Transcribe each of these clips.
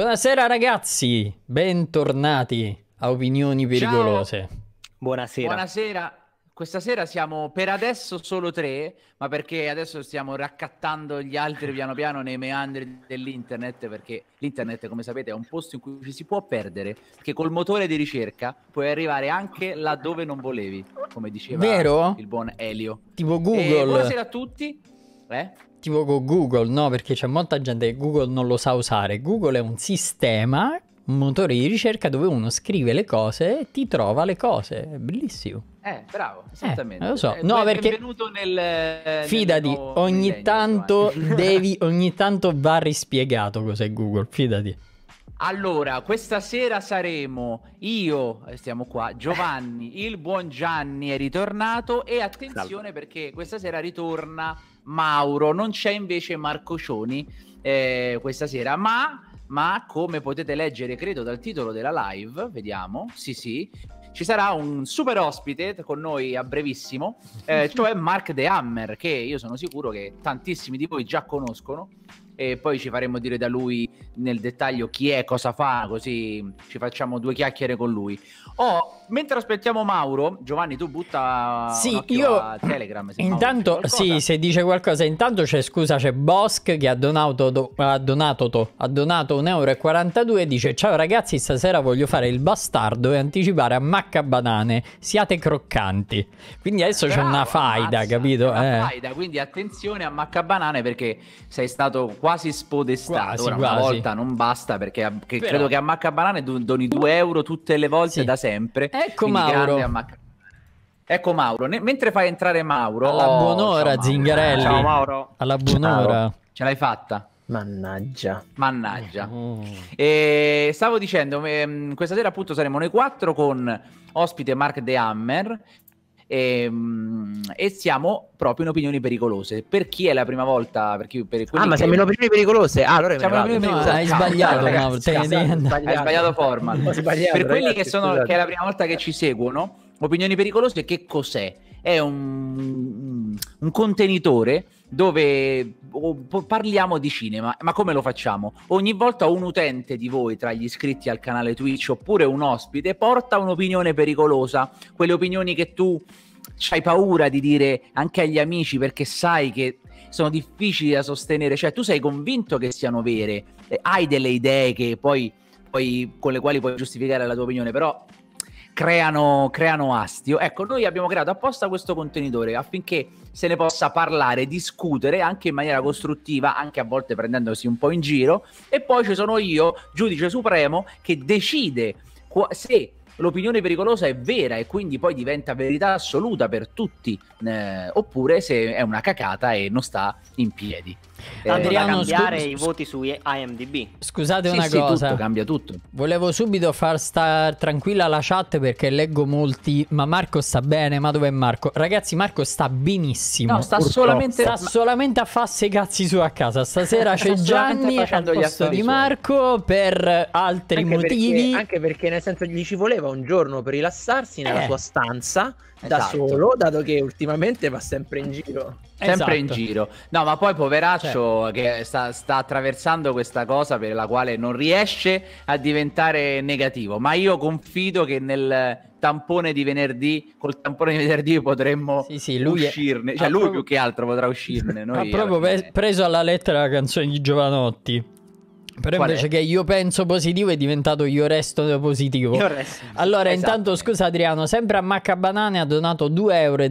Buonasera ragazzi, bentornati a Opinioni Pericolose. Ciao. Buonasera. Buonasera. Questa sera siamo per adesso solo tre, ma perché adesso stiamo raccattando gli altri piano piano nei meandri dell'internet, perché l'internet, come sapete, è un posto in cui ci si può perdere, che col motore di ricerca puoi arrivare anche laddove non volevi, come diceva Vero? il buon Elio. Tipo Google. E buonasera a tutti. Eh? tipo con Google, no? Perché c'è molta gente che Google non lo sa usare. Google è un sistema, un motore di ricerca dove uno scrive le cose e ti trova le cose. È bellissimo. Eh, bravo, eh, esattamente. Eh, lo so. Eh, no, perché nel, fidati, nel ogni tanto devi ogni tanto va rispiegato cos'è Google, fidati. Allora, questa sera saremo io, eh, stiamo qua, Giovanni, il buon Gianni è ritornato e attenzione perché questa sera ritorna Mauro, non c'è invece Marco Cioni eh, questa sera, ma, ma come potete leggere, credo, dal titolo della live, vediamo, sì sì, ci sarà un super ospite con noi a brevissimo, eh, cioè Mark De Hammer, che io sono sicuro che tantissimi di voi già conoscono. E poi ci faremo dire da lui nel dettaglio chi è, cosa fa, così ci facciamo due chiacchiere con lui. Ho oh, mentre aspettiamo Mauro, Giovanni, tu butta sì, io... a Telegram. Se intanto, Mauro, sì, se dice qualcosa, intanto c'è scusa, c'è Bosch che ha donato, do, ha donato, to, ha donato 1,42 euro e dice: Ciao ragazzi, stasera voglio fare il bastardo e anticipare a macca banane. Siate croccanti. Quindi adesso Bravo, c'è una faida, mazza, capito? Una eh. faida, quindi attenzione a macca banane perché sei stato quasi spodestato. Quasi, Ora, quasi. Una volta non basta perché, perché Però... credo che a macca banane doni 2 euro tutte le volte sì. da sempre. Eh, Ecco Mauro. ecco Mauro, ne- mentre fai entrare Mauro... Alla oh, buon'ora oh, Zingarelli. Ciao Mauro. Alla buon'ora. Ciao. Ce l'hai fatta. Mannaggia. Mannaggia. Oh. E stavo dicendo, ehm, questa sera appunto saremo noi quattro con ospite Mark De Hammer e, ehm, e siamo proprio in opinioni pericolose. Per chi è la prima volta, per chi, per ah, ma siamo in opinioni pericolose? Ah, allora siamo in opinioni pericolose. Cioè, hai sbagliato, hai sbagliato forma. per quelli che, sono, che è la prima volta che ci seguono, opinioni pericolose che cos'è? È un, un contenitore dove parliamo di cinema, ma come lo facciamo? Ogni volta un utente di voi tra gli iscritti al canale Twitch oppure un ospite porta un'opinione pericolosa, quelle opinioni che tu hai paura di dire anche agli amici perché sai che sono difficili da sostenere, cioè tu sei convinto che siano vere, hai delle idee che poi, poi con le quali puoi giustificare la tua opinione, però creano, creano astio. Ecco, noi abbiamo creato apposta questo contenitore affinché se ne possa parlare, discutere anche in maniera costruttiva, anche a volte prendendosi un po' in giro. E poi ci sono io, giudice supremo, che decide se l'opinione pericolosa è vera e quindi poi diventa verità assoluta per tutti, eh, oppure se è una cacata e non sta in piedi eh, Adriano, cambiare scu- i voti su IMDb. Scusate sì, una sì, cosa. Tutto, cambia tutto. Volevo subito far stare tranquilla la chat perché leggo molti. Ma Marco sta bene, ma dov'è Marco? Ragazzi, Marco sta benissimo. No, sta, solamente, sta ma... solamente a farsi i cazzi su a casa. Stasera c'è Gianni al posto di Marco suoi. per altri anche motivi. Perché, anche perché nel senso gli ci voleva un giorno per rilassarsi nella eh. sua stanza da esatto. solo, dato che ultimamente va sempre in giro. Sempre esatto. in giro. No, ma poi poveraccio cioè. che sta, sta, attraversando questa cosa per la quale non riesce a diventare negativo. Ma io confido che nel tampone di venerdì, col tampone di venerdì potremmo sì, sì, lui uscirne. È... Cioè, lui proprio... più che altro potrà uscirne. Noi ha proprio preso alla lettera la canzone di Giovanotti. Però Qual invece è? che io penso positivo è diventato io resto positivo. Io resto. Allora, esatto. intanto scusa Adriano, sempre a Macca Banane ha donato 2,03 euro.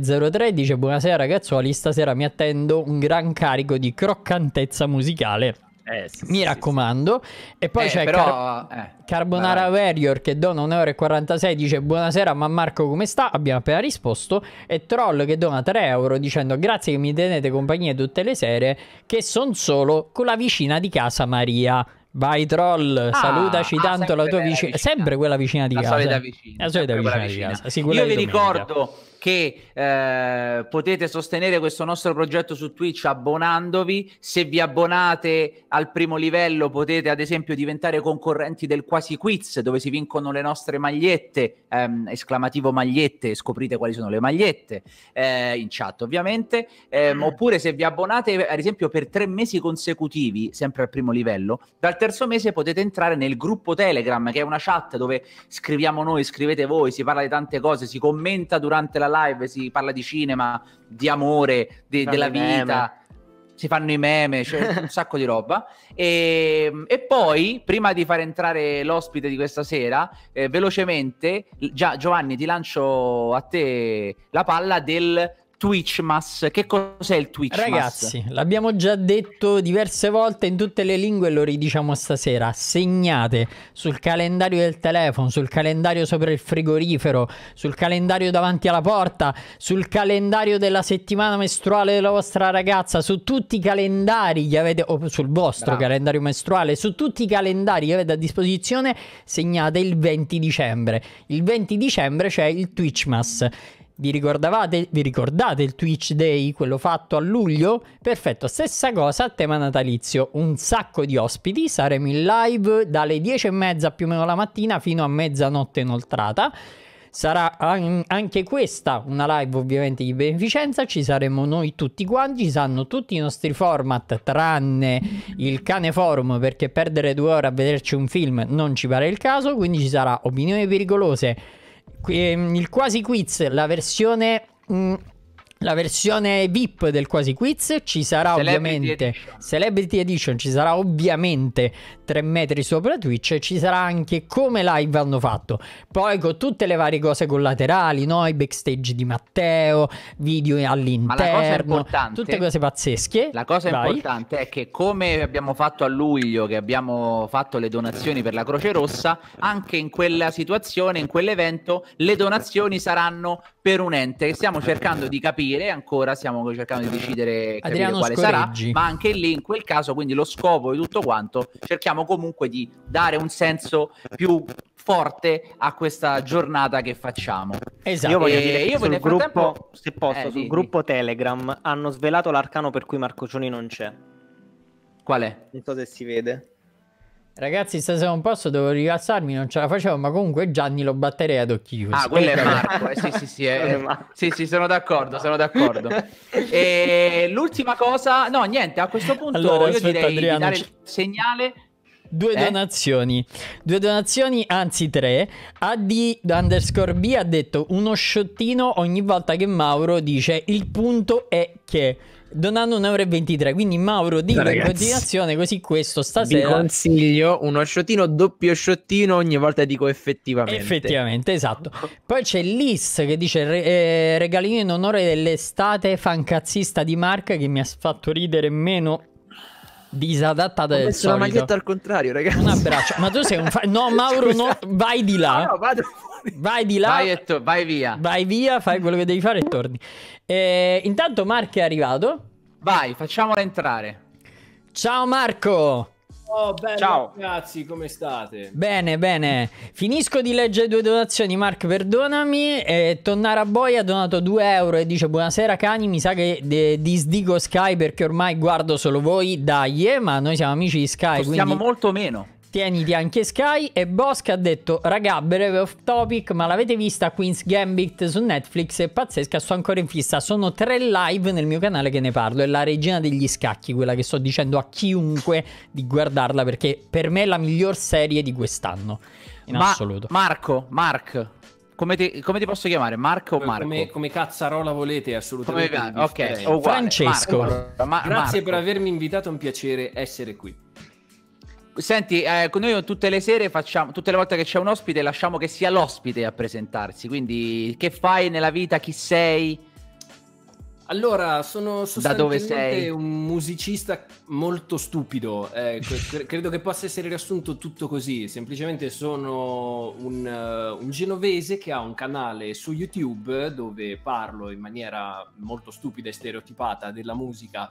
Dice buonasera ragazzuoli, stasera mi attendo un gran carico di croccantezza musicale. Eh, sì, mi sì, raccomando. Sì, e poi eh, c'è però, Car eh, Carbonara vabbè. Warrior che dona 1,46 euro dice buonasera ma Marco come sta? Abbiamo appena risposto. E Troll che dona 3 euro dicendo grazie che mi tenete compagnia tutte le sere che sono solo con la vicina di casa Maria. Vai troll, ah, salutaci ah, tanto la tua vicina, sempre quella vicina di la casa. Solita vicina, la solita vicina, vicina di casa. Io vi ricordo che eh, potete sostenere questo nostro progetto su Twitch abbonandovi. Se vi abbonate al primo livello potete ad esempio diventare concorrenti del quasi quiz dove si vincono le nostre magliette, ehm, esclamativo magliette, scoprite quali sono le magliette eh, in chat ovviamente. Eh, Oppure se vi abbonate ad esempio per tre mesi consecutivi, sempre al primo livello, dal terzo mese potete entrare nel gruppo Telegram che è una chat dove scriviamo noi, scrivete voi, si parla di tante cose, si commenta durante la live si parla di cinema, di amore, di, della vita. Si fanno i meme, c'è cioè un sacco di roba. E, ehm, e, poi, prima di far entrare l'ospite di questa sera, eh, velocemente, già Giovanni, ti lancio a te la palla del Twitch Mass. Che cos'è il Twitch Ragazzi, l'abbiamo già detto diverse volte in tutte le lingue e lo ridiciamo stasera. Segnate sul calendario del telefono, sul calendario sopra il frigorifero, sul calendario davanti alla porta, sul calendario della settimana mestruale della vostra ragazza, su tutti i calendari che avete, o sul vostro Bravo. calendario mestruale, su tutti i calendari che avete a disposizione, segnate il 20 dicembre. Il 20 dicembre c'è il Twitch Mass vi, vi ricordate il Twitch Day, quello fatto a luglio? Perfetto, stessa cosa a tema natalizio. Un sacco di ospiti, saremo in live dalle e mezza più o meno la mattina fino a mezzanotte inoltrata. Sarà anche questa una live ovviamente di beneficenza, ci saremo noi tutti quanti, ci saranno tutti i nostri format tranne il cane forum perché perdere due ore a vederci un film non ci pare il caso, quindi ci sarà opinioni pericolose, Ehm, il quasi quiz, la versione mh, mm, la versione VIP del quasi quiz ci sarà Celebrity ovviamente Edition. Celebrity Edition, ci sarà ovviamente 3 metri sopra Twitch e ci sarà anche come live hanno fatto. Poi con tutte le varie cose collaterali, no? i backstage di Matteo, video all'interno, Ma tutte cose pazzesche. La cosa Vai. importante è che come abbiamo fatto a luglio che abbiamo fatto le donazioni per la Croce Rossa, anche in quella situazione, in quell'evento, le donazioni saranno per un ente che stiamo cercando di capire aprire ancora, stiamo cercando di decidere quale sarà, ma anche lì in quel caso, quindi lo scopo di tutto quanto, cerchiamo comunque di dare un senso più forte a questa giornata che facciamo. Esatto. Io voglio dire, io sul nel gruppo, se posso, eh, sul di, gruppo di. Telegram hanno svelato l'arcano per cui Marco Cioni non c'è. Qual è? Non so se si vede. Ragazzi, stasera un posto dovevo rilassarmi, non ce la facevo, ma comunque Gianni lo batterei ad occhi chiusi. Ah, quello è Marco, eh, sì, sì, sì, eh, eh. sì, sì, sono d'accordo, sono d'accordo. E l'ultima cosa, no, niente, a questo punto allora, io aspetta, direi Adriano, di dare il segnale Due eh? donazioni, due donazioni, anzi tre. AD underscore B ha detto uno sciottino ogni volta che Mauro dice il punto è che donando 1,23 euro. quindi Mauro, dillo no, in continuazione, così questo stasera. Vi consiglio uno sciottino, doppio sciottino ogni volta dico effettivamente. Effettivamente, esatto. Poi c'è Liz che dice eh, regalino in onore dell'estate fancazzista di Mark che mi ha fatto ridere meno disadattata del solito. Ho messo la maglietta al contrario, ragazzi. Un abbraccio. Ma tu sei un fa- No, Mauro, no, vai di là. No, no vado fuori. Vai di là. Vai, to- vai, via. Vai via, fai quello che devi fare e torni. E, eh, intanto Marco è arrivato. Vai, facciamola entrare. Ciao Marco. Oh, bello, Ciao ragazzi, come state? Bene, bene. Finisco di leggere due donazioni, Mark, perdonami. Eh, Tonnara Boy ha donato 2 euro e dice buonasera cani, mi sa che de- disdico Sky perché ormai guardo solo voi, dai, eh, ma noi siamo amici di Sky. Siamo quindi... molto meno. Tieniti anche Sky e Bosch ha detto Raga, breve off topic ma l'avete vista Queen's Gambit su Netflix? È pazzesca, sto ancora in fissa Sono tre live nel mio canale che ne parlo È la regina degli scacchi Quella che sto dicendo a chiunque di guardarla Perché per me è la miglior serie di quest'anno In ma assoluto Marco, Mark come ti, come ti, posso chiamare? Marco o Marco? Come, come cazzarola volete, assolutamente. Come, ok, uguale. Francesco. Marco. Grazie Marco. per avermi invitato, è un piacere essere qui. Senti, eh, noi tutte le sere facciamo, tutte le volte che c'è un ospite lasciamo che sia l'ospite a presentarsi, quindi che fai nella vita, chi sei? Allora, sono sostanzialmente un musicista molto stupido, eh, credo che possa essere riassunto tutto così, semplicemente sono un, uh, un, genovese che ha un canale su YouTube dove parlo in maniera molto stupida e stereotipata della musica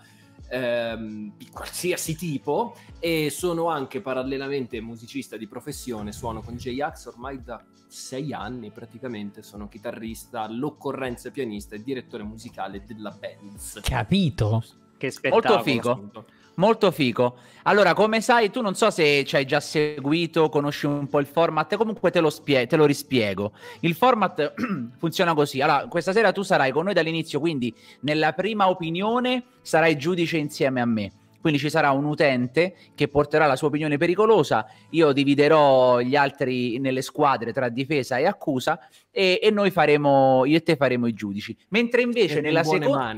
ehm, di qualsiasi tipo e sono anche parallelamente musicista di professione, suono con J-Ax ormai da sei anni praticamente, sono chitarrista, all'occorrenza pianista e direttore musicale della band. Capito? Che spettacolo. Molto figo. Ascolto. Molto fico. Allora, come sai, tu non so se ci hai già seguito, conosci un po' il format, comunque te lo, spie- te lo rispiego. Il format funziona così. Allora, questa sera tu sarai con noi dall'inizio, quindi nella prima opinione sarai giudice insieme a me. Quindi ci sarà un utente che porterà la sua opinione pericolosa, io dividerò gli altri nelle squadre tra difesa e accusa e, e noi faremo, io e te faremo i giudici. Mentre invece e nella seconda...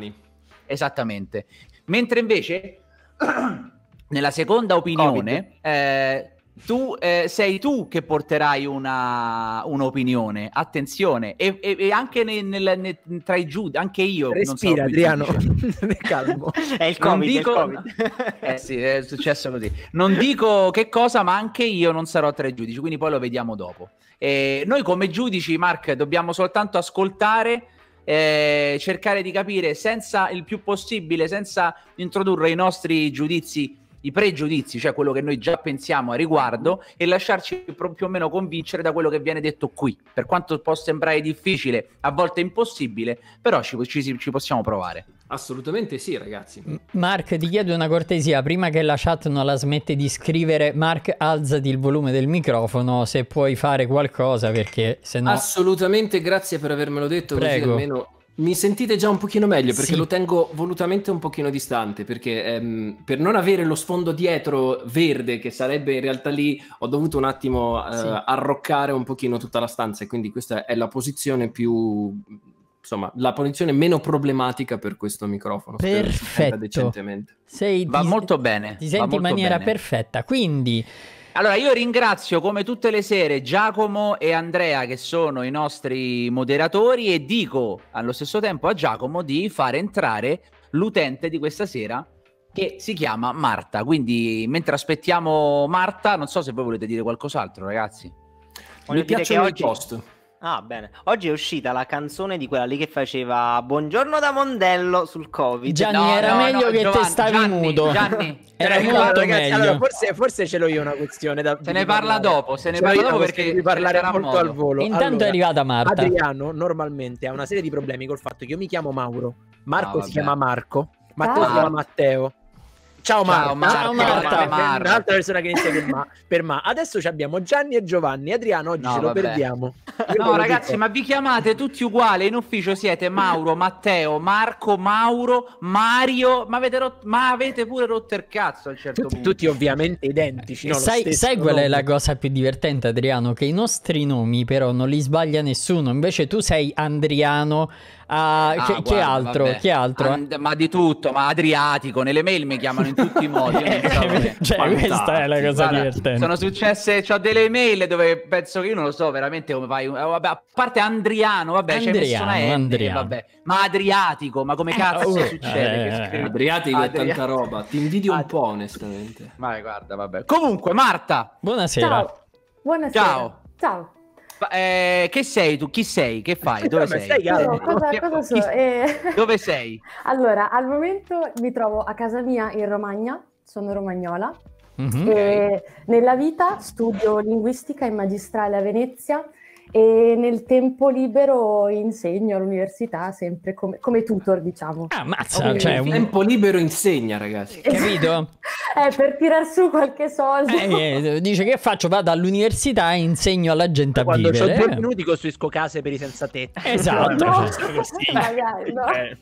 Esattamente. Mentre invece nella seconda opinione, eh, tu, eh, sei tu che porterai una, un'opinione, attenzione, e, e, e anche nel, nel, nel, tra i giudici, anche io. Respira so Adriano, calmo. è il COVID, dico... è, il COVID. eh, sì, è successo così. Non dico che cosa, ma anche io non sarò tra i giudici, quindi poi lo vediamo dopo. Eh, noi come giudici, Mark, dobbiamo soltanto ascoltare eh, cercare di capire senza il più possibile, senza introdurre i nostri giudizi i pregiudizi, cioè quello che noi già pensiamo a riguardo, e lasciarci più o meno convincere da quello che viene detto qui. Per quanto possa sembrare difficile, a volte impossibile, però ci, ci, ci possiamo provare. Assolutamente sì, ragazzi. Mark, ti chiedo una cortesia, prima che la chat non la smette di scrivere, Mark, alzati il volume del microfono se puoi fare qualcosa perché se no... Assolutamente, grazie per avermelo detto, Prego. così almeno mi sentite già un pochino meglio perché sì. lo tengo volutamente un pochino distante perché ehm, per non avere lo sfondo dietro verde che sarebbe in realtà lì ho dovuto un attimo eh, sì. arroccare un pochino tutta la stanza e quindi questa è la posizione più insomma, la posizione meno problematica per questo microfono. Perfetto. Sei Va dis- molto bene. Ti senti in maniera bene. perfetta. Quindi. Allora, io ringrazio come tutte le sere Giacomo e Andrea che sono i nostri moderatori e dico allo stesso tempo a Giacomo di far entrare l'utente di questa sera che si chiama Marta. Quindi, mentre aspettiamo Marta, non so se voi volete dire qualcos'altro, ragazzi. Mi piace oggi... il post. Ah, bene. Oggi è uscita la canzone di quella lì che faceva Buongiorno da Mondello sul Covid. Gianni, no, era no, meglio no, che Giovanni, te stavi Gianni, nudo. Gianni, era molto guarda, meglio. Ragazzi, allora, forse, forse, ce l'ho io una questione da Se ne parla dopo, se ne cioè, parla dopo perché devi parlare molto modo. al volo. Intanto allora, è arrivata Marta. Adriano normalmente ha una serie di problemi col fatto che io mi chiamo Mauro, Marco ah, si chiama Marco, Matteo ah. si chiama Matteo. Ciao Marta, ciao Marta, un'altra persona che inizia con ma, per ma. Adesso abbiamo Gianni e Giovanni. Adriano, oggi no, ce vabbè. lo perdiamo. Io no, ragazzi, ma vi chiamate tutti uguali. In ufficio siete Mauro, Matteo, Marco, Mauro, Mario. Ma avete, rot- ma avete pure rotto il cazzo a un certo tutti, punto. Tutti ovviamente identici. No, sai, sai qual è la cosa più divertente, Adriano? Che i nostri nomi però non li sbaglia nessuno. Invece tu sei Andriano. Ah, ah, che, guarda, che, altro? Che altro? And, ma di tutto, ma Adriatico, nelle mail mi chiamano in tutti i modi. eh, cioè, Fantastico. questa è la cosa guarda, divertente. Sono successe, ho delle mail dove penso che io non lo so veramente come fai. Eh, vabbè, a parte Andriano, vabbè, Andriano, c'è Andriano. Vabbè. Ma Adriatico, ma come eh, cazzo uh, succede? Eh, che eh, Adriatico Adria... è tanta roba. Ti invidio Adria... un po', onestamente. Ma guarda, vabbè. Comunque, Marta. Buonasera. Ciao. Buonasera. Ciao. Ciao eh, che sei tu? Chi sei? Che fai? Dove sei? sei no, cosa, cosa so? eh... Dove sei? Allora, al momento mi trovo a casa mia in Romagna, sono romagnola. Mm -hmm. nella vita studio linguistica in magistrale a Venezia e nel tempo libero insegno all'università sempre come, come tutor diciamo ah mazza cioè un tempo libero insegna ragazzi capito? eh per tirar su qualche soldo eh, eh, dice che faccio vado all'università e insegno alla gente a quando vivere quando ho due minuti costruisco case per i senza tetto esatto no. sì. Magari, no. Eh.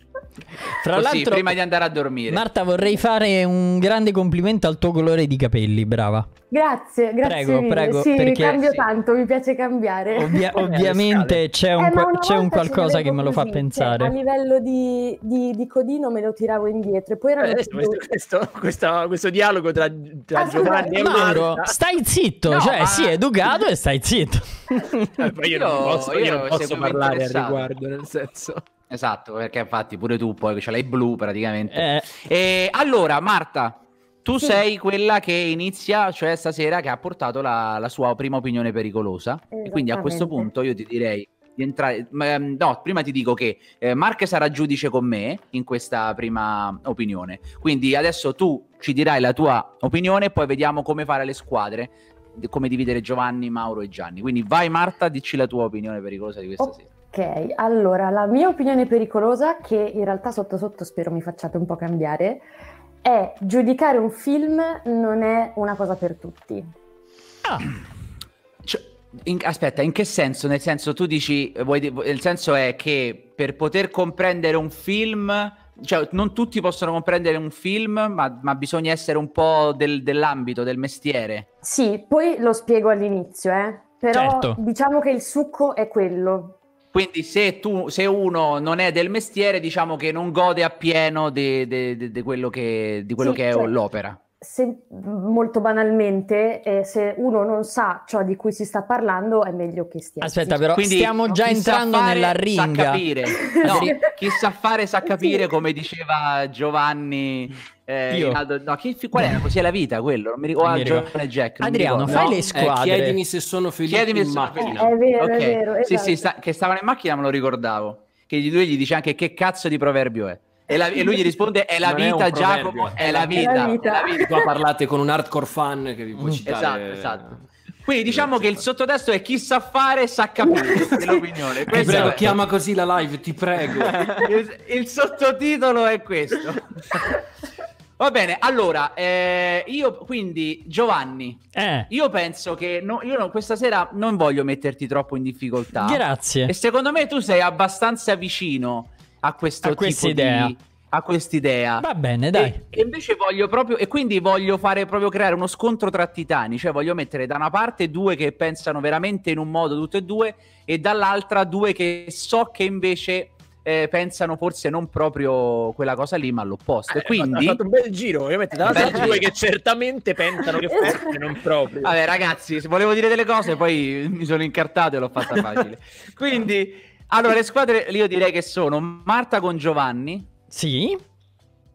Fra Così, l'altro, prima di andare a dormire, Marta, vorrei fare un grande complimento al tuo colore di capelli, brava. Grazie, grazie. Prego, mille. prego. Sì, perché, cambio tanto, mi piace cambiare. Ovvia- ovviamente c'è un, eh, c'è un qualcosa che me lo fa così, cioè, pensare. A livello di, di, di, codino me lo tiravo indietro. E poi erano eh, adesso, questo, questo, questo, questo, dialogo tra, tra ah, Giovanni e Mauro. Stai zitto, no, cioè ma... sì, educato e stai zitto. ma eh, io, io, non posso, io, non posso parlare al riguardo, nel senso. Esatto, perché infatti pure tu poi ce l'hai blu praticamente. Eh. E allora, Marta, tu sì. sei quella che inizia, cioè stasera, che ha portato la, la sua prima opinione pericolosa. E quindi a questo punto io ti direi di entrare. Ehm, no, prima ti dico che eh, Mark sarà giudice con me in questa prima opinione. Quindi adesso tu ci dirai la tua opinione e poi vediamo come fare le squadre. Come dividere Giovanni, Mauro e Gianni. Quindi vai, Marta, dici la tua opinione pericolosa di questa oh. sera. Ok, allora la mia opinione pericolosa, che in realtà sotto sotto spero mi facciate un po' cambiare, è giudicare un film non è una cosa per tutti. Ah. Cioè, in, aspetta, in che senso? Nel senso tu dici, vuoi, il senso è che per poter comprendere un film cioè, non tutti possono comprendere un film, ma, ma bisogna essere un po' del, dell'ambito, del mestiere. Sì, poi lo spiego all'inizio, eh? però certo. diciamo che il succo è quello. Quindi se, tu, se uno non è del mestiere, diciamo che non gode appieno di quello che, quello sì, che è certo. l'opera se, molto banalmente, eh, se uno non sa ciò di cui si sta parlando, è meglio che stia. Aspetta, però Quindi, stiamo già entrando fare, nella ringa. No, chi sa fare sa capire, sì. come diceva Giovanni. Eh, Rinaldo, no, chi, qual era? Così è la vita quello? Non mi ricordo. Ah, Giovanni Jack. Adriano, fai no, le eh, squadre. Eh, chiedimi se sono Filippo chiedimi in macchina. È vero, okay. è vero. Esatto. sì, sta, che stavano in macchina me lo ricordavo. Che lui gli dice anche che cazzo di proverbio è. E, la, e, lui gli risponde: È la non vita, è Giacomo. È la vita. È la vita. È parlate con un hardcore fan che vi può mm. citare. Esatto, esatto. Quindi diciamo che il esatto. sottotesto è chi sa fare sa capire dell'opinione. Ti prego, è... chiama così la live, ti prego. il, il sottotitolo è questo. Va bene, allora, eh, io quindi Giovanni, eh. io penso che no, io no, questa sera non voglio metterti troppo in difficoltà. Grazie. E secondo me tu sei abbastanza vicino a questo a tipo idea. di a quest'idea. Va bene, dai. E, e, invece voglio proprio, e quindi voglio fare proprio creare uno scontro tra titani, cioè voglio mettere da una parte due che pensano veramente in un modo tutte e due, e dall'altra due che so che invece eh, pensano forse non proprio quella cosa lì, ma all'opposto. Eh, quindi... Ha fatto un bel giro, ovviamente, eh, dall'altra due che certamente pensano che forse non proprio. Vabbè ragazzi, volevo dire delle cose, poi mi sono incartato e l'ho fatta facile. quindi... Allora, le squadre io direi che sono Marta con Giovanni. Sì.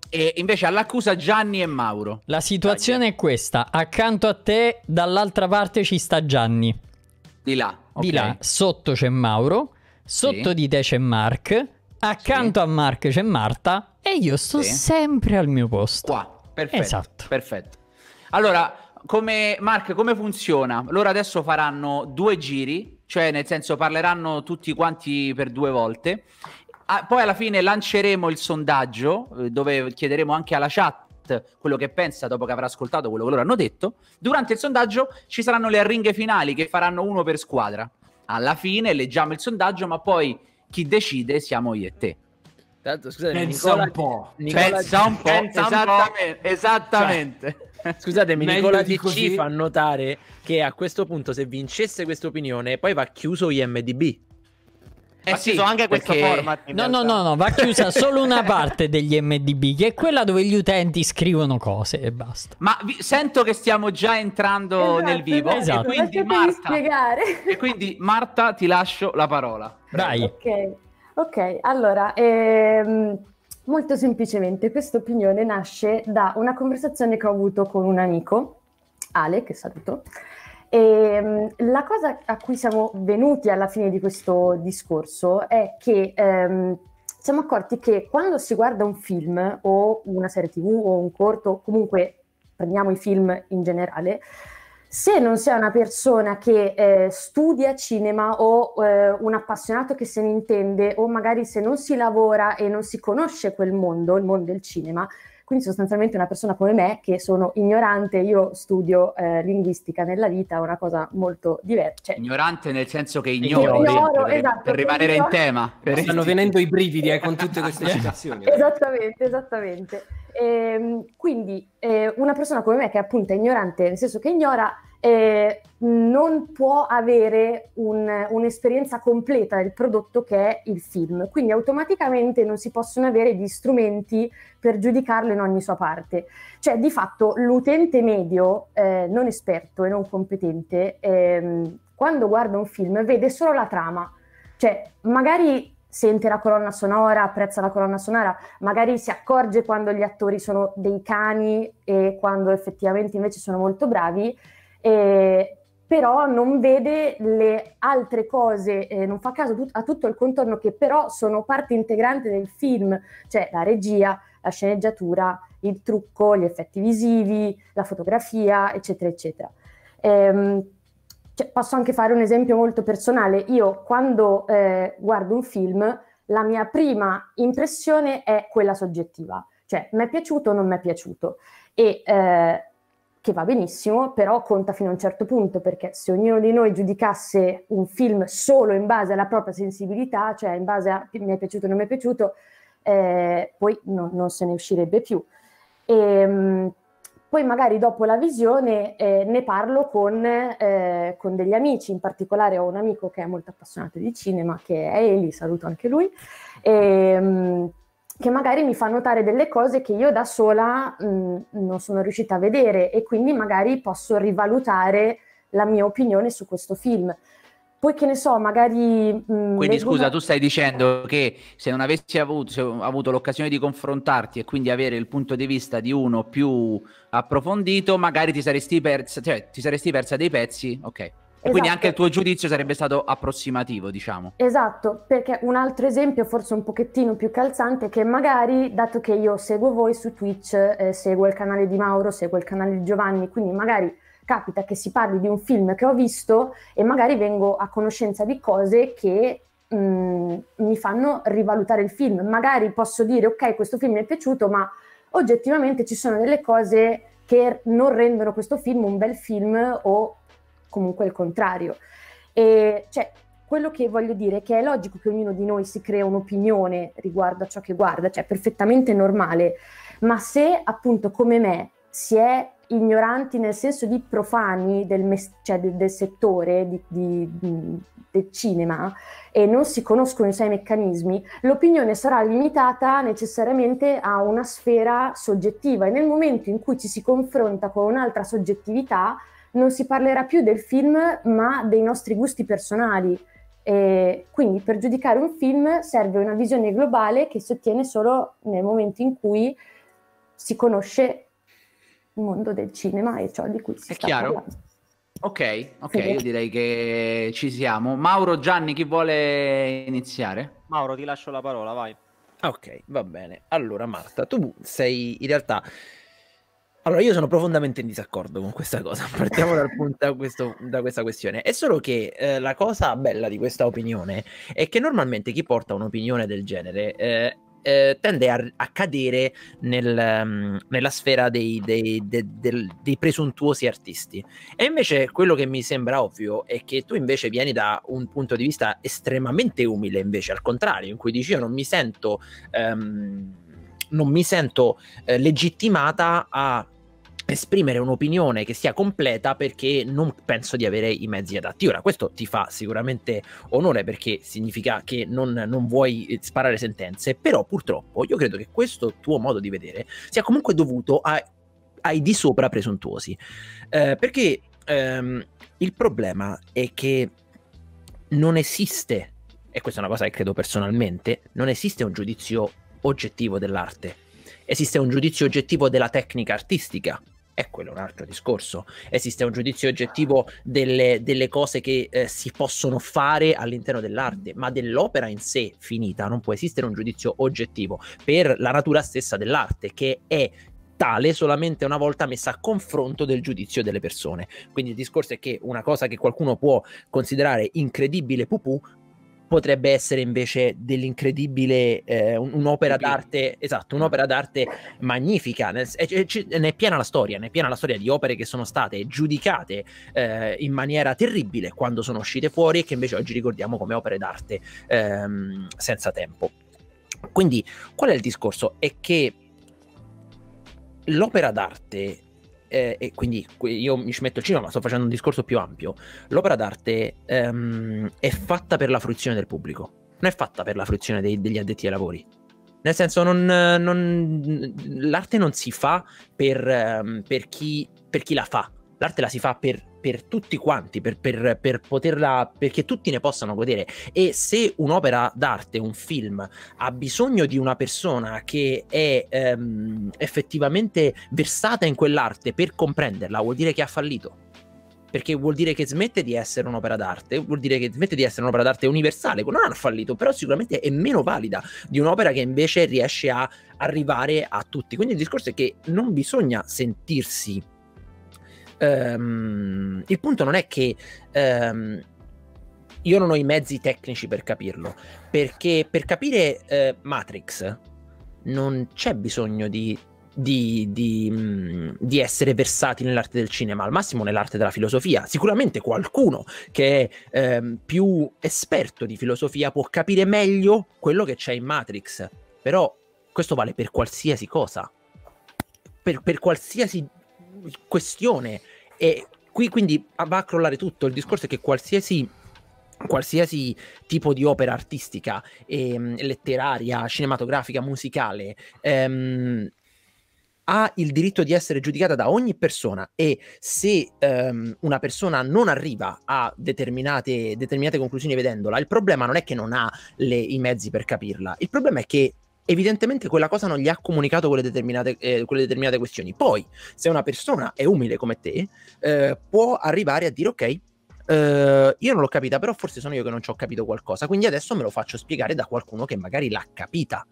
E invece all'accusa Gianni e Mauro. La situazione Dai. è questa: accanto a te, dall'altra parte ci sta Gianni. Di là. Okay. Di là, sotto c'è Mauro, sotto sì. di te c'è Mark, accanto sì. a Mark c'è Marta e io sto sì. sempre al mio posto. Qua, perfetto. Esatto. Perfetto. Allora, come, Mark, come funziona? Loro adesso faranno due giri cioè nel senso parleranno tutti quanti per due volte. Ah, poi alla fine lanceremo il sondaggio eh, dove chiederemo anche alla chat quello che pensa dopo che avrà ascoltato quello che loro hanno detto. Durante il sondaggio ci saranno le arringhe finali che faranno uno per squadra. Alla fine leggiamo il sondaggio, ma poi chi decide siamo io e te. Tanto, scusami, pensa Nicola, un po'. Nicola, pensa un po'. Pensa esattamente. Un po'. esattamente. Cioè. Scusatemi, Nicola DC fa notare che a questo punto, se vincesse questa opinione, poi va chiuso IMDB. Eh ha sì, anche questo format. No, no, no, no, va chiusa solo una parte degli MDB, che è quella dove gli utenti scrivono cose e basta. Ma vi... sento che stiamo già entrando esatto, nel vivo. Esatto. E quindi, Marta, e quindi, Marta, ti lascio la parola. Prego. Dai. Ok, okay allora. Ehm Molto semplicemente questa opinione nasce da una conversazione che ho avuto con un amico, Ale, che saluto. E, mm, la cosa a cui siamo venuti alla fine di questo discorso è che ehm, siamo accorti che quando si guarda un film o una serie tv o un corto, comunque prendiamo i film in generale, se non sei una persona che eh, studia cinema o eh, un appassionato che se ne intende o magari se non si lavora e non si conosce quel mondo, il mondo del cinema, quindi sostanzialmente una persona come me che sono ignorante, io studio eh, linguistica nella vita, è una cosa molto diversa. Cioè ignorante nel senso che ignoro, ignoro per, esatto, per rimanere ignoro. in tema. Per... Stanno venendo i brividi eh, con tutte queste citazioni. esattamente, esattamente. E, ehm, quindi eh, una persona come me che appunto è ignorante, nel senso che ignora, eh, non può avere un, un'esperienza completa del prodotto che è il film. Quindi automaticamente non si possono avere gli strumenti per giudicarlo in ogni sua parte. Cioè di fatto l'utente medio, eh, non esperto e non competente, ehm, quando guarda un film vede solo la trama. Cioè, magari sente la colonna sonora, apprezza la colonna sonora, magari si accorge quando gli attori sono dei cani e quando effettivamente invece sono molto bravi, eh, però non vede le altre cose, eh, non fa caso tut- a tutto il contorno che però sono parte integrante del film, cioè la regia, la sceneggiatura, il trucco, gli effetti visivi, la fotografia, eccetera, eccetera. Ehm, cioè, posso anche fare un esempio molto personale. Io quando eh, guardo un film, la mia prima impressione è quella soggettiva, cioè mi è piaciuto o non mi è piaciuto. E eh, che va benissimo, però conta fino a un certo punto, perché se ognuno di noi giudicasse un film solo in base alla propria sensibilità, cioè in base a mi è piaciuto o non mi è piaciuto, eh, poi no, non se ne uscirebbe più. E, ehm, poi magari dopo la visione eh, ne parlo con, eh, con, degli amici, in particolare ho un amico che è molto appassionato di cinema, che è Eli, saluto anche lui, e, ehm, che magari mi fa notare delle cose che io da sola mh, mm, non sono riuscita a vedere e quindi magari posso rivalutare la mia opinione su questo film. Poi che ne so, magari... Mh, mm, quindi scusa, tu stai dicendo che se non avessi avuto, se avuto, l'occasione di confrontarti e quindi avere il punto di vista di uno più approfondito, magari ti saresti persa, cioè, ti saresti persa dei pezzi, ok. E esatto. quindi anche il esatto. tuo giudizio sarebbe stato approssimativo, diciamo. Esatto, perché un altro esempio, forse un pochettino più calzante, è che magari, dato che io seguo voi su Twitch, eh, seguo il canale di Mauro, seguo il canale di Giovanni, quindi magari capita che si parli di un film che ho visto e magari vengo a conoscenza di cose che mh, mm, mi fanno rivalutare il film. Magari posso dire ok, questo film mi è piaciuto, ma oggettivamente ci sono delle cose che non rendono questo film un bel film o comunque il contrario. E cioè, quello che voglio dire è che è logico che ognuno di noi si crea un'opinione riguardo a ciò che guarda, cioè perfettamente normale, ma se appunto come me si è ignoranti nel senso di profani del, mes- cioè del, del settore di, di, di, del cinema e non si conoscono i suoi meccanismi, l'opinione sarà limitata necessariamente a una sfera soggettiva e nel momento in cui ci si confronta con un'altra soggettività non si parlerà più del film ma dei nostri gusti personali. E quindi per giudicare un film serve una visione globale che si ottiene solo nel momento in cui si conosce mondo del cinema e ciò di cui si È sta chiaro? Parlando. Ok, ok, sì. io direi che ci siamo. Mauro, Gianni, chi vuole iniziare? Mauro, ti lascio la parola, vai. Ok, va bene. Allora, Marta, tu sei in realtà... Allora, io sono profondamente in disaccordo con questa cosa, partiamo dal punto, da, questo, da questa questione. È solo che eh, la cosa bella di questa opinione è che normalmente chi porta un'opinione del genere eh, eh, tende a, a cadere nel, um, nella sfera dei, dei, de, del, dei, presuntuosi artisti. E invece quello che mi sembra ovvio è che tu invece vieni da un punto di vista estremamente umile, invece al contrario, in cui dici io non mi sento... Um, non mi sento eh, legittimata a esprimere un'opinione che sia completa perché non penso di avere i mezzi adatti. Ora, questo ti fa sicuramente onore perché significa che non, non, vuoi eh, sparare sentenze, però purtroppo io credo che questo tuo modo di vedere sia comunque dovuto a, ai di sopra presuntuosi. Eh, perché ehm, il problema è che non esiste, e questa è una cosa che credo personalmente, non esiste un giudizio oggettivo dell'arte. Esiste un giudizio oggettivo della tecnica artistica, eh, è quello un altro discorso. Esiste un giudizio oggettivo delle, delle cose che eh, si possono fare all'interno dell'arte, ma dell'opera in sé finita non può esistere un giudizio oggettivo per la natura stessa dell'arte, che è tale solamente una volta messa a confronto del giudizio delle persone. Quindi il discorso è che una cosa che qualcuno può considerare incredibile pupù potrebbe essere invece dell'incredibile, eh, un'opera d'arte, esatto, mm. un'opera d'arte magnifica, ne, ne è piena la storia, ne è piena la storia di opere che sono state giudicate eh, in maniera terribile quando sono uscite fuori e che invece oggi ricordiamo come opere d'arte ehm, senza tempo. Quindi qual è il discorso? È che l'opera d'arte eh, e quindi io mi ci metto il cinema, ma sto facendo un discorso più ampio. L'opera d'arte ehm, è fatta per la fruizione del pubblico, non è fatta per la fruizione dei, degli addetti ai lavori. Nel senso, non, non, l'arte non si fa per, ehm, per, chi, per chi la fa, l'arte la si fa per per tutti quanti, per, per, per, poterla, perché tutti ne possano godere. E se un'opera d'arte, un film, ha bisogno di una persona che è ehm, effettivamente versata in quell'arte per comprenderla, vuol dire che ha fallito perché vuol dire che smette di essere un'opera d'arte, vuol dire che smette di essere un'opera d'arte universale, non ha fallito, però sicuramente è meno valida di un'opera che invece riesce a arrivare a tutti. Quindi il discorso è che non bisogna sentirsi Um, il punto non è che um, io non ho i mezzi tecnici per capirlo, perché per capire uh, Matrix non c'è bisogno di, di, di, mm, di, essere versati nell'arte del cinema, al massimo nell'arte della filosofia. Sicuramente qualcuno che è um, più esperto di filosofia può capire meglio quello che c'è in Matrix, però questo vale per qualsiasi cosa. per, per qualsiasi questione e qui quindi va a crollare tutto. Il discorso è che qualsiasi qualsiasi tipo di opera artistica, ehm, letteraria, cinematografica, musicale, ehm, ha il diritto di essere giudicata da ogni persona e se ehm, una persona non arriva a determinate, determinate, conclusioni vedendola, il problema non è che non ha le, i mezzi per capirla, il problema è che evidentemente quella cosa non gli ha comunicato quelle determinate, eh, quelle determinate questioni. Poi, se una persona è umile come te, eh, può arrivare a dire ok. Eh, io non l'ho capita, però forse sono io che non ci ho capito qualcosa, quindi adesso me lo faccio spiegare da qualcuno che magari l'ha capita.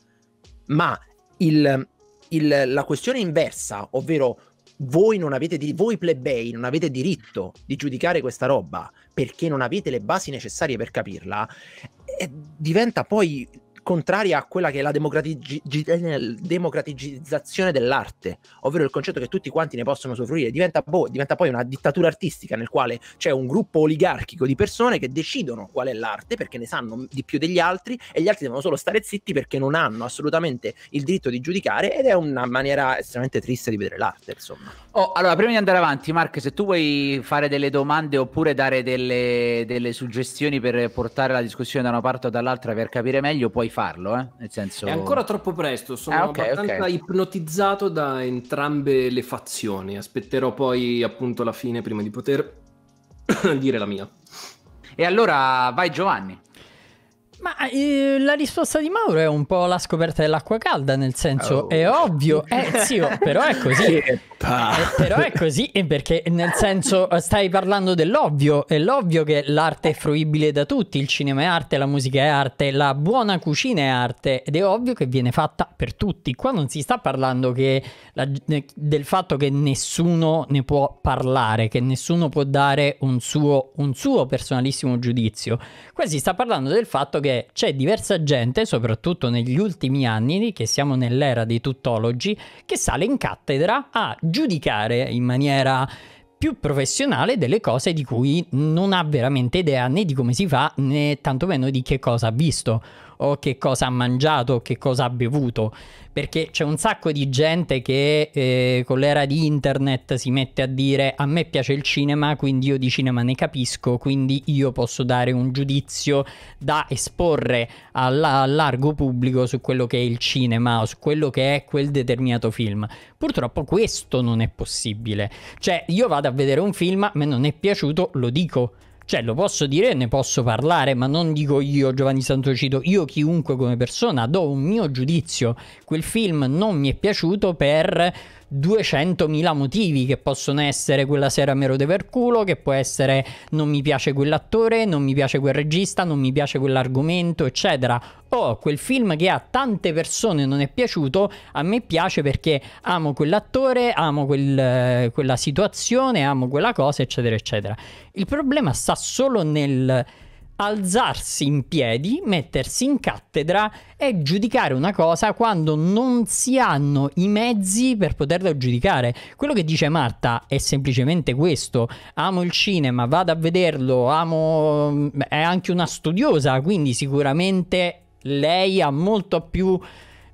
Ma il, il, la questione inversa, ovvero voi, non avete di- voi plebei non avete diritto di giudicare questa roba perché non avete le basi necessarie per capirla, eh, diventa poi contraria a quella che è la democratigi- eh, democratizzazione dell'arte, ovvero il concetto che tutti quanti ne possono soffrire, diventa, boh, diventa, poi una dittatura artistica nel quale c'è un gruppo oligarchico di persone che decidono qual è l'arte perché ne sanno di più degli altri e gli altri devono solo stare zitti perché non hanno assolutamente il diritto di giudicare ed è una maniera estremamente triste di vedere l'arte, insomma. Oh, allora, prima di andare avanti, Mark, se tu vuoi fare delle domande oppure dare delle, delle suggestioni per portare la discussione da una parte o dall'altra per capire meglio, puoi farlo, eh? nel senso... È ancora troppo presto, sono ah, okay, abbastanza okay. ipnotizzato da entrambe le fazioni, aspetterò poi appunto la fine prima di poter dire la mia. E allora vai Giovanni. Ma eh, la risposta di Mauro è un po' la scoperta dell'acqua calda, nel senso oh. è ovvio, eh zio, però è così. eh, però è così eh, perché nel senso eh, stai parlando dell'ovvio, è l'ovvio che l'arte è fruibile da tutti, il cinema è arte, la musica è arte, la buona cucina è arte ed è ovvio che viene fatta per tutti. Qua non si sta parlando che la, eh, del fatto che nessuno ne può parlare, che nessuno può dare un suo, un suo personalissimo giudizio. Qua si sta parlando del fatto che che c'è diversa gente, soprattutto negli ultimi anni, che siamo nell'era dei tuttologi, che sale in cattedra a giudicare in maniera più professionale delle cose di cui non ha veramente idea né di come si fa né tantomeno di che cosa ha visto o che cosa ha mangiato o che cosa ha bevuto, perché c'è un sacco di gente che eh, con l'era di internet si mette a dire a me piace il cinema, quindi io di cinema ne capisco, quindi io posso dare un giudizio da esporre al, largo pubblico su quello che è il cinema o su quello che è quel determinato film. Purtroppo questo non è possibile. Cioè io vado a vedere un film, a me non è piaciuto, lo dico cioè, lo posso dire, ne posso parlare, ma non dico io, Giovanni Santocito, io chiunque come persona do un mio giudizio. Quel film non mi è piaciuto per 200.000 motivi che possono essere quella sera mero de per culo, che può essere non mi piace quell'attore, non mi piace quel regista, non mi piace quell'argomento, eccetera. O quel film che a tante persone non è piaciuto, a me piace perché amo quell'attore, amo quel, quella situazione, amo quella cosa, eccetera, eccetera. Il problema sta solo nel alzarsi in piedi, mettersi in cattedra e giudicare una cosa quando non si hanno i mezzi per poterla giudicare. Quello che dice Marta è semplicemente questo: amo il cinema, vado a vederlo, amo. è anche una studiosa, quindi sicuramente lei ha molto più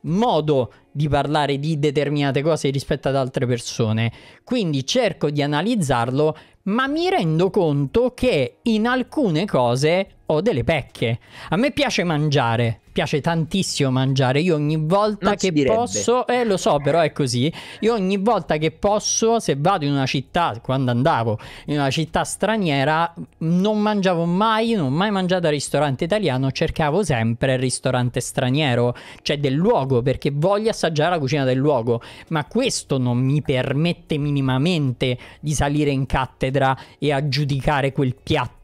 modo di parlare di determinate cose rispetto ad altre persone. Quindi cerco di analizzarlo, ma mi rendo conto che in alcune cose ho delle pecche. A me piace mangiare, piace tantissimo mangiare. Io ogni volta non che posso, eh lo so, però è così. Io ogni volta che posso, se vado in una città, quando andavo in una città straniera, non mangiavo mai, non ho mai mangiato al ristorante italiano, cercavo sempre il ristorante straniero, cioè del luogo perché voglio assaggiare assaggiare la cucina del luogo, ma questo non mi permette minimamente di salire in cattedra e aggiudicare quel piatto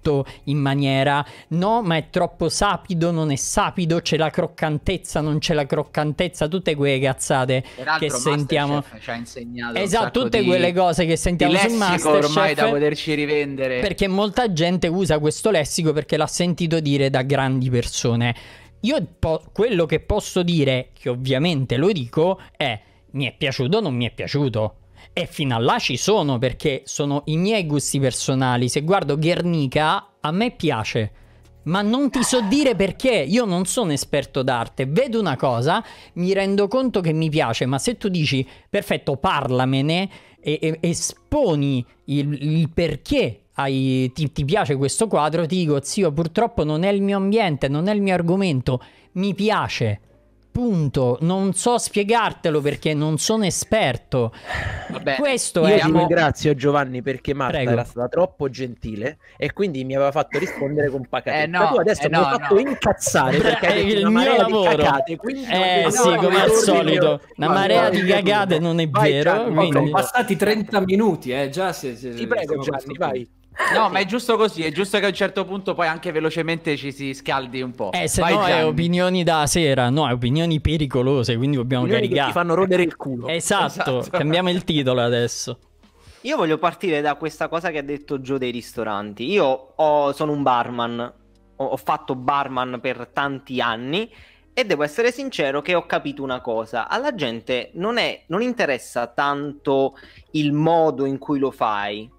in maniera no, ma è troppo sapido, non è sapido, c'è la croccantezza, non c'è la croccantezza, tutte quelle cazzate Peraltro, che sentiamo. Ci ha insegnato esatto, tutte di... quelle cose che sentiamo su Masterchef ormai da poterci rivendere. Perché molta gente usa questo lessico perché l'ha sentito dire da grandi persone io po- quello che posso dire, che ovviamente lo dico, è mi è piaciuto o non mi è piaciuto. E fino a là ci sono perché sono i miei gusti personali. Se guardo Guernica, a me piace. Ma non ti so dire perché, io non sono esperto d'arte, vedo una cosa, mi rendo conto che mi piace, ma se tu dici perfetto parlamene e, e esponi il, il perché hai, ti, ti, piace questo quadro, ti dico zio purtroppo non è il mio ambiente, non è il mio argomento, mi piace. Punto, non so spiegartelo perché non sono esperto. Vabbè, Questo io è. Io ti ringrazio Giovanni perché Marta Prego. era stata troppo gentile e quindi mi aveva fatto rispondere con pacatezza. Eh, no, tu adesso eh, mi no, hai fatto no. incazzare perché eh, è il mio lavoro. Cacate, eh sì, no, come al solito, una marea di cagate non è vai, vero. Gianni, quindi... Sono passati 30 minuti, eh già. Se, se, ti prego Gianni, vai. No, ma è giusto così, è giusto che a un certo punto poi anche velocemente ci si scaldi un po'. Eh, se Vai no Gianni. è opinioni da sera, no, è opinioni pericolose, quindi dobbiamo opinioni caricare. Che ti fanno rodere il culo. Esatto, esatto. cambiamo il titolo adesso. Io voglio partire da questa cosa che ha detto Joe dei ristoranti. Io ho, sono un barman, ho, ho fatto barman per tanti anni e devo essere sincero che ho capito una cosa, alla gente non, è, non interessa tanto il modo in cui lo fai,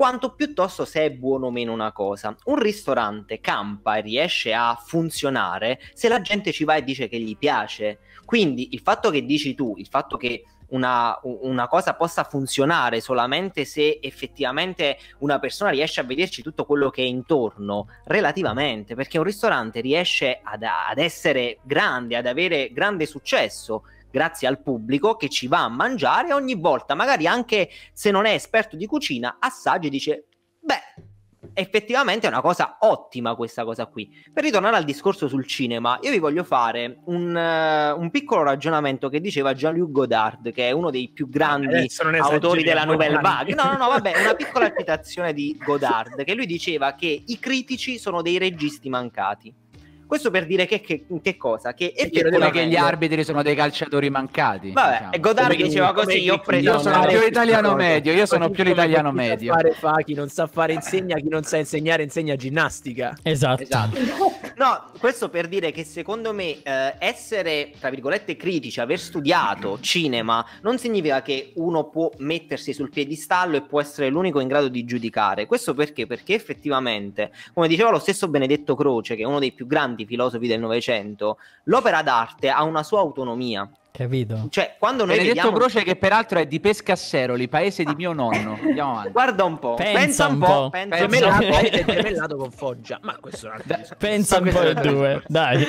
quanto piuttosto se è buono o meno una cosa. Un ristorante campa e riesce a funzionare se la gente ci va e dice che gli piace. Quindi il fatto che dici tu, il fatto che una, una, cosa possa funzionare solamente se effettivamente una persona riesce a vederci tutto quello che è intorno relativamente, perché un ristorante riesce ad, ad essere grande, ad avere grande successo grazie al pubblico che ci va a mangiare ogni volta, magari anche se non è esperto di cucina, assaggia e dice, beh, effettivamente è una cosa ottima questa cosa qui. Per ritornare al discorso sul cinema, io vi voglio fare un, uh, un piccolo ragionamento che diceva Jean-Luc Godard, che è uno dei più grandi autori della Nouvelle Vague. No, no, no, vabbè, una piccola citazione di Godard, che lui diceva che i critici sono dei registi mancati. Questo per dire che, che, che cosa? Che effettivamente... che gli arbitri sono dei calciatori mancati. Vabbè, diciamo. e Godard come diceva così, io ho preso... Io sono più l'italiano medio, io sono più l'italiano medio. Chi non sa fare chi non sa fare insegna, chi non sa insegnare insegna ginnastica. Esatto. esatto. No, questo per dire che secondo me eh, essere, tra virgolette, critici, aver studiato cinema, non significa che uno può mettersi sul piedistallo e può essere l'unico in grado di giudicare. Questo perché? Perché effettivamente, come diceva lo stesso Benedetto Croce, che è uno dei più grandi filosofi del Novecento, l'opera d'arte ha una sua autonomia. Capito? Cioè, quando noi Benedetto vediamo... Croce che peraltro è di Pescasseroli, paese di mio nonno. Ah, Andiamo avanti. Guarda un po', pensa, pensa un po', pensa gemellato, è gemellato con Foggia, ma questo è un altro discorso. Pensa un po' e due, dai.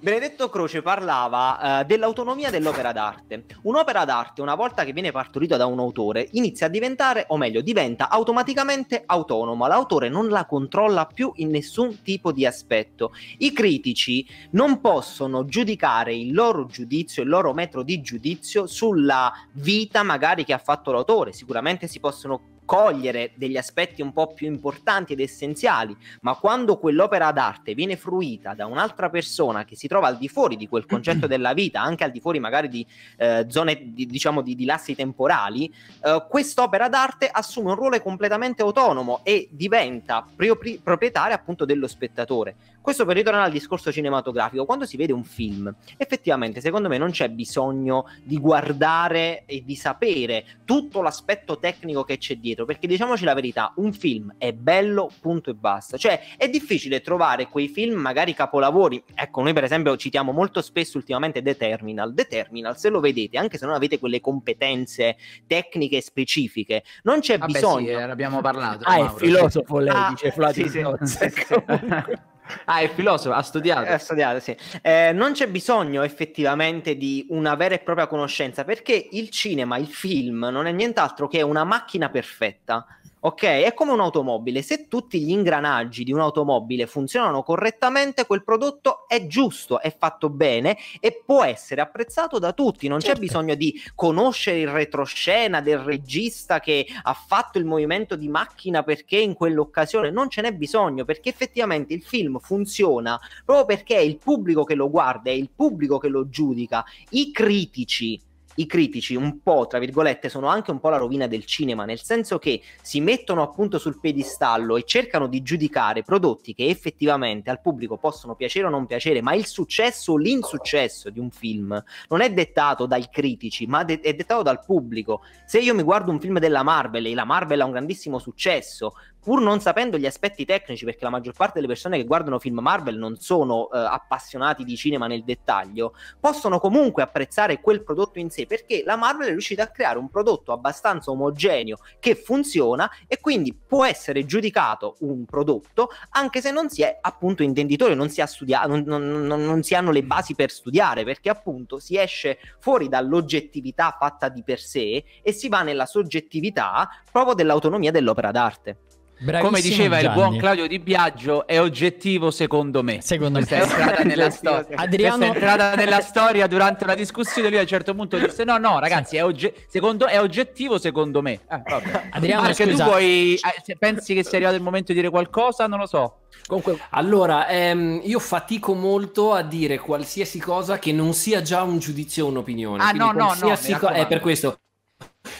Benedetto Croce parlava uh, dell'autonomia dell'opera d'arte. Un'opera d'arte, una volta che viene partorita da un autore, inizia a diventare, o meglio, diventa automaticamente autonoma. L'autore non la controlla più in nessun tipo di aspetto. I critici non possono giudicare il loro giudizio, il loro metodo metro di giudizio sulla vita magari che ha fatto l'autore. Sicuramente si possono cogliere degli aspetti un po' più importanti ed essenziali, ma quando quell'opera d'arte viene fruita da un'altra persona che si trova al di fuori di quel concetto della vita, anche al di fuori magari di eh, zone di, diciamo di, di lassi temporali, eh, quest'opera d'arte assume un ruolo completamente autonomo e diventa propri- proprietaria appunto dello spettatore. Questo per ritornare al discorso cinematografico, quando si vede un film, effettivamente secondo me non c'è bisogno di guardare e di sapere tutto l'aspetto tecnico che c'è dietro, perché diciamoci la verità, un film è bello, punto e basta. Cioè è difficile trovare quei film magari capolavori. Ecco, noi per esempio citiamo molto spesso ultimamente The Terminal. The Terminal, se lo vedete, anche se non avete quelle competenze tecniche specifiche, non c'è ah bisogno. Beh, sì, abbiamo parlato. Ah, Mauro. è filosofo lei, ah, dice Flavio. Sì, sì, sì, Ah, è filosofo, ha studiato. Ha studiato, sì. Eh, non c'è bisogno effettivamente di una vera e propria conoscenza perché il cinema, il film, non è nient'altro che una macchina perfetta Ok? È come un'automobile. Se tutti gli ingranaggi di un'automobile funzionano correttamente, quel prodotto è giusto, è fatto bene e può essere apprezzato da tutti. Non certo. c'è bisogno di conoscere il retroscena del regista che ha fatto il movimento di macchina perché in quell'occasione non ce n'è bisogno, perché effettivamente il film funziona proprio perché è il pubblico che lo guarda, è il pubblico che lo giudica. I critici i critici un po', tra virgolette, sono anche un po' la rovina del cinema, nel senso che si mettono appunto sul piedistallo e cercano di giudicare prodotti che effettivamente al pubblico possono piacere o non piacere, ma il successo o l'insuccesso di un film non è dettato dai critici, ma de- è dettato dal pubblico. Se io mi guardo un film della Marvel e la Marvel ha un grandissimo successo, pur non sapendo gli aspetti tecnici, perché la maggior parte delle persone che guardano film Marvel non sono eh, appassionati di cinema nel dettaglio, possono comunque apprezzare quel prodotto in sé perché? la Marvel è riuscita a creare un prodotto abbastanza omogeneo che funziona e quindi può essere giudicato un prodotto anche se non si è appunto intenditore, non si, studia- non, non, non, non si hanno le basi per studiare perché appunto si esce fuori dall'oggettività fatta di per sé e si va nella soggettività proprio dell'autonomia dell'opera d'arte. Come diceva Gianni. il buon Claudio Di Biagio, è oggettivo secondo me. Secondo Questa me. È entrata nella, stor- Adriano... è entrata nella storia durante una discussione. Lui a un certo punto disse: No, no, ragazzi, è, ogge- secondo- è oggettivo secondo me. Ah, Adriano, Marco, tu vuoi... Ah, pensi che sia arrivato il momento di dire qualcosa? Non lo so. Comunque... Allora, ehm, io fatico molto a dire qualsiasi cosa che non sia già un giudizio o un'opinione. Ah, Quindi no, no, no. Co- è per questo.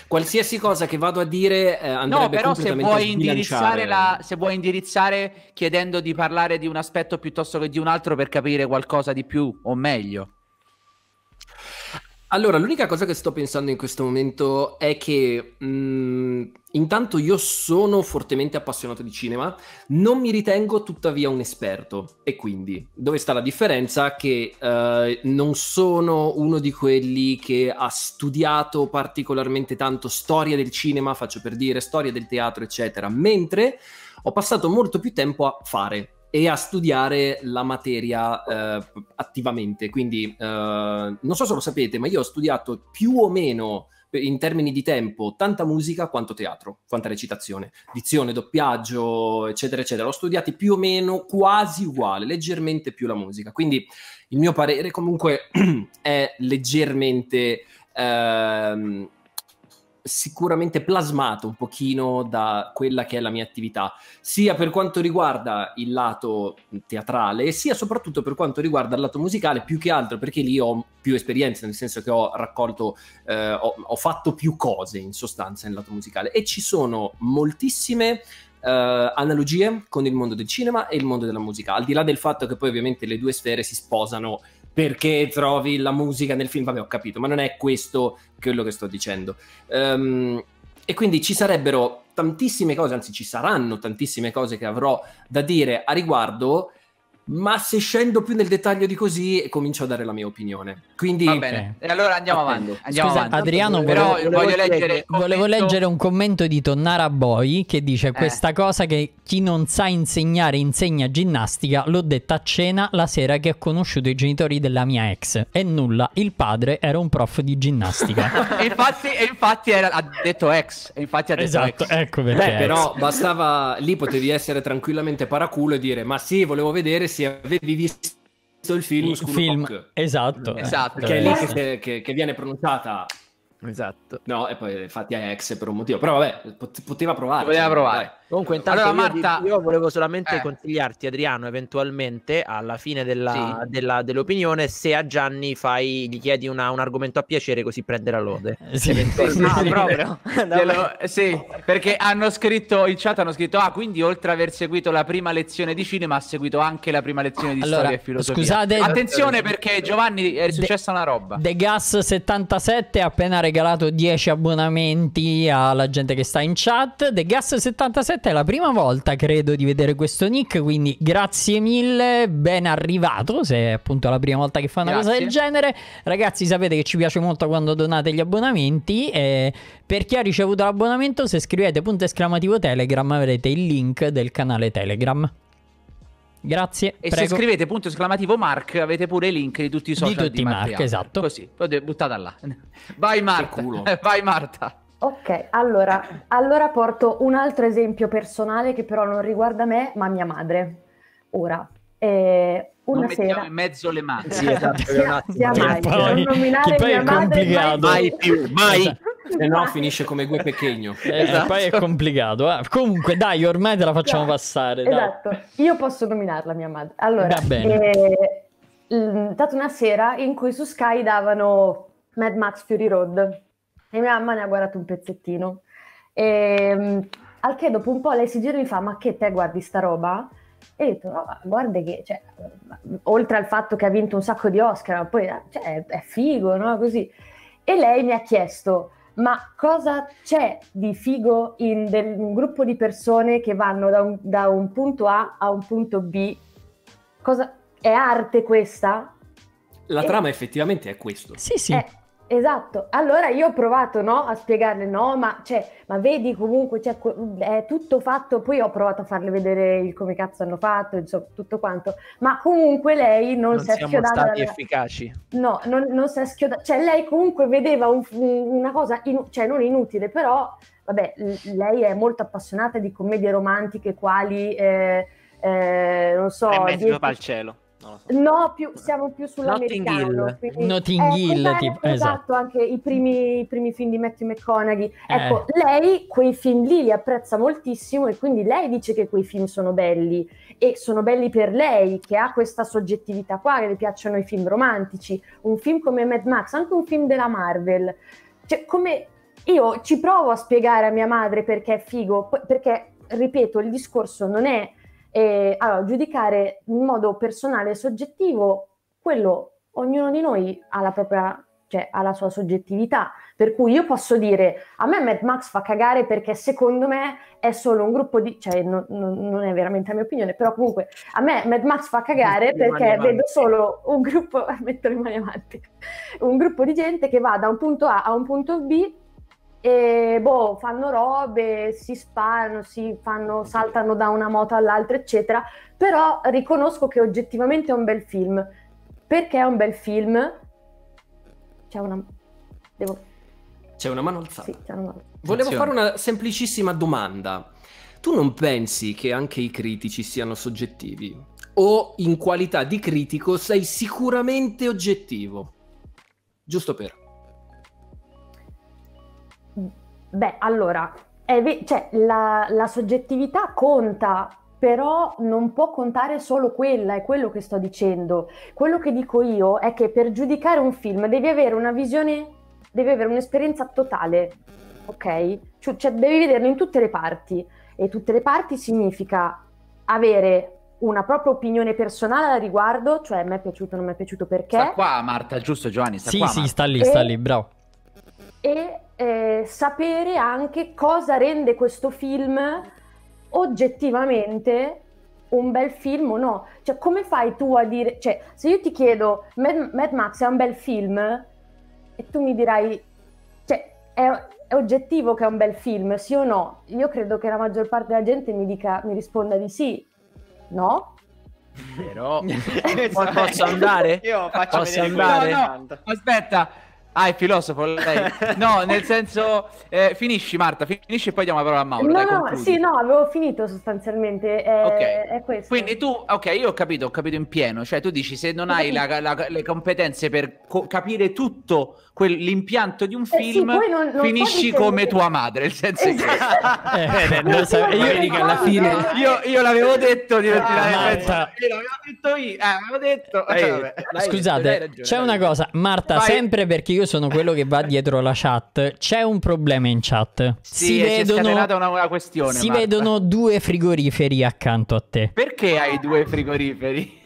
Qualsiasi cosa che vado a dire eh, andrebbe No, però se vuoi, indirizzare la, se vuoi indirizzare chiedendo di parlare di un aspetto piuttosto che di un altro per capire qualcosa di più o meglio. Allora, l'unica cosa che sto pensando in questo momento è che mh, mm, intanto io sono fortemente appassionato di cinema, non mi ritengo tuttavia un esperto e quindi dove sta la differenza? Che eh, non sono uno di quelli che ha studiato particolarmente tanto storia del cinema, faccio per dire storia del teatro, eccetera, mentre ho passato molto più tempo a fare e a studiare la materia eh, attivamente. Quindi eh, non so se lo sapete, ma io ho studiato più o meno in termini di tempo tanta musica quanto teatro, quanta recitazione, dizione, doppiaggio, eccetera, eccetera. L'ho studiati più o meno quasi uguale, leggermente più la musica. Quindi il mio parere comunque è leggermente... Ehm, sicuramente plasmato un pochino da quella che è la mia attività, sia per quanto riguarda il lato teatrale, sia soprattutto per quanto riguarda il lato musicale, più che altro perché lì ho più esperienza, nel senso che ho raccolto, eh, ho, ho fatto più cose in sostanza nel lato musicale e ci sono moltissime... Uh, analogie con il mondo del cinema e il mondo della musica, al di là del fatto che poi ovviamente le due sfere si sposano perché trovi la musica nel film, vabbè ho capito, ma non è questo quello che sto dicendo. Um, e quindi ci sarebbero tantissime cose, anzi ci saranno tantissime cose che avrò da dire a riguardo, ma se scendo più nel dettaglio di così comincio a dare la mia opinione. Quindi va bene. Okay. E allora andiamo avanti. Andiamo Scusa, avanti. Adriano, volevo, volevo, voglio leggere volevo leggere un commento di Tonnara Boy che dice eh. questa cosa che chi non sa insegnare insegna ginnastica, l'ho detta a cena la sera che ho conosciuto i genitori della mia ex e nulla, il padre era un prof di ginnastica. e infatti, e infatti era, ha detto ex, e infatti ha detto esatto, ex. ecco perché. Beh, però bastava lì potevi essere tranquillamente paraculo e dire "Ma sì, volevo vedere se se avevi visto il film, film esatto, esatto. Che è lì che, esatto. che viene pronunciata Esatto. No, e poi infatti è ex per un motivo, però vabbè, poteva provare. Poteva provare. Dai. Comunque intanto allora, io, Marta... io, volevo solamente eh. consigliarti Adriano eventualmente alla fine della, sì. della, dell'opinione se a Gianni fai, gli chiedi una, un argomento a piacere così prende la lode. Sì, ah, sì. no, proprio. Glielo, sì, perché hanno scritto in chat hanno scritto "Ah, quindi oltre ad aver seguito la prima lezione di cinema ha seguito anche la prima lezione di allora, storia e filosofia". Scusate. Attenzione perché Giovanni è successa una roba. The Gas 77 appena regalato 10 abbonamenti alla gente che sta in chat. The Gas 77 è la prima volta, credo, di vedere questo nick, quindi grazie mille, ben arrivato, se è appunto la prima volta che fa una grazie. cosa del genere. Ragazzi, sapete che ci piace molto quando donate gli abbonamenti e per chi ha ricevuto l'abbonamento, se scrivete punto esclamativo Telegram avrete il link del canale Telegram. Grazie. E prego. se scrivete punto esclamativo Mark avete pure i link di tutti i social di, tutti di Mark, Esatto. Così, buttata là. Vai Marta. Vai Marta. Ok, allora, allora porto un altro esempio personale che però non riguarda me, ma mia madre. Ora, eh, una non sera. in mezzo le mani. Sì, esatto, sia, sia mai. Poi, che poi è complicato. Mai più, mai. Esatto. Se no finisce come Gue Pechegno. Eh, esatto. Poi è esatto. complicato. Eh. Comunque, dai, ormai te la facciamo esatto. passare. Dai. Esatto. Io posso nominarla mia madre. Allora, Va bene. Eh, è una sera in cui su Sky davano Mad Max Fury Road e mia mamma ne ha guardato un pezzettino. E, ehm, al che dopo un po' lei si gira e mi fa, ma che te guardi sta roba? E ho detto, no, guarda che, cioè, oltre al fatto che ha vinto un sacco di Oscar, poi cioè, è figo, no? Così. E lei mi ha chiesto, ma cosa c'è di figo in del, un gruppo di persone che vanno da un, da un, punto A a un punto B? Cosa, è arte questa? La e... trama effettivamente è questo. Sì, sì. Eh, Esatto, allora io ho provato no, a spiegarle no, ma, cioè, ma vedi comunque cioè, è tutto fatto, poi ho provato a farle vedere il, come cazzo hanno fatto, insomma, tutto quanto, ma comunque lei non, non si è schiodata. Non stati efficaci. No, non, non si è schiodata, cioè lei comunque vedeva un, una cosa, in, cioè non inutile, però vabbè, lei è molto appassionata di commedie romantiche quali, eh, eh, non so... Tre mesi dieci... al cielo. No, più, siamo più sull'americano. Notting Hill, eh, esatto, tipo. Esatto, esatto, anche i primi, i primi, film di Matthew McConaughey. Eh. Ecco, eh. lei quei film lì li apprezza moltissimo e quindi lei dice che quei film sono belli e sono belli per lei, che ha questa soggettività qua, che le piacciono i film romantici. Un film come Mad Max, anche un film della Marvel. Cioè, come... Io ci provo a spiegare a mia madre perché è figo, perché, ripeto, il discorso non è e, allora, giudicare in modo personale e soggettivo, quello ognuno di noi ha la propria cioè ha la sua soggettività, per cui io posso dire a me Mad Max fa cagare perché secondo me è solo un gruppo di, cioè no, no, non è veramente la mia opinione, però comunque a me Mad Max fa cagare perché vedo solo un gruppo, metto le mani avanti, un gruppo di gente che va da un punto A a un punto B e boh, fanno robe, si sparano, si fanno, saltano da una moto all'altra, eccetera. Però riconosco che oggettivamente è un bel film. Perché è un bel film? C'è una. Devo... C'è una mano alzata. Sì, una mano. Volevo fare una semplicissima domanda. Tu non pensi che anche i critici siano soggettivi? O in qualità di critico sei sicuramente oggettivo? Giusto per. Beh, allora, ve- cioè, la, la soggettività conta però non può contare solo quella, è quello che sto dicendo. Quello che dico io è che per giudicare un film devi avere una visione, devi avere un'esperienza totale, ok? Cioè, cioè devi vederlo in tutte le parti e tutte le parti significa avere una propria opinione personale al riguardo, cioè mi è piaciuto non mi è piaciuto perché. Sta qua Marta, giusto Giovanni? Sta sì, qua, sì, Marta. sta lì, e... sta lì, bravo e eh, sapere anche cosa rende questo film oggettivamente un bel film o no. Cioè, come fai tu a dire... Cioè, se io ti chiedo Mad, Mad Max è un bel film e tu mi dirai... Cioè, è, è, oggettivo che è un bel film, sì o no? Io credo che la maggior parte della gente mi, dica, mi risponda di sì. No? Però... posso andare? Io faccio posso vedere andare? No, aspetta Ah, è filosofo lei. No, nel senso, eh, finisci Marta, finisci e poi diamo la parola a Mauro. No, dai, no, sì, no, avevo finito sostanzialmente. È, okay. è questo. Quindi tu, ok, io ho capito, ho capito in pieno. Cioè tu dici se non hai la, la, le competenze per co capire tutto l'impianto di un film, eh sì, non, non finisci come tua madre. Nel senso esatto. che... eh, io, esatto. dico alla fine... io, io l'avevo detto di ah, Marta. Io l'avevo detto io, eh, l'avevo detto. Cioè, Scusate, c'è una cosa, Marta, Vai. sempre perché io sono quello che va dietro la chat. C'è un problema in chat. Sì, si vedono, una, una questione. Si Marta. vedono due frigoriferi accanto a te. Perché hai due frigoriferi?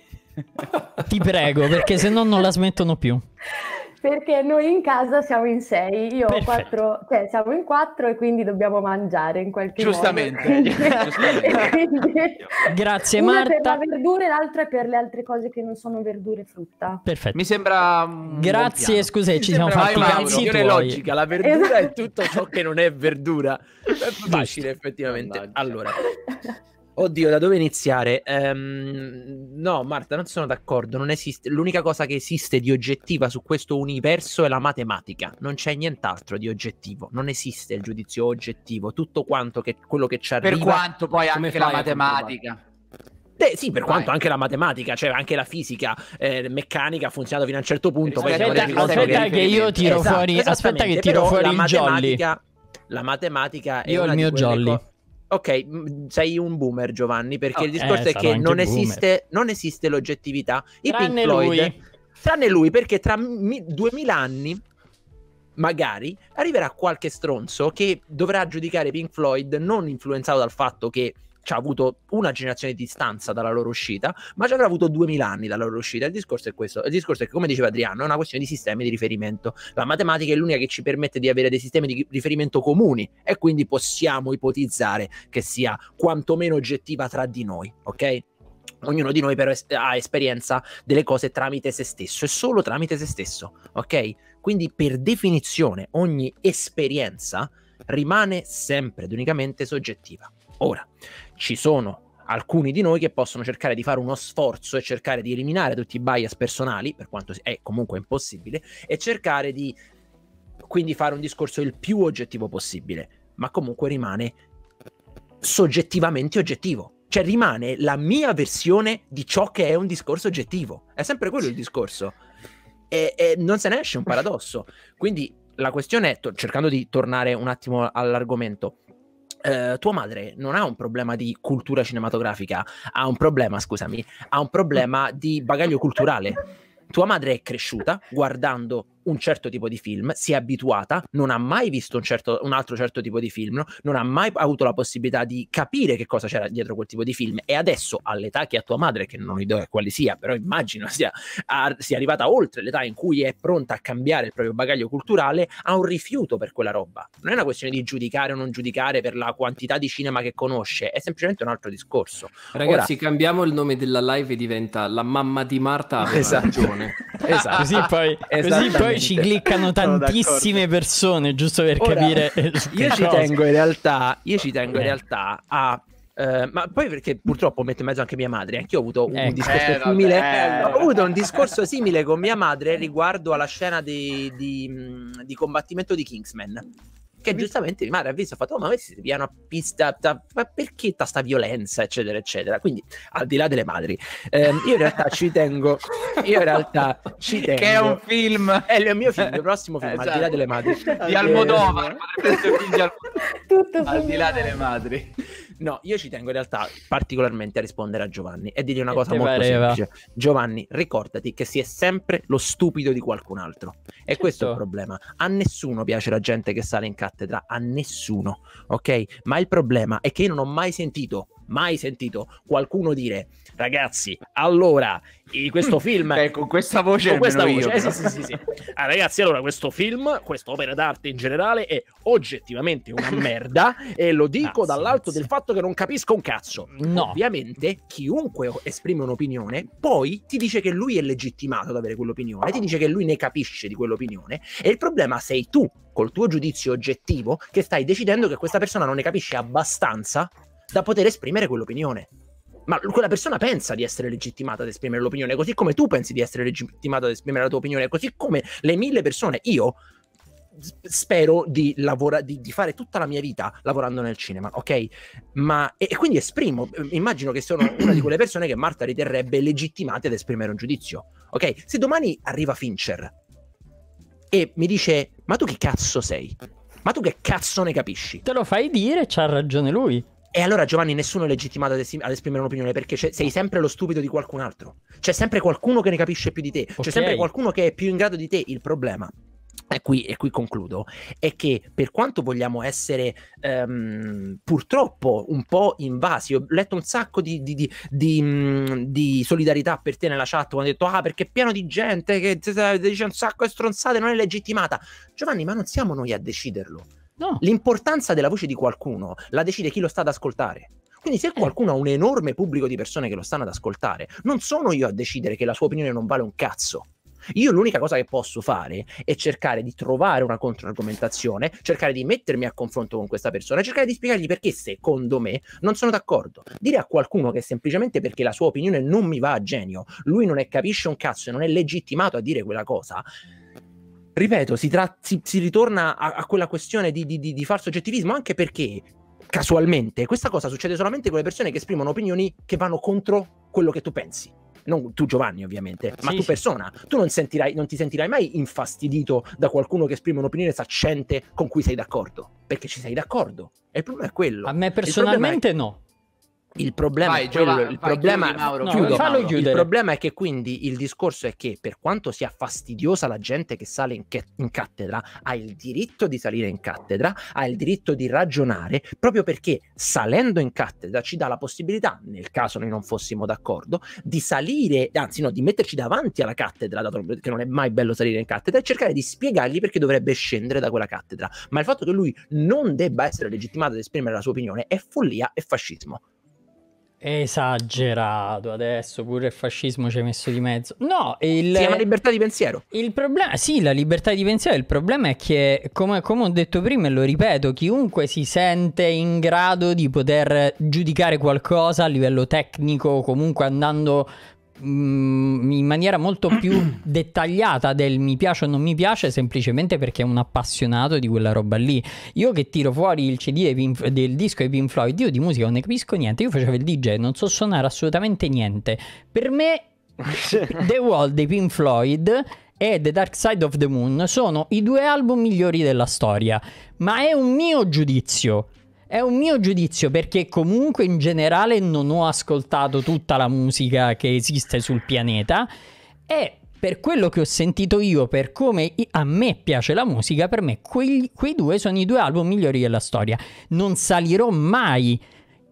Ti prego, perché se no non la smettono più. Perché noi in casa siamo in sei, io ho quattro, cioè siamo in quattro e quindi dobbiamo mangiare in qualche Giustamente. modo. Giustamente. quindi, Grazie una Marta. Una per la verdura e l'altra per le altre cose che non sono verdure e frutta. Perfetto. Mi sembra Grazie, scusa, ci siamo fatti una cazzi logica, la verdura esatto. è tutto ciò che non è verdura. È facile effettivamente. Allora Oddio, da dove iniziare? Um, no, Marta, non sono d'accordo. Non esiste... L'unica cosa che esiste di oggettiva su questo universo è la matematica. Non c'è nient'altro di oggettivo. Non esiste il giudizio oggettivo. Tutto quanto che quello che ci arriva. Per quanto poi anche la matematica. Beh, sì, per Vai. quanto anche la matematica, cioè anche la fisica eh, meccanica ha funzionato fino a un certo punto. Aspetta, poi aspetta, aspetta che, che io tiro esatto, fuori, aspetta che tiro fuori la matematica, la matematica. è io il mio jolly. Co- Ok, sei un boomer Giovanni, perché oh, il eh, discorso eh, è che non esiste, non esiste, l'oggettività. I tranne Pink Floyd, lui. Tranne lui, perché tra mi- 2000 anni, magari, arriverà qualche stronzo che dovrà giudicare Pink Floyd non influenzato dal fatto che ci cioè, ha avuto una generazione di distanza dalla loro uscita, ma ci avrà avuto 2000 anni dalla loro uscita. Il discorso è questo, il discorso è che come diceva Adriano, è una questione di sistemi di riferimento. La matematica è l'unica che ci permette di avere dei sistemi di riferimento comuni e quindi possiamo ipotizzare che sia quantomeno oggettiva tra di noi, ok? Ognuno di noi però es- ha esperienza delle cose tramite se stesso e solo tramite se stesso, ok? Quindi per definizione ogni esperienza rimane sempre ed unicamente soggettiva. Ora, ci sono alcuni di noi che possono cercare di fare uno sforzo e cercare di eliminare tutti i bias personali, per quanto è comunque impossibile, e cercare di quindi fare un discorso il più oggettivo possibile, ma comunque rimane soggettivamente oggettivo. Cioè rimane la mia versione di ciò che è un discorso oggettivo. È sempre quello il discorso. E, e non se ne esce un paradosso. Quindi la questione è, to- cercando di tornare un attimo all'argomento, eh, tua madre non ha un problema di cultura cinematografica, ha un problema, scusami, ha un problema di bagaglio culturale. Tua madre è cresciuta guardando un certo tipo di film, si è abituata, non ha mai visto un, certo, un altro certo tipo di film, no? non ha mai avuto la possibilità di capire che cosa c'era dietro quel tipo di film e adesso all'età che ha tua madre, che non idea quale sia, però immagino sia, a, sia arrivata oltre l'età in cui è pronta a cambiare il proprio bagaglio culturale, ha un rifiuto per quella roba. Non è una questione di giudicare o non giudicare per la quantità di cinema che conosce, è semplicemente un altro discorso. Ragazzi, Ora... cambiamo il nome della live e diventa La mamma di Marta esatto. esatto. Così poi, esatto. Così poi poi ci cliccano tantissime persone, giusto per Ora, capire. Eh, io ci, tengo in realtà, io ci tengo in eh. realtà a Uh, ma poi perché purtroppo metto in mezzo anche mia madre, anch'io ho avuto un, eh, discorso eh, simile. Eh, ho avuto un discorso simile con mia madre riguardo alla scena di, di, di combattimento di Kingsman che giustamente rimane avviso, ha fatto, oh, ma questi si piano a pista, ta, ma perché tutta sta violenza, eccetera, eccetera. Quindi, al di là delle madri, ehm, io in realtà ci tengo, io in realtà ci tengo. Che è un film. È il mio film, il prossimo film, eh, al esatto. di là esatto. delle madri. Di Almodovar, eh, Almodovar. Tutto al di là delle madri. No, io ci tengo in realtà particolarmente a rispondere a Giovanni e dirgli una cosa molto pareva. semplice. Giovanni, ricordati che si è sempre lo stupido di qualcun altro. E certo. questo è il problema. A nessuno piace la gente che sale in cattedra, a nessuno, ok? Ma il problema è che io non ho mai sentito mai sentito qualcuno dire ragazzi, allora questo mm. film Beh, con questa voce, con questa voce. Eh, sì, sì, sì, ah, ragazzi, allora questo film, quest'opera d'arte in generale è oggettivamente una merda e lo dico Cazzo, dall'alto del fatto che non capisco un cazzo. No. Ovviamente chiunque esprime un'opinione poi ti dice che lui è legittimato ad avere quell'opinione, ti dice che lui ne capisce di quell'opinione e il problema sei tu col tuo giudizio oggettivo che stai decidendo che questa persona non ne capisce abbastanza da poter esprimere quell'opinione. Ma quella persona pensa di essere legittimata ad esprimere l'opinione, così come tu pensi di essere legittimata ad esprimere la tua opinione, così come le mille persone, io spero di, lavora- di, di, fare tutta la mia vita lavorando nel cinema, ok? Ma, e, e, quindi esprimo, ehm, immagino che sono una di quelle persone che Marta riterrebbe legittimate ad esprimere un giudizio, ok? Se domani arriva Fincher e mi dice, ma tu che cazzo sei? Ma tu che cazzo ne capisci? Te lo fai dire, c'ha ragione lui. E allora Giovanni nessuno è legittimato ad, esprim- ad esprimere un'opinione perché sei sempre lo stupido di qualcun altro. C'è sempre qualcuno che ne capisce più di te, okay. c'è sempre qualcuno che è più in grado di te. Il problema e qui, e qui, concludo, è che per quanto vogliamo essere um, purtroppo un po' invasi, ho letto un sacco di, di, di, mm, di, solidarietà per te nella chat quando hai detto ah perché è pieno di gente che dice un sacco di stronzate, non è legittimata. Giovanni, ma non siamo noi a deciderlo No. L'importanza della voce di qualcuno la decide chi lo sta ad ascoltare. Quindi se eh. qualcuno ha un enorme pubblico di persone che lo stanno ad ascoltare, non sono io a decidere che la sua opinione non vale un cazzo. Io l'unica cosa che posso fare è cercare di trovare una controargomentazione, cercare di mettermi a confronto con questa persona, cercare di spiegargli perché secondo me non sono d'accordo. Dire a qualcuno che semplicemente perché la sua opinione non mi va a genio, lui non è capisce un cazzo e non è legittimato a dire quella cosa ripeto, si, tra- si, si ritorna a, a, quella questione di, di, di, di falso oggettivismo anche perché casualmente questa cosa succede solamente con le persone che esprimono opinioni che vanno contro quello che tu pensi. Non tu Giovanni ovviamente, ma tu persona, tu non, sentirai, non ti sentirai mai infastidito da qualcuno che esprime un'opinione saccente con cui sei d'accordo, perché ci sei d'accordo. E il problema è quello. A me personalmente è... no. Il problema, vai, quello, Giova, il, vai, problema chiudi, Mauro, no, chiudo, il problema è che quindi il discorso è che per quanto sia fastidiosa la gente che sale in, che, in, cattedra, ha il diritto di salire in cattedra, ha il diritto di ragionare, proprio perché salendo in cattedra ci dà la possibilità, nel caso noi non fossimo d'accordo, di salire, anzi no, di metterci davanti alla cattedra, dato che non è mai bello salire in cattedra, e cercare di spiegargli perché dovrebbe scendere da quella cattedra. Ma il fatto che lui non debba essere legittimato ad esprimere la sua opinione è follia e fascismo. Esagerato adesso, pure il fascismo ci ha messo di mezzo. No, il... Si chiama libertà di pensiero. Il problema, sì, la libertà di pensiero. Il problema è che, come, come ho detto prima e lo ripeto, chiunque si sente in grado di poter giudicare qualcosa a livello tecnico, comunque andando Mm, in maniera molto più dettagliata del mi piace o non mi piace semplicemente perché è un appassionato di quella roba lì io che tiro fuori il cd Pink, del disco di Pink Floyd io di musica non ne capisco niente io facevo il DJ non so suonare assolutamente niente per me The Wall dei Pink Floyd e The Dark Side of the Moon sono i due album migliori della storia ma è un mio giudizio è un mio giudizio perché comunque in generale non ho ascoltato tutta la musica che esiste sul pianeta e per quello che ho sentito io, per come a me piace la musica, per me quei, quei due sono i due album migliori della storia. Non salirò mai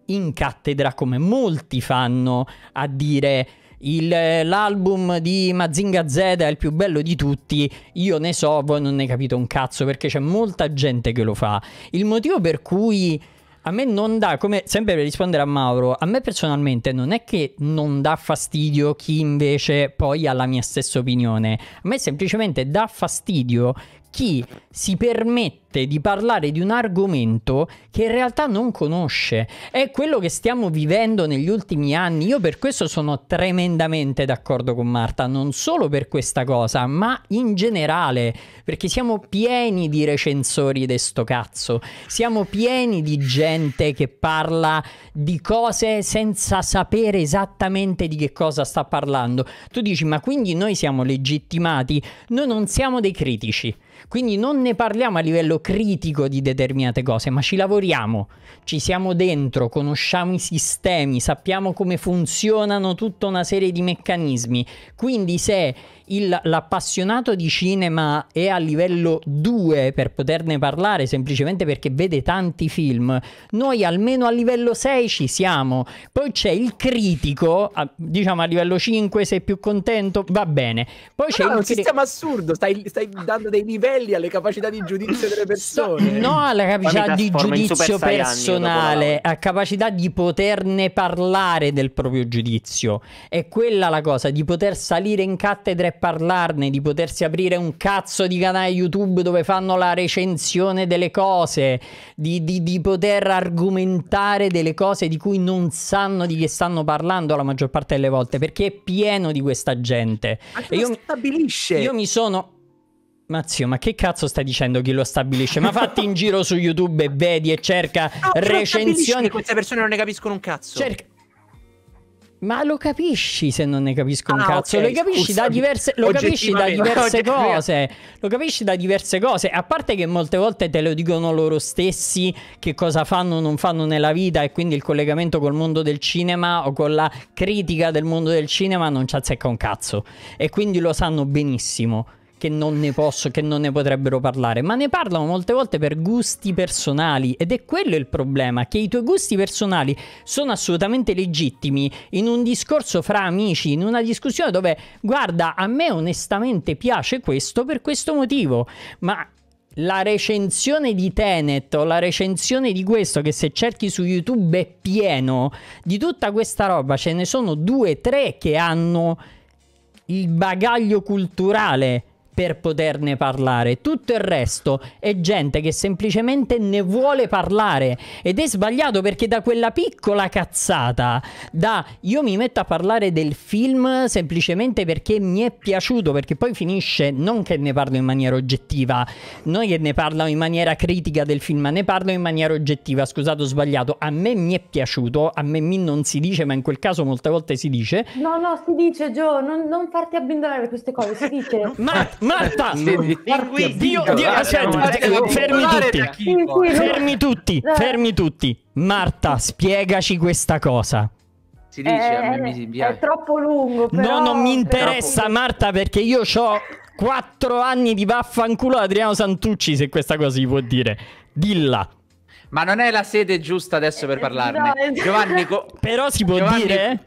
in cattedra come molti fanno a dire il, eh, l'album di Mazinga Z è il più bello di tutti, io ne so, voi non ne capite un cazzo perché c'è molta gente che lo fa. Il motivo per cui a me non dà, come sempre per rispondere a Mauro, a me personalmente non è che non dà fastidio chi invece poi ha la mia stessa opinione, a me semplicemente dà fastidio chi si permette permette di parlare di un argomento che in realtà non conosce. È quello che stiamo vivendo negli ultimi anni. Io per questo sono tremendamente d'accordo con Marta, non solo per questa cosa, ma in generale, perché siamo pieni di recensori de sto cazzo. Siamo pieni di gente che parla di cose senza sapere esattamente di che cosa sta parlando. Tu dici, ma quindi noi siamo legittimati? Noi non siamo dei critici. Quindi non ne parliamo a livello critico di determinate cose, ma ci lavoriamo, ci siamo dentro, conosciamo i sistemi, sappiamo come funzionano tutta una serie di meccanismi. Quindi se il, l'appassionato di cinema è a livello 2 per poterne parlare, semplicemente perché vede tanti film, noi almeno a livello 6 ci siamo. Poi c'è il critico, a, diciamo a livello 5 sei più contento, va bene. Poi Ma c'è no, il... un sistema assurdo, stai, stai, dando dei livelli alle capacità di giudizio delle persone. So, no, alla capacità di giudizio personale, a capacità di poterne parlare del proprio giudizio. È quella la cosa, di poter salire in cattedra e parlarne, di potersi aprire un cazzo di canale YouTube dove fanno la recensione delle cose, di, di, di poter argomentare delle cose di cui non sanno di che stanno parlando la maggior parte delle volte, perché è pieno di questa gente. Ma chi io, stabilisce? Io mi sono... Ma zio, ma che cazzo stai dicendo chi lo stabilisce? Ma fatti in giro su YouTube e vedi e cerca no, recensioni. Queste persone non ne capiscono un cazzo. Cerca... Ma lo capisci se non ne capisco un ah, cazzo? Okay, lo capisci, da diverse, lo capisci da diverse cose. Lo capisci da diverse cose. A parte che molte volte te lo dicono loro stessi che cosa fanno o non fanno nella vita, e quindi il collegamento col mondo del cinema o con la critica del mondo del cinema non ci azzecca un cazzo. E quindi lo sanno benissimo che non ne posso, che non ne potrebbero parlare, ma ne parlano molte volte per gusti personali ed è quello il problema, che i tuoi gusti personali sono assolutamente legittimi in un discorso fra amici, in una discussione dove guarda, a me onestamente piace questo per questo motivo, ma la recensione di Tenet o la recensione di questo che se cerchi su YouTube è pieno di tutta questa roba, ce ne sono due, tre che hanno il bagaglio culturale per poterne parlare. Tutto il resto è gente che semplicemente ne vuole parlare ed è sbagliato perché da quella piccola cazzata, da io mi metto a parlare del film semplicemente perché mi è piaciuto, perché poi finisce non che ne parlo in maniera oggettiva, noi che ne parliamo in maniera critica del film, ma ne parlo in maniera oggettiva, scusate ho sbagliato, a me mi è piaciuto, a me mi non si dice, ma in quel caso molte volte si dice. No, no, si dice Gio, non, non farti abbindolare queste cose, si dice. ma, Marta, fermi tutti, fermi tutti, fermi tutti. Marta, spiegaci questa cosa. Si dice, a me eh, si piace. È troppo lungo. Però, no, non mi interessa Marta perché io ho 4 anni di vaffanculo ad Adriano Santucci se questa cosa si può dire. Dilla. Ma non è la sede giusta adesso per eh, parlarne. Giovanni, però si può Giovanni... dire?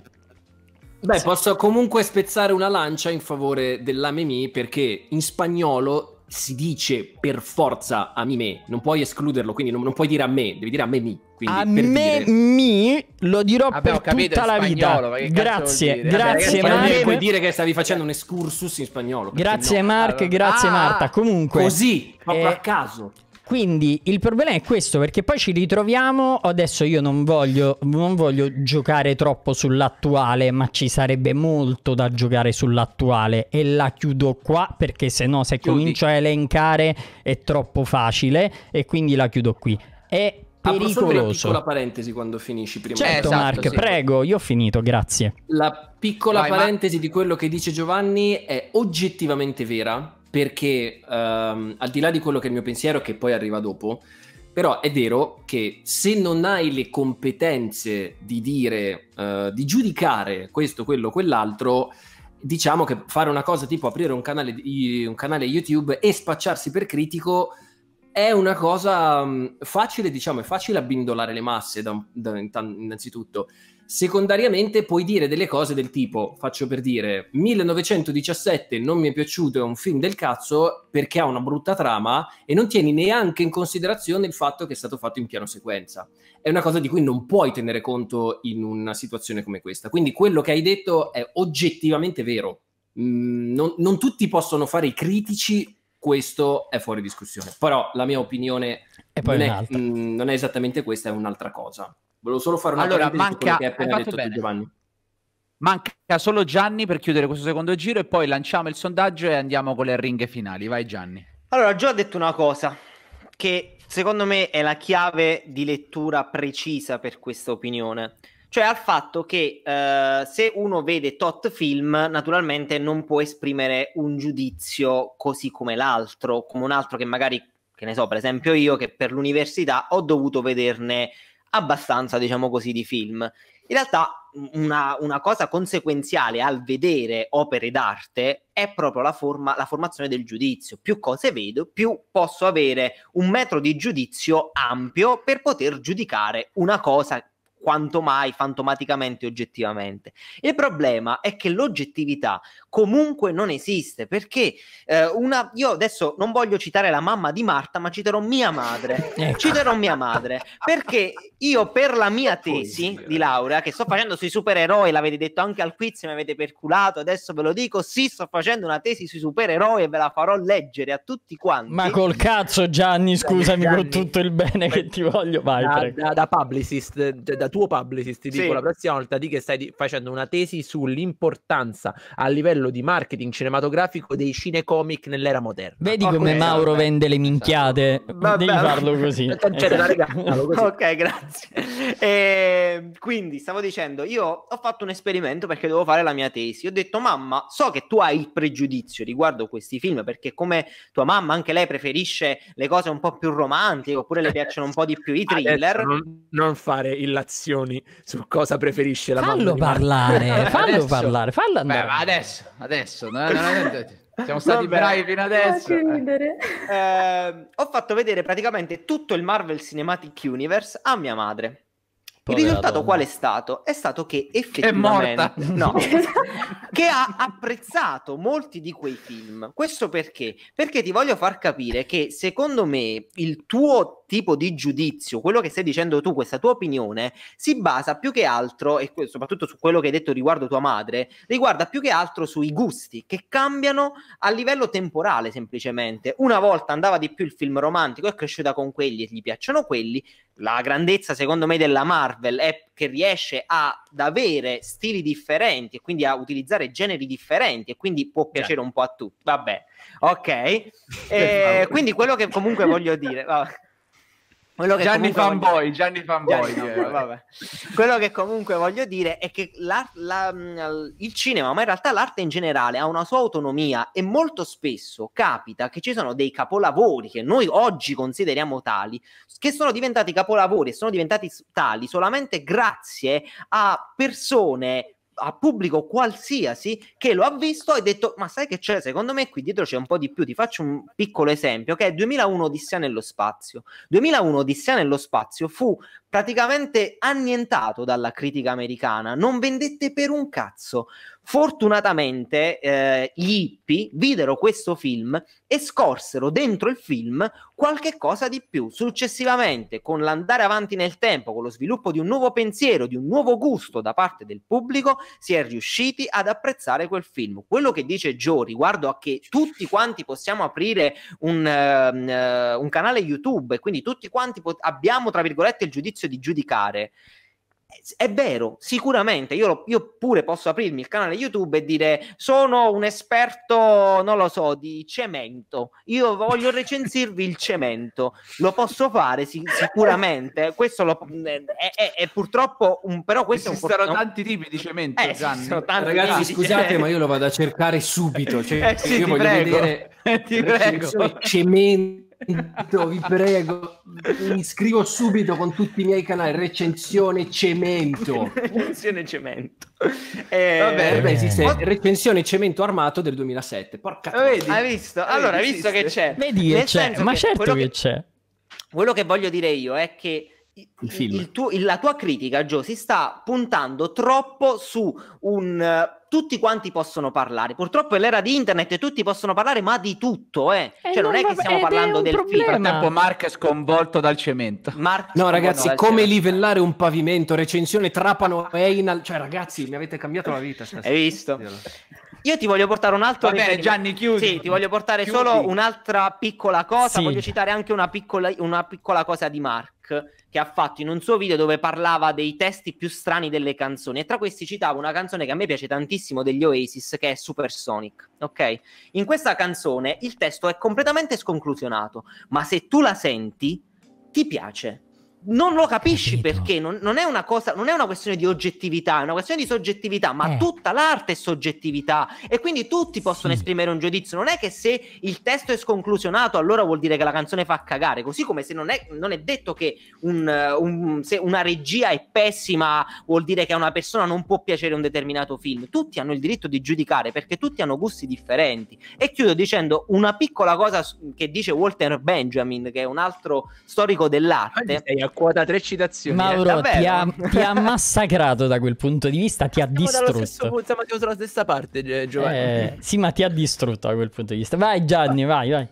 Beh, sì. posso comunque spezzare una lancia in favore dell'Amemi perché in spagnolo si dice per forza a me, non puoi escluderlo, quindi non, non, puoi dire a me, devi dire a me mi. A me mi lo dirò Vabbè, per capito, tutta la spagnolo, vita. Grazie, grazie Vabbè, cioè, Mark. Non puoi dire che stavi facendo un excursus in spagnolo. Grazie no. Mark, allora... grazie ah, Marta. Comunque, così, proprio eh... a caso. Quindi il problema è questo, perché poi ci ritroviamo, adesso io non voglio, non voglio giocare troppo sull'attuale, ma ci sarebbe molto da giocare sull'attuale e la chiudo qua perché se no se comincio a elencare è troppo facile e quindi la chiudo qui. È pericoloso. una piccola parentesi quando finisci prima. Certo, esatto, Mark, sì. prego, io ho finito, grazie. La piccola Vai, parentesi ma... di quello che dice Giovanni è oggettivamente vera perché um, al di là di quello che è il mio pensiero che poi arriva dopo, però è vero che se non hai le competenze di dire, uh, di giudicare questo, quello, quell'altro, diciamo che fare una cosa tipo aprire un canale, un canale YouTube e spacciarsi per critico è una cosa um, facile, diciamo, è facile abbindolare le masse da, da, innanzitutto, Secondariamente puoi dire delle cose del tipo, faccio per dire, 1917 non mi è piaciuto, è un film del cazzo perché ha una brutta trama e non tieni neanche in considerazione il fatto che è stato fatto in piano sequenza. È una cosa di cui non puoi tenere conto in una situazione come questa. Quindi quello che hai detto è oggettivamente vero. Mm, non, non tutti possono fare i critici, questo è fuori discussione. Però la mia opinione non è, mh, mm, non è esattamente questa, è un'altra cosa. Volevo solo fare una allora, manca... che hai appena detto bene. Giovanni. Manca solo Gianni per chiudere questo secondo giro e poi lanciamo il sondaggio e andiamo con le ringhe finali. Vai Gianni. Allora, Gio ha detto una cosa che secondo me è la chiave di lettura precisa per questa opinione. Cioè al fatto che eh, se uno vede tot film, naturalmente non può esprimere un giudizio così come l'altro, come un altro che magari, che ne so, per esempio io che per l'università ho dovuto vederne abbastanza, diciamo così, di film. In realtà una, una cosa conseguenziale al vedere opere d'arte è proprio la, forma, la formazione del giudizio. Più cose vedo, più posso avere un metro di giudizio ampio per poter giudicare una cosa quanto mai fantomaticamente oggettivamente. Il problema è che l'oggettività comunque non esiste perché eh, una io adesso non voglio citare la mamma di Marta, ma citerò mia madre. Ecco. citerò mia madre perché io per la mia tesi di laurea che sto facendo sui supereroi, l'avete detto anche al quiz, mi avete perculato, adesso ve lo dico, sì, sto facendo una tesi sui supereroi e ve la farò leggere a tutti quanti. Ma col cazzo Gianni, scusami Gianni. con tutto il bene che ti voglio, vai. Da, da, da publicist, da, da tuo publicist, ti dico la prossima volta di che stai facendo una tesi sull'importanza a livello di marketing cinematografico dei cinecomic nell'era moderna. Vedi okay, come Mauro vabbè. vende le esatto. minchiate, vabbè, devi farlo così. così. Ok, grazie. E, ehm, quindi stavo dicendo, io ho fatto un esperimento perché dovevo fare la mia tesi. Ho detto, mamma, so che tu hai il pregiudizio riguardo questi film perché come tua mamma anche lei preferisce le cose un po' più romantiche oppure le eh, piacciono un po' di più i thriller. Non, non, fare il lazio riflessioni su cosa preferisce la fallo mamma. Parlare, mamma. fallo adesso, parlare, fallo andare. adesso, adesso, no, no, no, siamo stati Vabbè. bravi fino adesso. Eh, ehm, ho fatto vedere praticamente tutto il Marvel Cinematic Universe a mia madre. Povera il risultato donna. qual è stato? È stato che effettivamente no, esatto. che ha apprezzato molti di quei film. Questo perché? Perché ti voglio far capire che secondo me il tuo tipo di giudizio, quello che stai dicendo tu, questa tua opinione, si basa più che altro, e soprattutto su quello che hai detto riguardo tua madre, riguarda più che altro sui gusti che cambiano a livello temporale semplicemente. Una volta andava di più il film romantico, è cresciuta con quelli e gli piacciono quelli. La grandezza, secondo me, della Marvel è che riesce ad avere stili differenti e quindi a utilizzare generi differenti e quindi può piacere un po' a tutti. Vabbè, ok. E, esatto. eh, quindi quello che comunque voglio dire... Vabbè. Quello che Gianni fanboy, voglio... Gianni fanboy. Gianni, eh, vabbè. Quello che comunque voglio dire è che la, la, mm, il cinema, ma in realtà l'arte in generale, ha una sua autonomia e molto spesso capita che ci sono dei capolavori che noi oggi consideriamo tali, che sono diventati capolavori e sono diventati tali solamente grazie a persone a pubblico qualsiasi che lo ha visto e detto ma sai che c'è secondo me qui dietro c'è un po' di più ti faccio un piccolo esempio che è 2001 Odissea nello spazio 2001 Odissea nello spazio fu praticamente annientato dalla critica americana non vendette per un cazzo Fortunatamente eh, gli hippie videro questo film e scorsero dentro il film qualche cosa di più. Successivamente, con l'andare avanti nel tempo, con lo sviluppo di un nuovo pensiero, di un nuovo gusto da parte del pubblico, si è riusciti ad apprezzare quel film. Quello che dice Joe riguardo a che tutti quanti possiamo aprire un, uh, un canale YouTube e quindi tutti quanti pot- abbiamo, tra virgolette, il giudizio di giudicare è vero, sicuramente. Io, io, pure posso aprirmi il canale YouTube e dire: Sono un esperto, non lo so, di cemento. Io voglio recensirvi il cemento. Lo posso fare sic- sicuramente. Questo lo, mhmm, è, è, è, purtroppo un. Però questo ci è un sono tanti tipi di cemento. Eh, Ragazzi, scusate, ma io lo vado a cercare subito. Cioè, eh sì, io voglio prego. vedere eh, cemento Dito, vi prego, mi iscrivo subito con tutti i miei canali. Recensione Cemento. Recensione Cemento. Eh, vabbè, vabbè, eh, esiste eh. Recensione Cemento Armato del 2007. Porca eh, vedi, Hai visto? Allora, hai visto che c'è. Vedi che c'è, ma che certo che, c'è. Quello che voglio dire io è che il il tuo, la tua critica, Gio, si sta puntando troppo su un tutti quanti possono parlare. Purtroppo è l'era di internet e tutti possono parlare, ma di tutto, eh. E eh, cioè, non, non è che stiamo parlando del film. Nel frattempo, Mark è sconvolto dal cemento. Mark no, ragazzi, come cemento. livellare un pavimento, recensione Trapano Einal. Cioè, ragazzi, mi avete cambiato la vita stasera. Hai visto? Io ti voglio portare un altro. Va bene, Gianni, chiudi. Sì, ti voglio portare chiudi. solo un'altra piccola cosa. Sì. Voglio citare anche una piccola, una piccola cosa di Mark che ha fatto in un suo video dove parlava dei testi più strani delle canzoni e tra questi citavo una canzone che a me piace tantissimo degli Oasis che è Supersonic, ok? In questa canzone il testo è completamente sconclusionato, ma se tu la senti ti piace non lo capisci Capito. perché non, non, è una cosa, non è una questione di oggettività, è una questione di soggettività, ma eh. tutta l'arte è soggettività e quindi tutti possono sì. esprimere un giudizio. Non è che se il testo è sconclusionato, allora vuol dire che la canzone fa cagare, così come se non è, non è detto che un, un, se una regia è pessima, vuol dire che a una persona non può piacere un determinato film. Tutti hanno il diritto di giudicare perché tutti hanno gusti differenti. E chiudo dicendo una piccola cosa che dice Walter Benjamin, che è un altro storico dell'arte. Sei quota tre citazioni. Eh. Mauro, eh, ti, ha, ti ha, massacrato da quel punto di vista, ti ha siamo distrutto. Siamo punto, sulla stessa parte, eh, Giovanni. Eh, sì, ma ti ha distrutto da quel punto di vista. Vai Gianni, vai, vai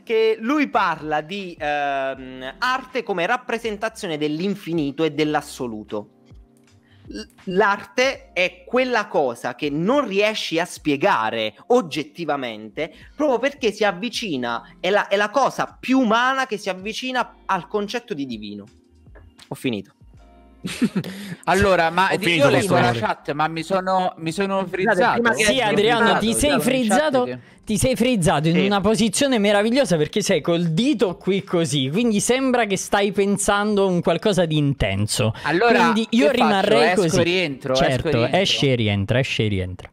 che lui parla di ehm, arte come rappresentazione dell'infinito e dell'assoluto. L'arte è quella cosa che non riesci a spiegare oggettivamente proprio perché si avvicina, è la, è la cosa più umana che si avvicina al concetto di divino. Ho finito. allora, ma io leggo la chat, ma mi sono, mi sono frizzato. Prima sì, Adriano, ti sei frizzato. Che... Ti sei frizzato in sì. una posizione meravigliosa perché sei col dito qui così, quindi sembra che stai pensando un qualcosa di intenso. Allora, quindi io rimarrei esco, così. Rientro, certo, esco, rientro. esce e rientra, esce e rientra.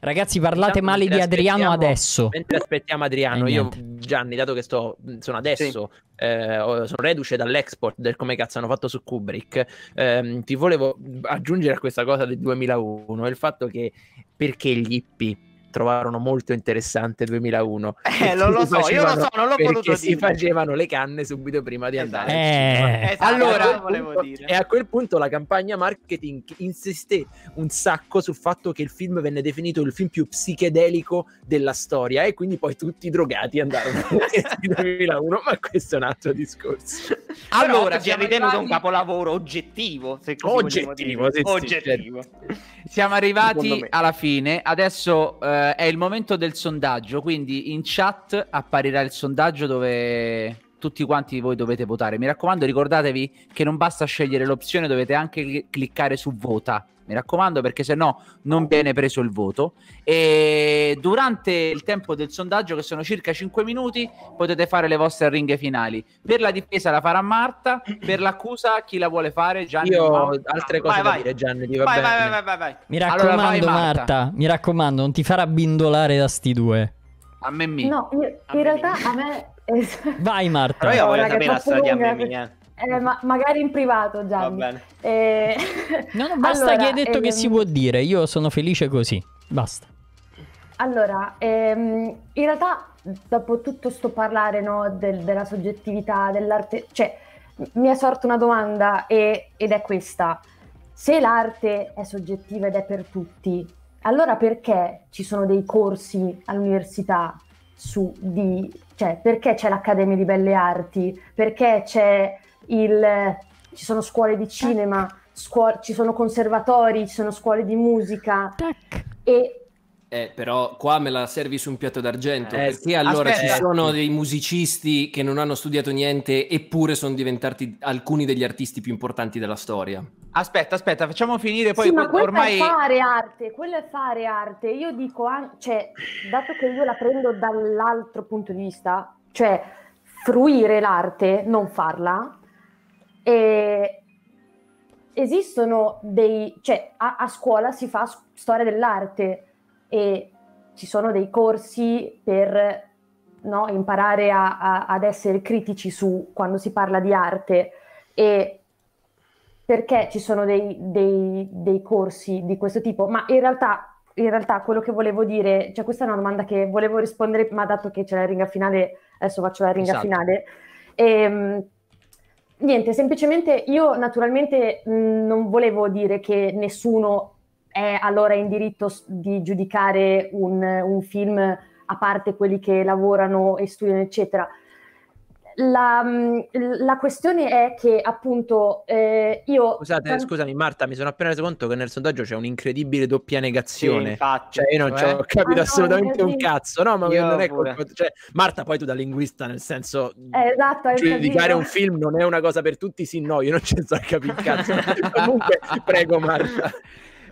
Ragazzi, parlate diciamo, male di Adriano adesso. Mentre aspettiamo Adriano, io Gianni, dato che sto, sono adesso, sì. eh, sono reduce dall'export del come cazzo hanno fatto su Kubrick, ehm, ti volevo aggiungere a questa cosa del 2001 il fatto che perché gli hippie trovarono molto interessante 2001. Eh, non lo so, io lo so, non l'ho voluto dire. si facevano le canne subito prima di andare. Esatto, eh. Esatto, allora, punto, e a quel punto la campagna marketing insisté un sacco sul fatto che il film venne definito il film più psichedelico della storia e quindi poi tutti i drogati andarono nel 2001, ma questo è un altro discorso. Allora, si è ritenuto un capolavoro oggettivo, se così oggettivo, sì, oggettivo. Sì, certo. Siamo arrivati alla fine, adesso eh, eh, è il momento del sondaggio, quindi in chat apparirà il sondaggio dove tutti quanti voi dovete votare. Mi raccomando, ricordatevi che non basta scegliere l'opzione, dovete anche cliccare su vota mi raccomando perché se no non viene preso il voto. E durante il tempo del sondaggio, che sono circa 5 minuti, potete fare le vostre ringhe finali. Per la difesa la farà Marta, per l'accusa chi la vuole fare? Gianni. Io ho altre cose vai, da vai. dire Gianni, vai, vai, vai, vai, vai, Mi raccomando allora vai, Marta. Marta, mi raccomando, non ti farà bindolare da sti due. A me mi. No, io, in realtà me. a me... Vai Marta. Però io voglio sapere la storia a me mia. Eh, ma magari in privato, Gianni. Va bene. Eh... No, no, basta allora, che hai detto ehm... che si può ehm, dire, io sono felice così, basta. Allora, ehm, in realtà dopo tutto sto parlare no, del, della soggettività, dell'arte, cioè mi è sorta una domanda e, ed è questa. Se l'arte è soggettiva ed è per tutti, allora perché ci sono dei corsi all'università su di, cioè perché c'è l'Accademia di Belle Arti, perché c'è il, ci sono scuole di cinema, scuole, ci sono conservatori, ci sono scuole di musica. Tac. E eh, però qua me la servi su un piatto d'argento. Eh, perché allora aspetta. ci sono dei musicisti che non hanno studiato niente, eppure sono diventati alcuni degli artisti più importanti della storia. Aspetta, aspetta, facciamo finire poi. Sì, ma quello ormai... è fare arte, quello è fare arte. Io dico, cioè, dato che io la prendo dall'altro punto di vista, cioè fruire l'arte, non farla, e esistono dei, cioè a, a scuola si fa storia dell'arte e ci sono dei corsi per no, imparare a, a, ad essere critici su quando si parla di arte e perché ci sono dei, dei, dei corsi di questo tipo, ma in realtà, in realtà, quello che volevo dire, cioè questa è una domanda che volevo rispondere, ma dato che c'è la ringa finale, adesso faccio la ringa esatto. finale. E, ehm, Niente, semplicemente io naturalmente mh, non volevo dire che nessuno è allora in diritto di giudicare un, un film a parte quelli che lavorano e studiano, eccetera la, la, questione è che appunto eh, io... Scusate, quando... scusami Marta, mi sono appena reso conto che nel sondaggio c'è un'incredibile doppia negazione. Sì, infatti, cioè, io non cioè... ho ah, capito ah, assolutamente no, un cazzo, no? Ma non è pure. cioè, Marta poi tu da linguista, nel senso... Eh, esatto, giudicare cioè, un film non è una cosa per tutti, sì, no, io non ci so capire il cazzo. Comunque, prego Marta.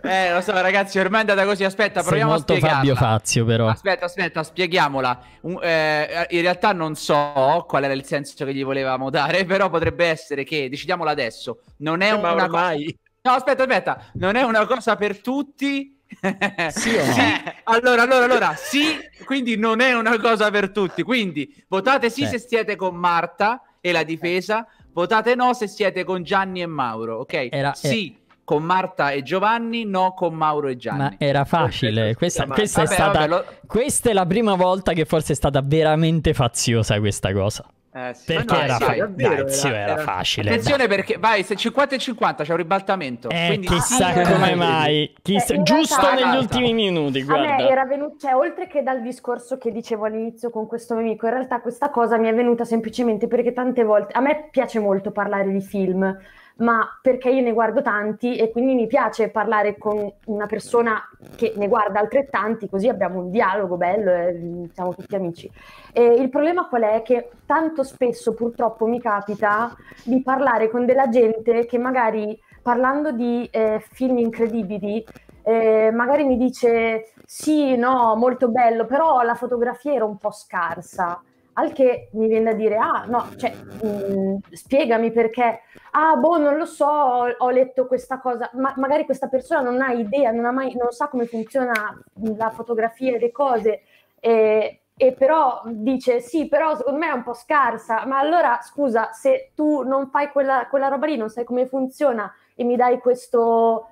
Eh, lo so, ragazzi, ormai è andata così. Aspetta, Sei proviamo a spiegarla. Fabio Fazio, però. Aspetta, aspetta, spieghiamola. Un, eh, in realtà non so qual era il senso che gli volevamo dare, però potrebbe essere che, decidiamola adesso, non è eh, Ma una ormai... cosa... No, aspetta, aspetta, non è una cosa per tutti... sì, no? sì. Allora, allora, allora, sì, quindi non è una cosa per tutti. Quindi votate sì, sì. se siete con Marta e la difesa, votate no se siete con Gianni e Mauro, ok? Era, sì. Era con Marta e Giovanni, no con Mauro e Gianni. Ma era facile, questa, questa, vabbè, è, stata, vabbè, lo... questa è la prima volta che forse è stata veramente faziosa questa cosa. Eh, sì. Perché no, era, sì, fa- davvero, dai, era, era, facile. Attenzione dai. perché vai, se 50 e 50 c'è un ribaltamento. Eh, quindi... chissà ah, come eh, mai. Chissà, eh, giusto realtà, negli alta. ultimi minuti. Guarda. era venuto, cioè, oltre che dal discorso che dicevo all'inizio con questo mio amico, in realtà questa cosa mi è venuta semplicemente perché tante volte a me piace molto parlare di film ma perché io ne guardo tanti e quindi mi piace parlare con una persona che ne guarda altrettanti, così abbiamo un dialogo bello e mm, siamo tutti amici. E il problema qual è? Che tanto spesso purtroppo mi capita di parlare con della gente che magari parlando di eh, film incredibili eh, magari mi dice sì, no, molto bello, però la fotografia era un po' scarsa. Al che mi viene da dire, ah no, cioè, mh, mm, spiegami perché ah, boh, non lo so, ho letto questa cosa, ma magari questa persona non ha idea, non, ha mai, non sa come funziona la fotografia e le cose, eh, e però dice, sì, però secondo me è un po' scarsa, ma allora scusa, se tu non fai quella, quella roba lì, non sai come funziona e mi dai questo,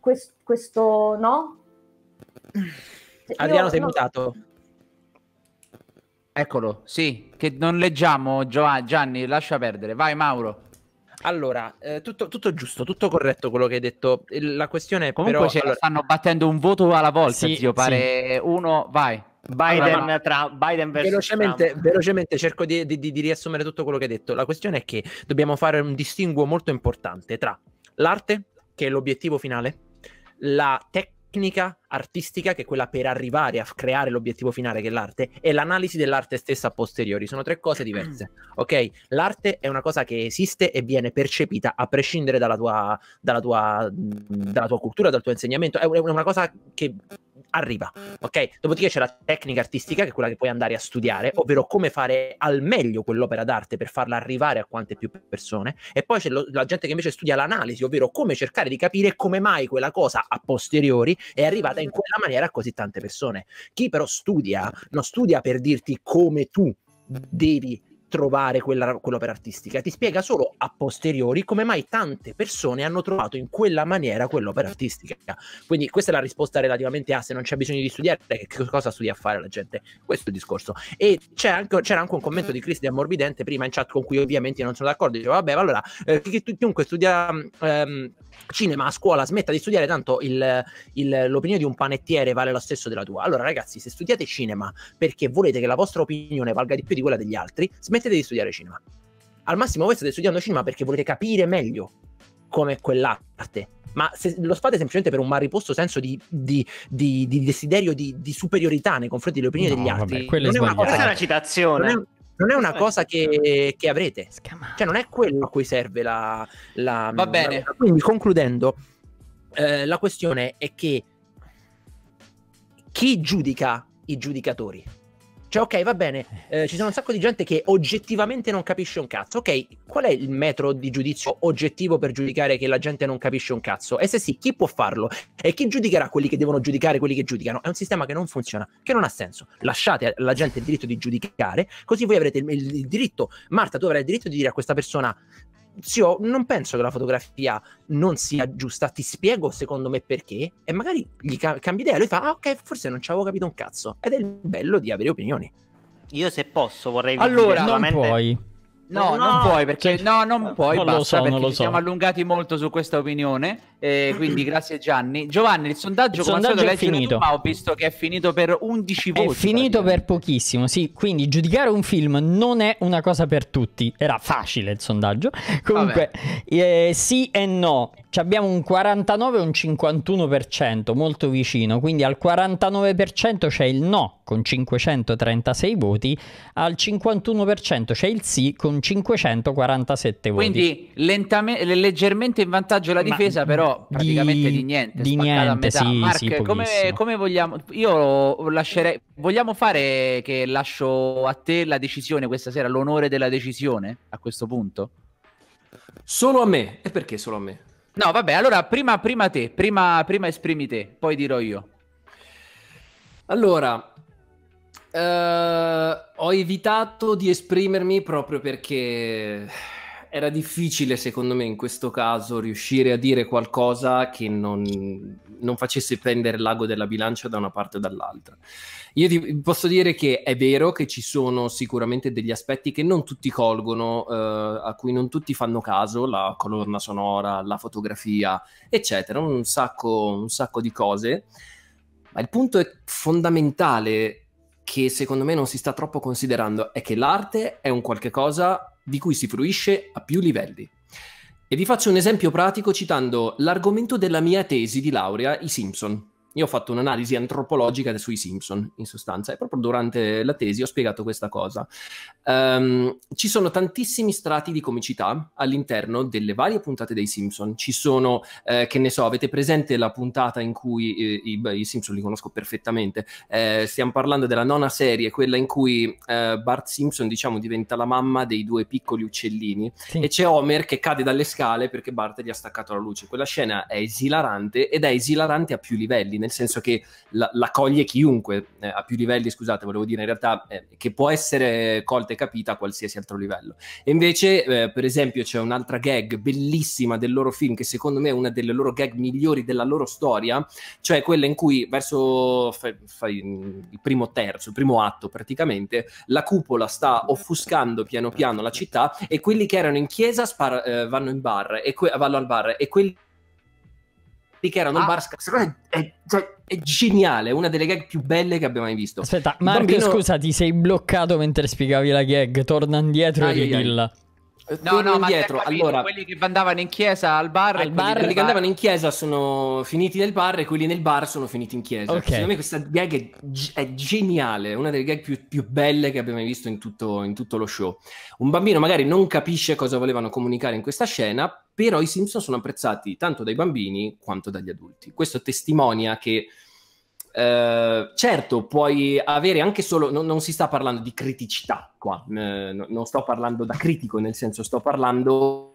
quest, questo no? Cioè, Adriano, sei no. mutato. Eccolo, sì, che non leggiamo Gianni, lascia perdere. Vai Mauro. Allora, eh, tutto, tutto, giusto, tutto corretto quello che hai detto. La questione è Comunque però... ce allora... stanno battendo un voto alla volta, sì, zio, pare sì. uno, vai. Biden, allora, tra, Biden velocemente, velocemente, cerco di, di, di riassumere tutto quello che hai detto. La questione è che dobbiamo fare un distinguo molto importante tra l'arte, che è l'obiettivo finale, la tecnica, artistica che è quella per arrivare a creare l'obiettivo finale che è l'arte e l'analisi dell'arte stessa a posteriori sono tre cose diverse ok l'arte è una cosa che esiste e viene percepita a prescindere dalla tua, dalla tua, dalla tua cultura dal tuo insegnamento è una cosa che arriva, ok? Dopodiché c'è la tecnica artistica, che è quella che puoi andare a studiare, ovvero come fare al meglio quell'opera d'arte per farla arrivare a quante più persone, e poi c'è lo, la gente che invece studia l'analisi, ovvero come cercare di capire come mai quella cosa a posteriori è arrivata in quella maniera a così tante persone. Chi però studia, non studia per dirti come tu devi trovare quella, quell'opera artistica, ti spiega solo a posteriori come mai tante persone hanno trovato in quella maniera quell'opera artistica. Quindi questa è la risposta relativamente a se non c'è bisogno di studiare, che cosa studia a fare la gente? Questo è il discorso. E anche, c'era anche un commento di Cristian Morbidente prima in chat con cui ovviamente non sono d'accordo, diceva vabbè, allora eh, chiunque studia ehm, cinema a scuola smetta di studiare, tanto il, il, l'opinione di un panettiere vale lo stesso della tua. Allora ragazzi, se studiate cinema perché volete che la vostra opinione valga di più di quella degli altri, smettete smettete di studiare cinema. Al massimo voi state studiando cinema perché volete capire meglio come quell'arte. Ma se lo fate semplicemente per un mal riposto senso di, di, di, di desiderio di, superiorità nei confronti delle opinioni no, degli altri, vabbè, non è, una cosa, questa è una citazione. Non è, non è una eh. cosa che, che, avrete. Cioè, non è quello a cui serve la. la Va bene. La, quindi, concludendo, eh, la questione è che chi giudica i giudicatori? Cioè, ok, va bene, eh, ci sono un sacco di gente che oggettivamente non capisce un cazzo. Ok, qual è il metro di giudizio oggettivo per giudicare che la gente non capisce un cazzo? E se sì, chi può farlo? E chi giudicherà quelli che devono giudicare quelli che giudicano? È un sistema che non funziona, che non ha senso. Lasciate alla gente il diritto di giudicare, così voi avrete il, il, il diritto, Marta, tu avrai il diritto di dire a questa persona zio, oh, non penso che la fotografia non sia giusta, ti spiego secondo me perché, e magari gli ca- cambi idea, lui fa, ah ok, forse non ci avevo capito un cazzo, ed è il bello di avere opinioni. Io se posso vorrei... Allora, non puoi. No, eh, no, non puoi perché cioè, no, non puoi. Non basta, lo so, non lo so. siamo allungati molto su questa opinione. Eh, quindi grazie Gianni. Giovanni, il sondaggio, il sondaggio è finito. Tu, ho visto che è finito per 11 voti. È finito per pochissimo, sì. Quindi giudicare un film non è una cosa per tutti. Era facile il sondaggio. Comunque, eh, sì e no abbiamo un 49 e un 51%, molto vicino, quindi al 49% c'è il no con 536 voti, al 51% c'è il sì con 547 voti. Quindi lentamente, leggermente in vantaggio la difesa, Ma però praticamente di, di niente. Di niente, sì, Mark, sì, come, come, vogliamo... Io lascerei... Vogliamo fare che lascio a te la decisione questa sera, l'onore della decisione a questo punto? Solo a me. E perché solo a me? No, vabbè, allora prima, prima te, prima, prima esprimi te, poi dirò io. Allora, eh, ho evitato di esprimermi proprio perché era difficile, secondo me, in questo caso riuscire a dire qualcosa che non, non facesse prendere l'ago della bilancia da una parte o dall'altra. Io ti posso dire che è vero che ci sono sicuramente degli aspetti che non tutti colgono, eh, a cui non tutti fanno caso, la colonna sonora, la fotografia, eccetera, un sacco, un sacco di cose. Ma il punto è fondamentale che secondo me non si sta troppo considerando è che l'arte è un qualche cosa di cui si fruisce a più livelli. E vi faccio un esempio pratico citando l'argomento della mia tesi di laurea, i Simpson io ho fatto un'analisi antropologica sui Simpson, in sostanza, e proprio durante la tesi ho spiegato questa cosa. Um, ci sono tantissimi strati di comicità all'interno delle varie puntate dei Simpson. Ci sono, eh, che ne so, avete presente la puntata in cui eh, i, i, Simpson li conosco perfettamente. Eh, stiamo parlando della nona serie, quella in cui eh, Bart Simpson, diciamo, diventa la mamma dei due piccoli uccellini. Sì. E c'è Homer che cade dalle scale perché Bart gli ha staccato la luce. Quella scena è esilarante ed è esilarante a più livelli nel senso che la, la coglie chiunque eh, a più livelli, scusate, volevo dire in realtà eh, che può essere colta e capita a qualsiasi altro livello. E invece, eh, per esempio, c'è un'altra gag bellissima del loro film che secondo me è una delle loro gag migliori della loro storia, cioè quella in cui verso f- f- mm, il primo terzo, il primo atto praticamente, la cupola sta offuscando piano piano la città e quelli che erano in chiesa spar- eh, vanno in bar e que- vanno al bar e quelli lì che erano ah, bar secondo me è, cioè, è geniale, una delle gag più belle che abbiamo mai visto. Aspetta, Marco, bambino... scusa, ti sei bloccato mentre spiegavi la gag, torna indietro ah, e ridilla. Eh, no, no, indietro. Capito, allora, quelli che andavano in chiesa al bar, al bar quelli, che bar. andavano in chiesa sono finiti nel bar e quelli nel bar sono finiti in chiesa. Okay. Secondo me questa gag è, è geniale, una delle gag più, più, belle che abbiamo mai visto in tutto, in tutto lo show. Un bambino magari non capisce cosa volevano comunicare in questa scena, però i Simpson sono apprezzati tanto dai bambini quanto dagli adulti. Questo testimonia che eh, certo, puoi avere anche solo, no, non si sta parlando di criticità qua, eh, non sto parlando da critico, nel senso sto parlando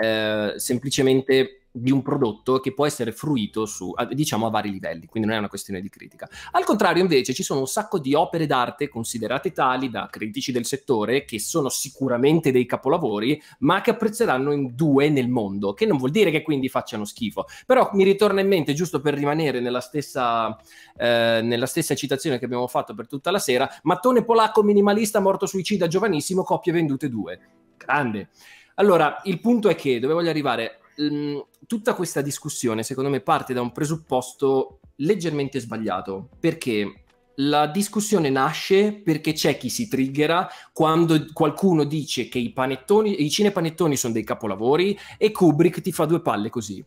eh, semplicemente di un prodotto che può essere fruito su, diciamo, a vari livelli, quindi non è una questione di critica. Al contrario, invece, ci sono un sacco di opere d'arte considerate tali da critici del settore che sono sicuramente dei capolavori, ma che apprezzeranno in due nel mondo, che non vuol dire che quindi facciano schifo. Però mi ritorna in mente, giusto per rimanere nella stessa, eh, nella stessa citazione che abbiamo fatto per tutta la sera, mattone polacco minimalista morto suicida giovanissimo, coppie vendute due. Grande. Allora, il punto è che dove voglio arrivare Ehm, tutta questa discussione, secondo me, parte da un presupposto leggermente sbagliato, perché la discussione nasce perché c'è chi si triggera quando qualcuno dice che i panettoni, i cinepanettoni sono dei capolavori e Kubrick ti fa due palle così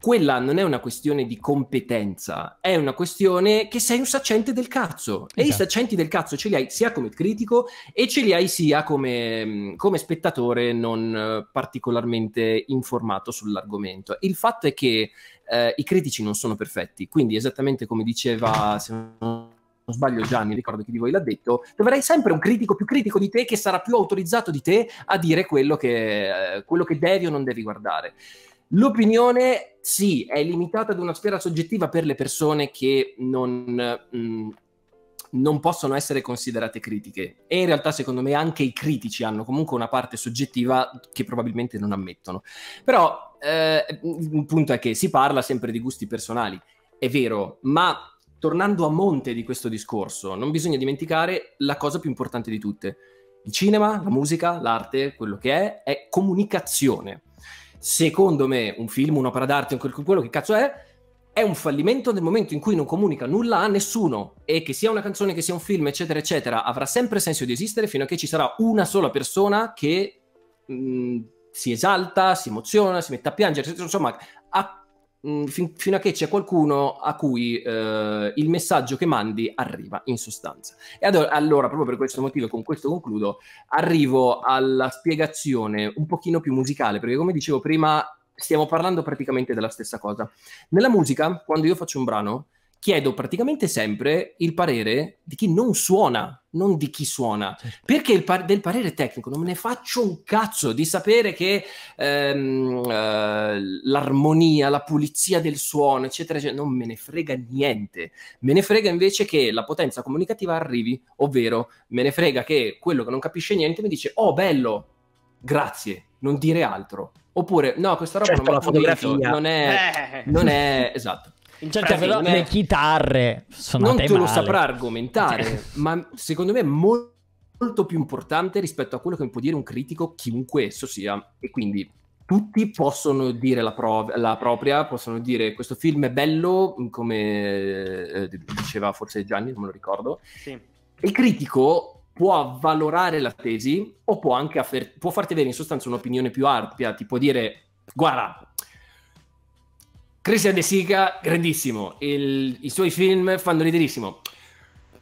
quella non è una questione di competenza, è una questione che sei un saccente del cazzo. Esatto. E i esatto. saccenti del cazzo ce li hai sia come critico e ce li hai sia come, mm, come spettatore non eh, particolarmente informato sull'argomento. Il fatto è che eh, i critici non sono perfetti, quindi esattamente come diceva, se non sbaglio Gianni, ricordo chi di voi l'ha detto, troverai sempre un critico più critico di te che sarà più autorizzato di te a dire quello che, eh, quello che devi o non devi guardare. L'opinione sì, è limitata ad una sfera soggettiva per le persone che non, mh, mm, non, possono essere considerate critiche. E in realtà, secondo me, anche i critici hanno comunque una parte soggettiva che probabilmente non ammettono. Però eh, il punto è che si parla sempre di gusti personali, è vero, ma tornando a monte di questo discorso, non bisogna dimenticare la cosa più importante di tutte. Il cinema, la musica, l'arte, quello che è, è comunicazione secondo me, un film, un'opera d'arte, quello che cazzo è, è un fallimento nel momento in cui non comunica nulla a nessuno e che sia una canzone, che sia un film, eccetera, eccetera, avrà sempre senso di esistere fino a che ci sarà una sola persona che mh, mm, si esalta, si emoziona, si mette a piangere, insomma, ha Mm, fin- fino a che c'è qualcuno a cui eh, il messaggio che mandi arriva in sostanza. E ad- allora, proprio per questo motivo, con questo concludo, arrivo alla spiegazione un pochino più musicale, perché come dicevo prima, stiamo parlando praticamente della stessa cosa. Nella musica, quando io faccio un brano, chiedo praticamente sempre il parere di chi non suona, non di chi suona, certo. perché par- del parere tecnico non me ne faccio un cazzo di sapere che ehm, eh, l'armonia, la pulizia del suono, eccetera, eccetera, non me ne frega niente, me ne frega invece che la potenza comunicativa arrivi, ovvero me ne frega che quello che non capisce niente mi dice, oh bello, grazie, non dire altro. Oppure, no, questa roba certo, non, la fotografia. non è... Eh. Non è... esatto. In certo cioè, però le chitarre sono Non te male. lo saprà argomentare, ma secondo me è molto molto più importante rispetto a quello che può dire un critico, chiunque esso sia. E quindi tutti possono dire la, pro- la propria, possono dire questo film è bello, come eh, diceva forse Gianni, non me lo ricordo. Sì. Il critico può avvalorare la tesi o può anche affer- può farti avere in sostanza un'opinione più ampia, tipo dire guarda, Christian De Sica, grandissimo, Il, i suoi film fanno ridereissimo.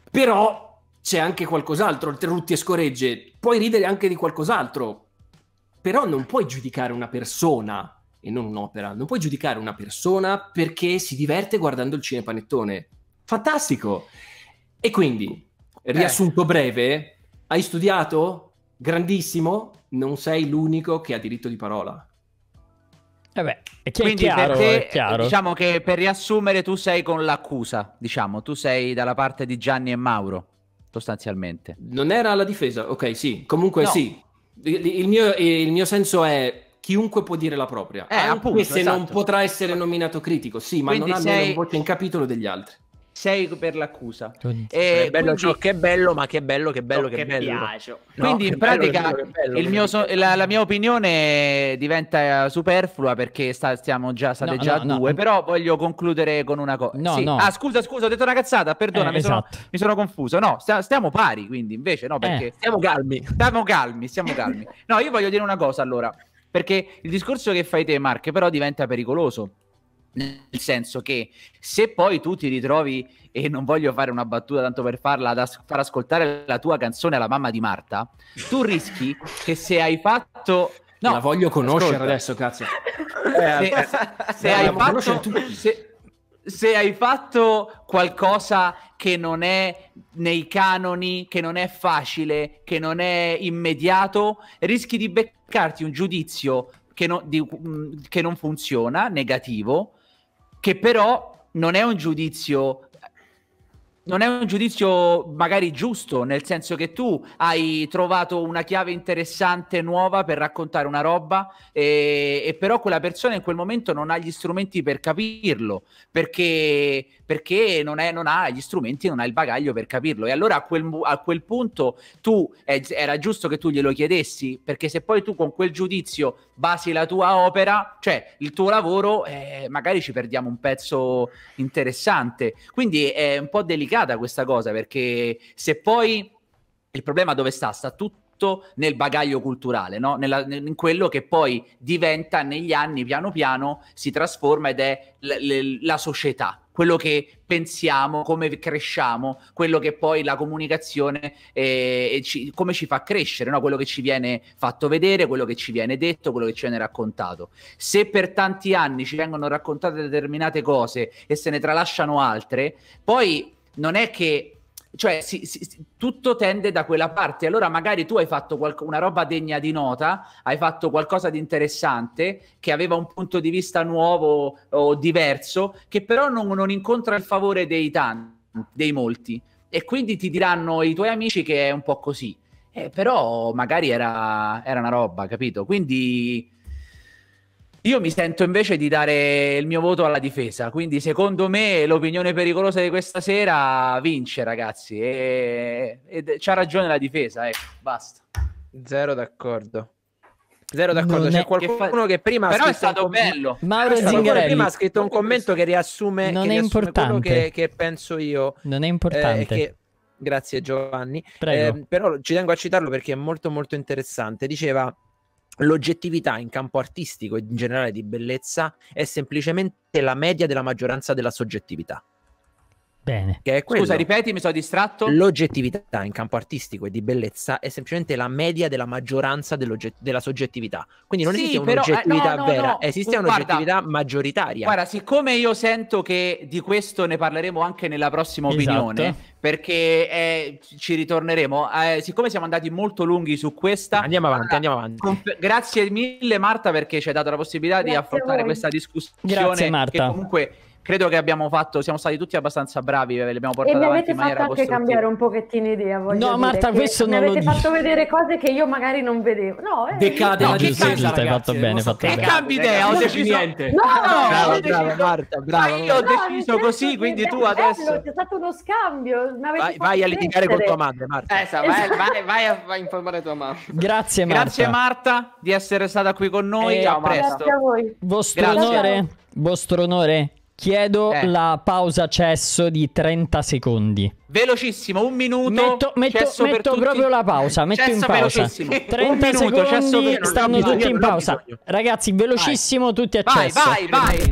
però c'è anche qualcos'altro, oltre Rutti e Scoregge, puoi ridere anche di qualcos'altro, però non puoi giudicare una persona, e non un'opera, non puoi giudicare una persona perché si diverte guardando il cinepanettone. Fantastico! E quindi, eh. riassunto eh. breve, hai studiato? Grandissimo? Non sei l'unico che ha diritto di parola. Eh beh, è chi- Quindi chiaro, è chiaro. diciamo che per riassumere, tu sei con l'accusa, diciamo, tu sei dalla parte di Gianni e Mauro, sostanzialmente. Non era la difesa, ok, sì, comunque no. sì. Il, mio, il mio senso è chiunque può dire la propria, eh, appunto, se esatto. non potrà essere nominato critico, sì, ma Quindi non ha sei... voce in capitolo degli altri. 6 per l'accusa. Eh, e bello, quindi... cioè, che bello, ma che bello, che bello, che, che, bello. No, quindi in pratica bello, mio, so, la, la, mia opinione diventa superflua perché sta, stiamo già, state no, già no, due, però voglio concludere con una cosa. No, sì. no. Ah, scusa, scusa, ho detto una cazzata, perdona, eh, mi, esatto. sono, mi, sono, confuso. No, sta, stiamo pari, quindi invece no, perché... Eh. Stiamo calmi. Stiamo calmi, stiamo calmi. no, io voglio dire una cosa allora, perché il discorso che fai te, Mark, però diventa pericoloso nel senso che se poi tu ti ritrovi e non voglio fare una battuta tanto per farla da far ascoltare la tua canzone alla mamma di Marta tu rischi che se hai fatto no, la voglio conoscere ascolta. adesso cazzo eh, se, eh, se eh, hai fatto se, se hai fatto qualcosa che non è nei canoni, che non è facile, che non è immediato, rischi di beccarti un giudizio che, no, di, che non funziona, negativo, che però non è un giudizio non è un giudizio magari giusto, nel senso che tu hai trovato una chiave interessante, nuova per raccontare una roba, e, e però quella persona in quel momento non ha gli strumenti per capirlo, perché, perché non, è, non, ha gli strumenti, non ha il bagaglio per capirlo. E allora a quel, a quel punto tu eh, era giusto che tu glielo chiedessi, perché se poi tu con quel giudizio basi la tua opera, cioè il tuo lavoro, eh, magari ci perdiamo un pezzo interessante. Quindi è un po' delicata questa cosa perché se poi il problema dove sta? Sta tutto nel bagaglio culturale, no? Nella, in quello che poi diventa negli anni piano piano si trasforma ed è l- l- la società, quello che pensiamo, come cresciamo, quello che poi la comunicazione, eh, ci, come ci fa crescere, no? quello che ci viene fatto vedere, quello che ci viene detto, quello che ci viene raccontato. Se per tanti anni ci vengono raccontate determinate cose e se ne tralasciano altre, poi non è che cioè si, si, tutto tende da quella parte. Allora magari tu hai fatto qual- una roba degna di nota, hai fatto qualcosa di interessante che aveva un punto di vista nuovo o diverso, che però non, non incontra il favore dei tanti, dei molti. E quindi ti diranno i tuoi amici che è un po' così. Eh, però magari era, era una roba, capito? Quindi io mi sento invece di dare il mio voto alla difesa, quindi secondo me l'opinione pericolosa di questa sera vince, ragazzi, e, e c'ha ragione la difesa, ecco, basta. Zero d'accordo. Zero d'accordo, non c'è qualcuno che, fa... che prima Però è stato com... bello. Mauro Zingarelli prima ha scritto un commento che riassume, non che è riassume quello che, che, penso io. Non è importante. Eh, che... Grazie Giovanni. Eh, però ci tengo a citarlo perché è molto molto interessante. Diceva l'oggettività in campo artistico e in generale di bellezza è semplicemente la media della maggioranza della soggettività. Bene. Che è quello. Scusa, ripeti, mi sono distratto. L'oggettività in campo artistico e di bellezza è semplicemente la media della maggioranza della soggettività. Quindi non sì, esiste eh, un'oggettività eh, no, vera, no. esiste un'oggettività maggioritaria. Guarda, siccome io sento che di questo ne parleremo anche nella prossima esatto. opinione, esatto. perché eh, ci ritorneremo, eh, siccome siamo andati molto lunghi su questa... Andiamo avanti, ah, andiamo avanti. Conf- grazie mille Marta perché ci hai dato la possibilità grazie di affrontare questa discussione. Grazie Marta. Che comunque credo che abbiamo fatto, siamo stati tutti abbastanza bravi, ve abbiamo portate avanti in maniera costruttiva. E mi avete fatto anche cambiare un pochettino idea, voglio No, dire, Marta, questo non lo dico. Mi avete fatto vedere cose che io magari non vedevo. No, eh. Decade no, la giustizia, hai fatto bene, hai fatto bene. Che cambi idea, ho deciso niente. No, brava, brava Marta, brava. io ho deciso così, quindi tu adesso C'è stato uno scambio, Vai a litigare con tua madre, Marta. Eh, esatto, vai a informare tua mamma. Grazie Marta. Grazie Marta di essere stata qui con noi. Eh, ciao, a presto. Grazie a voi. Vostro onore, vostro onore. Chiedo eh. la pausa cesso di 30 secondi. Velocissimo, un minuto. Metto, metto, metto proprio tutti. la pausa. Metto cesso in pausa. 30 minuto, secondi, stanno tutti in pausa. Ragazzi, velocissimo, vai. tutti accesso. Vai, vai, vai.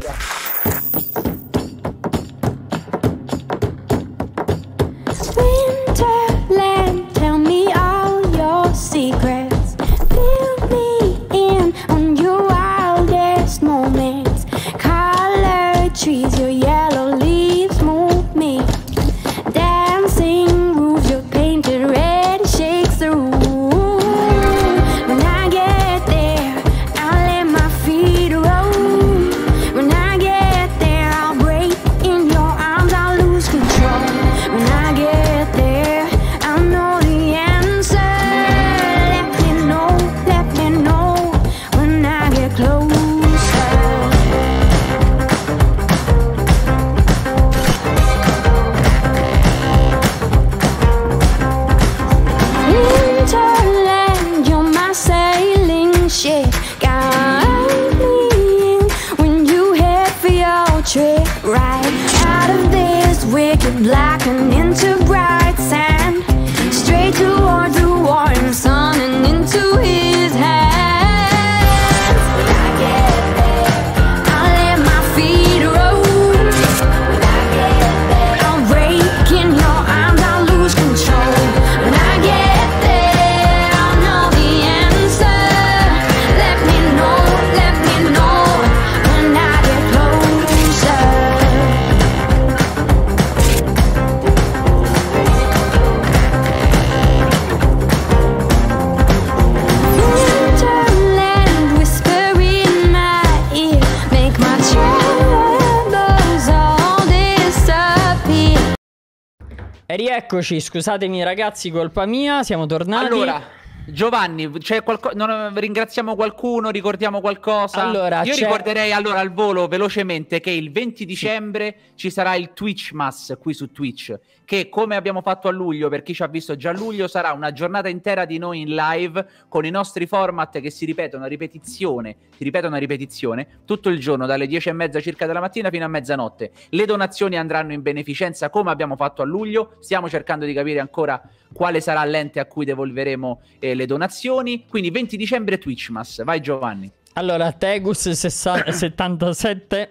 Eccoci, scusatemi ragazzi, colpa mia, siamo tornati. Allora, Giovanni, qualco... non... ringraziamo qualcuno, ricordiamo qualcosa? Allora, Io c'è... ricorderei allora al volo velocemente che il 20 dicembre sì. ci sarà il Twitch Mass qui su Twitch, che come abbiamo fatto a luglio, per chi ci ha visto già a luglio, sarà una giornata intera di noi in live con i nostri format che si ripetono a ripetizione, si ripetono a ripetizione, tutto il giorno, dalle 10 e mezza circa della mattina fino a mezzanotte. Le donazioni andranno in beneficenza come abbiamo fatto a luglio, stiamo cercando di capire ancora quale sarà l'ente a cui devolveremo eh, le, donazioni. Quindi 20 dicembre Twitchmas. Vai Giovanni. Allora, Tegus77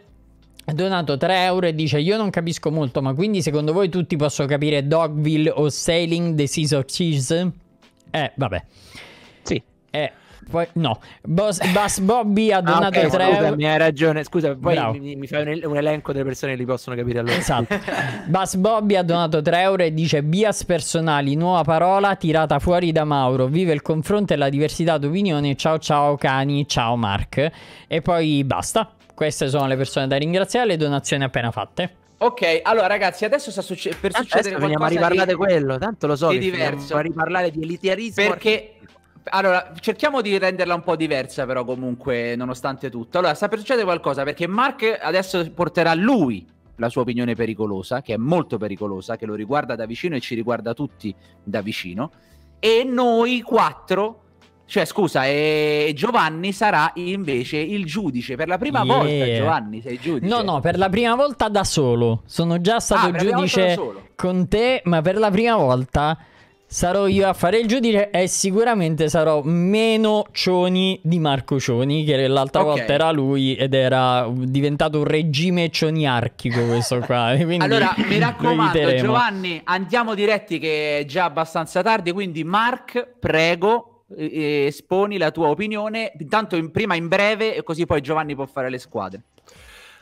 ha donato 3 euro e dice io non capisco molto, ma quindi secondo voi tutti posso capire Dogville o Sailing the Seas of Cheese? Eh, vabbè. Sì. Eh, poi, no, Boss, Bus Bobby ha ah, donato ah, okay, 3 euro. Mi hai ragione, scusa, poi Bravo. mi, mi fai un, un, elenco delle persone che li possono capire allora. Esatto. Bus Bobby ha donato 3 euro e dice bias personali, nuova parola tirata fuori da Mauro. Vive il confronto e la diversità d'opinione. Ciao ciao cani, ciao Mark. E poi basta. Queste sono le persone da ringraziare, le donazioni appena fatte. Ok, allora ragazzi, adesso sta succe- per tanto succedere adesso veniamo a riparlare di quello, tanto lo so. È diverso. A riparlare di elitarismo. Perché allora, cerchiamo di renderla un po' diversa, però, comunque, nonostante tutto. Allora, sta per succedere qualcosa perché Mark adesso porterà lui la sua opinione pericolosa, che è molto pericolosa, che lo riguarda da vicino e ci riguarda tutti da vicino. E noi quattro, cioè scusa, e Giovanni sarà invece il giudice. Per la prima yeah. volta, Giovanni, sei giudice. No, no, per la prima volta da solo. Sono già stato ah, giudice con te, ma per la prima volta sarò io a fare il giudice e sicuramente sarò meno Cioni di Marco Cioni, che l'altra okay. volta era lui ed era diventato un regime cioniarchico questo qua. allora, mi raccomando Giovanni, andiamo diretti che è già abbastanza tardi, quindi Mark, prego, esponi la tua opinione, intanto in prima in breve, e così poi Giovanni può fare le squadre.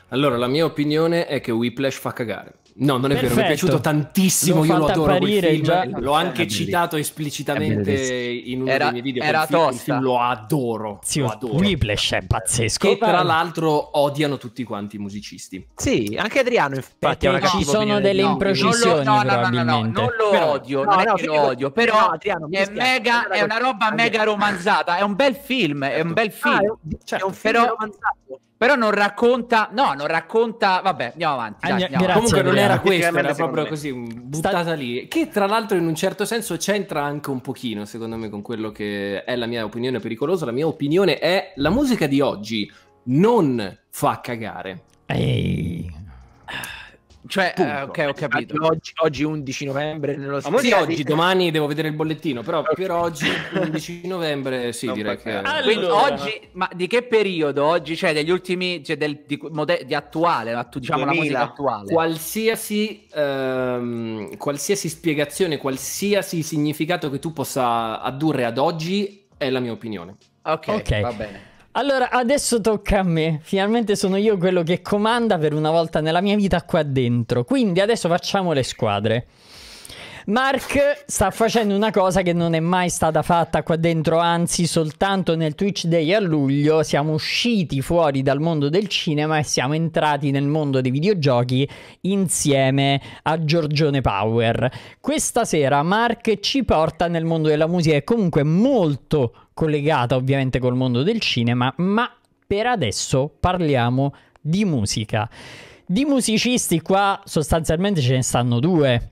Allora, la mia opinione è che Whiplash fa cagare. No, non è Perfetto. vero, mi è piaciuto tantissimo, L'ho io lo adoro quel film, già... l'ho anche citato esplicitamente in uno era, dei miei video, era film, tosta. Film lo adoro, Zio, lo adoro. Whiplash è pazzesco. Che tra l'altro odiano tutti quanti i musicisti. Sì, anche Adriano infatti no, ci sono delle no, imprecisioni no, no, no, no, non lo però, odio, non è che lo odio, però Adriano, è, mega, è una roba mega romanzata, è un bel film, è un certo. bel film, ah, è un, film certo. romanzato però non racconta, no, non racconta, vabbè, andiamo avanti. Dai, andiamo grazie, Comunque non era questo, era proprio me. così, buttata Sta... lì. Che tra l'altro in un certo senso c'entra anche un pochino, secondo me, con quello che è la mia opinione pericolosa. La mia opinione è la musica di oggi non fa cagare. Ehi. Cioè, eh, Punto. ok, ho capito. Oggi, oggi 11 novembre, non lo Sì, oggi, di... domani devo vedere il bollettino, però per oggi 11 novembre sì, non direi che... Allora. Quindi, oggi, ma di che periodo? Oggi, cioè degli ultimi, cioè del, di, mode, di attuale, diciamo 2000. la musica attuale. Qualsiasi, ehm, qualsiasi spiegazione, qualsiasi significato che tu possa addurre ad oggi è la mia opinione. Ok, okay. va bene. Allora, adesso tocca a me. Finalmente sono io quello che comanda per una volta nella mia vita qua dentro. Quindi adesso facciamo le squadre. Mark sta facendo una cosa che non è mai stata fatta qua dentro, anzi soltanto nel Twitch Day a luglio siamo usciti fuori dal mondo del cinema e siamo entrati nel mondo dei videogiochi insieme a Giorgione Power. Questa sera Mark ci porta nel mondo della musica è comunque molto collegata ovviamente col mondo del cinema, ma per adesso parliamo di musica. Di musicisti qua sostanzialmente ce ne stanno due,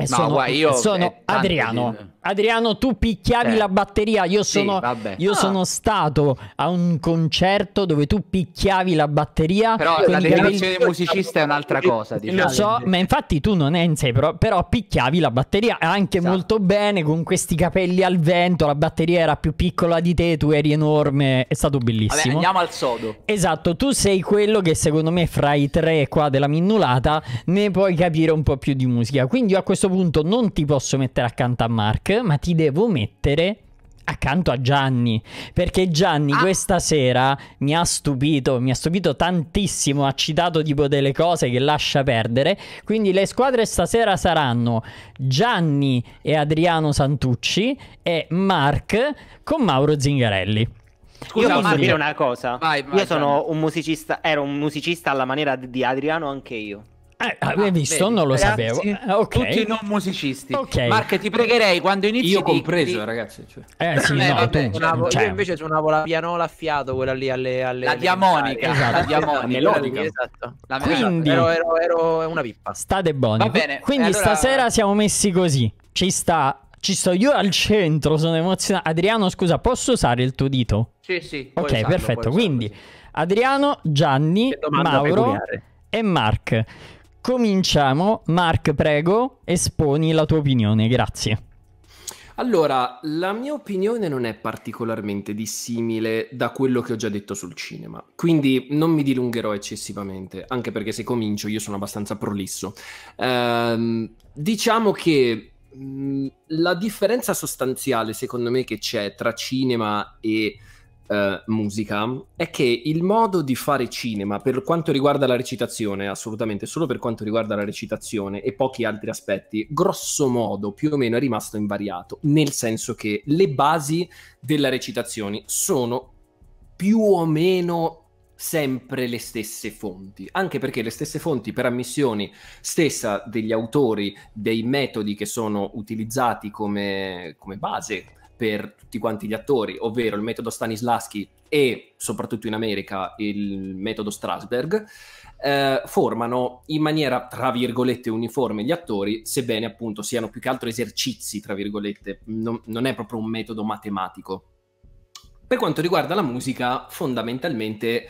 e eh, no, sono, guai, io sono eh, Adriano. Adriano, tu picchiavi eh. la batteria. Io, sono, sì, io ah. sono, stato a un concerto dove tu picchiavi la batteria. Però la definizione del musicista è un'altra cosa. Diciamo. Lo so, ma infatti tu non è sei, però, però picchiavi la batteria anche esatto. molto bene con questi capelli al vento. La batteria era più piccola di te, tu eri enorme. È stato bellissimo. Vabbè, andiamo al sodo. Esatto, tu sei quello che secondo me fra i tre qua della minnulata ne puoi capire un po' più di musica. Quindi io a questo punto non ti posso mettere accanto a Mark ma ti devo mettere accanto a Gianni. Perché Gianni ah. questa sera mi ha stupito, mi ha stupito tantissimo. Ha citato tipo delle cose che lascia perdere. Quindi le squadre stasera saranno Gianni e Adriano Santucci e Mark con Mauro Zingarelli. Scusa, io posso dire una cosa. Vai, vai, io sono vai. un musicista, ero un musicista alla maniera di Adriano anche io. Eh, avevi ah, visto? Vedi, non lo ragazzi, sapevo. Eh, okay. Tutti non musicisti. Okay. Mark, ti pregherei quando inizi. Io compreso, di... ragazzi. Cioè. Eh, eh sì, eh, vabbè, tu, suonavo, cioè... Io invece suonavo la pianola a fiato, quella lì alle. alle la diamonica. Esatto. esatto. La diamonica. melodica. Esatto. La Quindi, ero, ero, ero, una pippa. State buoni. Va bene. Quindi allora... stasera siamo messi così. Ci sta. Ci sto io al centro, sono emozionato. Adriano, scusa, posso usare il tuo dito? Sì, sì. Ok, usarlo, perfetto. Quindi, Adriano, Gianni, Mauro peculiare. e Mark cominciamo. Mark, prego, esponi la tua opinione, grazie. Allora, la mia opinione non è particolarmente dissimile da quello che ho già detto sul cinema, quindi non mi dilungherò eccessivamente, anche perché se comincio io sono abbastanza prolisso. Ehm, diciamo che mh, mm, la differenza sostanziale, secondo me, che c'è tra cinema e eh, musica è che il modo di fare cinema per quanto riguarda la recitazione, assolutamente solo per quanto riguarda la recitazione e pochi altri aspetti, grosso modo più o meno è rimasto invariato, nel senso che le basi della recitazione sono più o meno sempre le stesse fonti, anche perché le stesse fonti per ammissione stessa degli autori, dei metodi che sono utilizzati come, come base per tutti quanti gli attori, ovvero il metodo Stanislaschi e soprattutto in America il metodo Strasberg, eh, formano in maniera tra virgolette uniforme gli attori, sebbene appunto siano più che altro esercizi, tra virgolette, non, non è proprio un metodo matematico. Per quanto riguarda la musica, fondamentalmente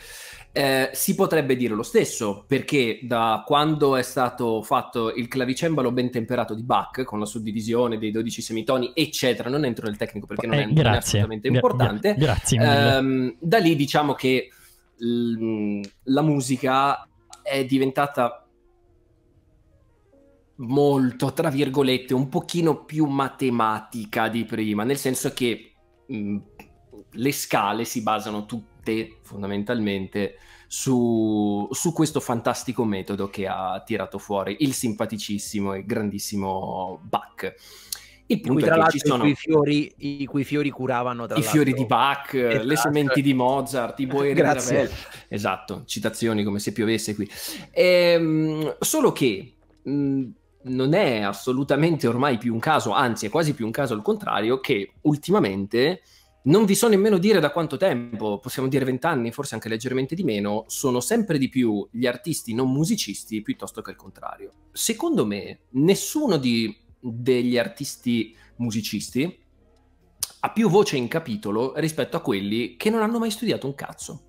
eh, si potrebbe dire lo stesso, perché da quando è stato fatto il clavicembalo ben temperato di Bach, con la suddivisione dei 12 semitoni, eccetera, non entro nel tecnico perché non, eh, è, non assolutamente importante, gra- gra- ehm, da lì diciamo che l- la musica è diventata molto, tra virgolette, un pochino più matematica di prima, nel senso che mh, le scale si basano tutte te fondamentalmente su, su, questo fantastico metodo che ha tirato fuori il simpaticissimo e grandissimo Bach. Il punto è che ci sono i cui fiori, i cui fiori curavano i fiori di Bach, esatto. le sementi di Mozart, i buoi di Ravel. Esatto, citazioni come se piovesse qui. Ehm, solo che mh, non è assolutamente ormai più un caso, anzi è quasi più un caso al contrario, che ultimamente non vi so nemmeno dire da quanto tempo, possiamo dire vent'anni, forse anche leggermente di meno, sono sempre di più gli artisti non musicisti piuttosto che il contrario. Secondo me, nessuno di, degli artisti musicisti ha più voce in capitolo rispetto a quelli che non hanno mai studiato un cazzo.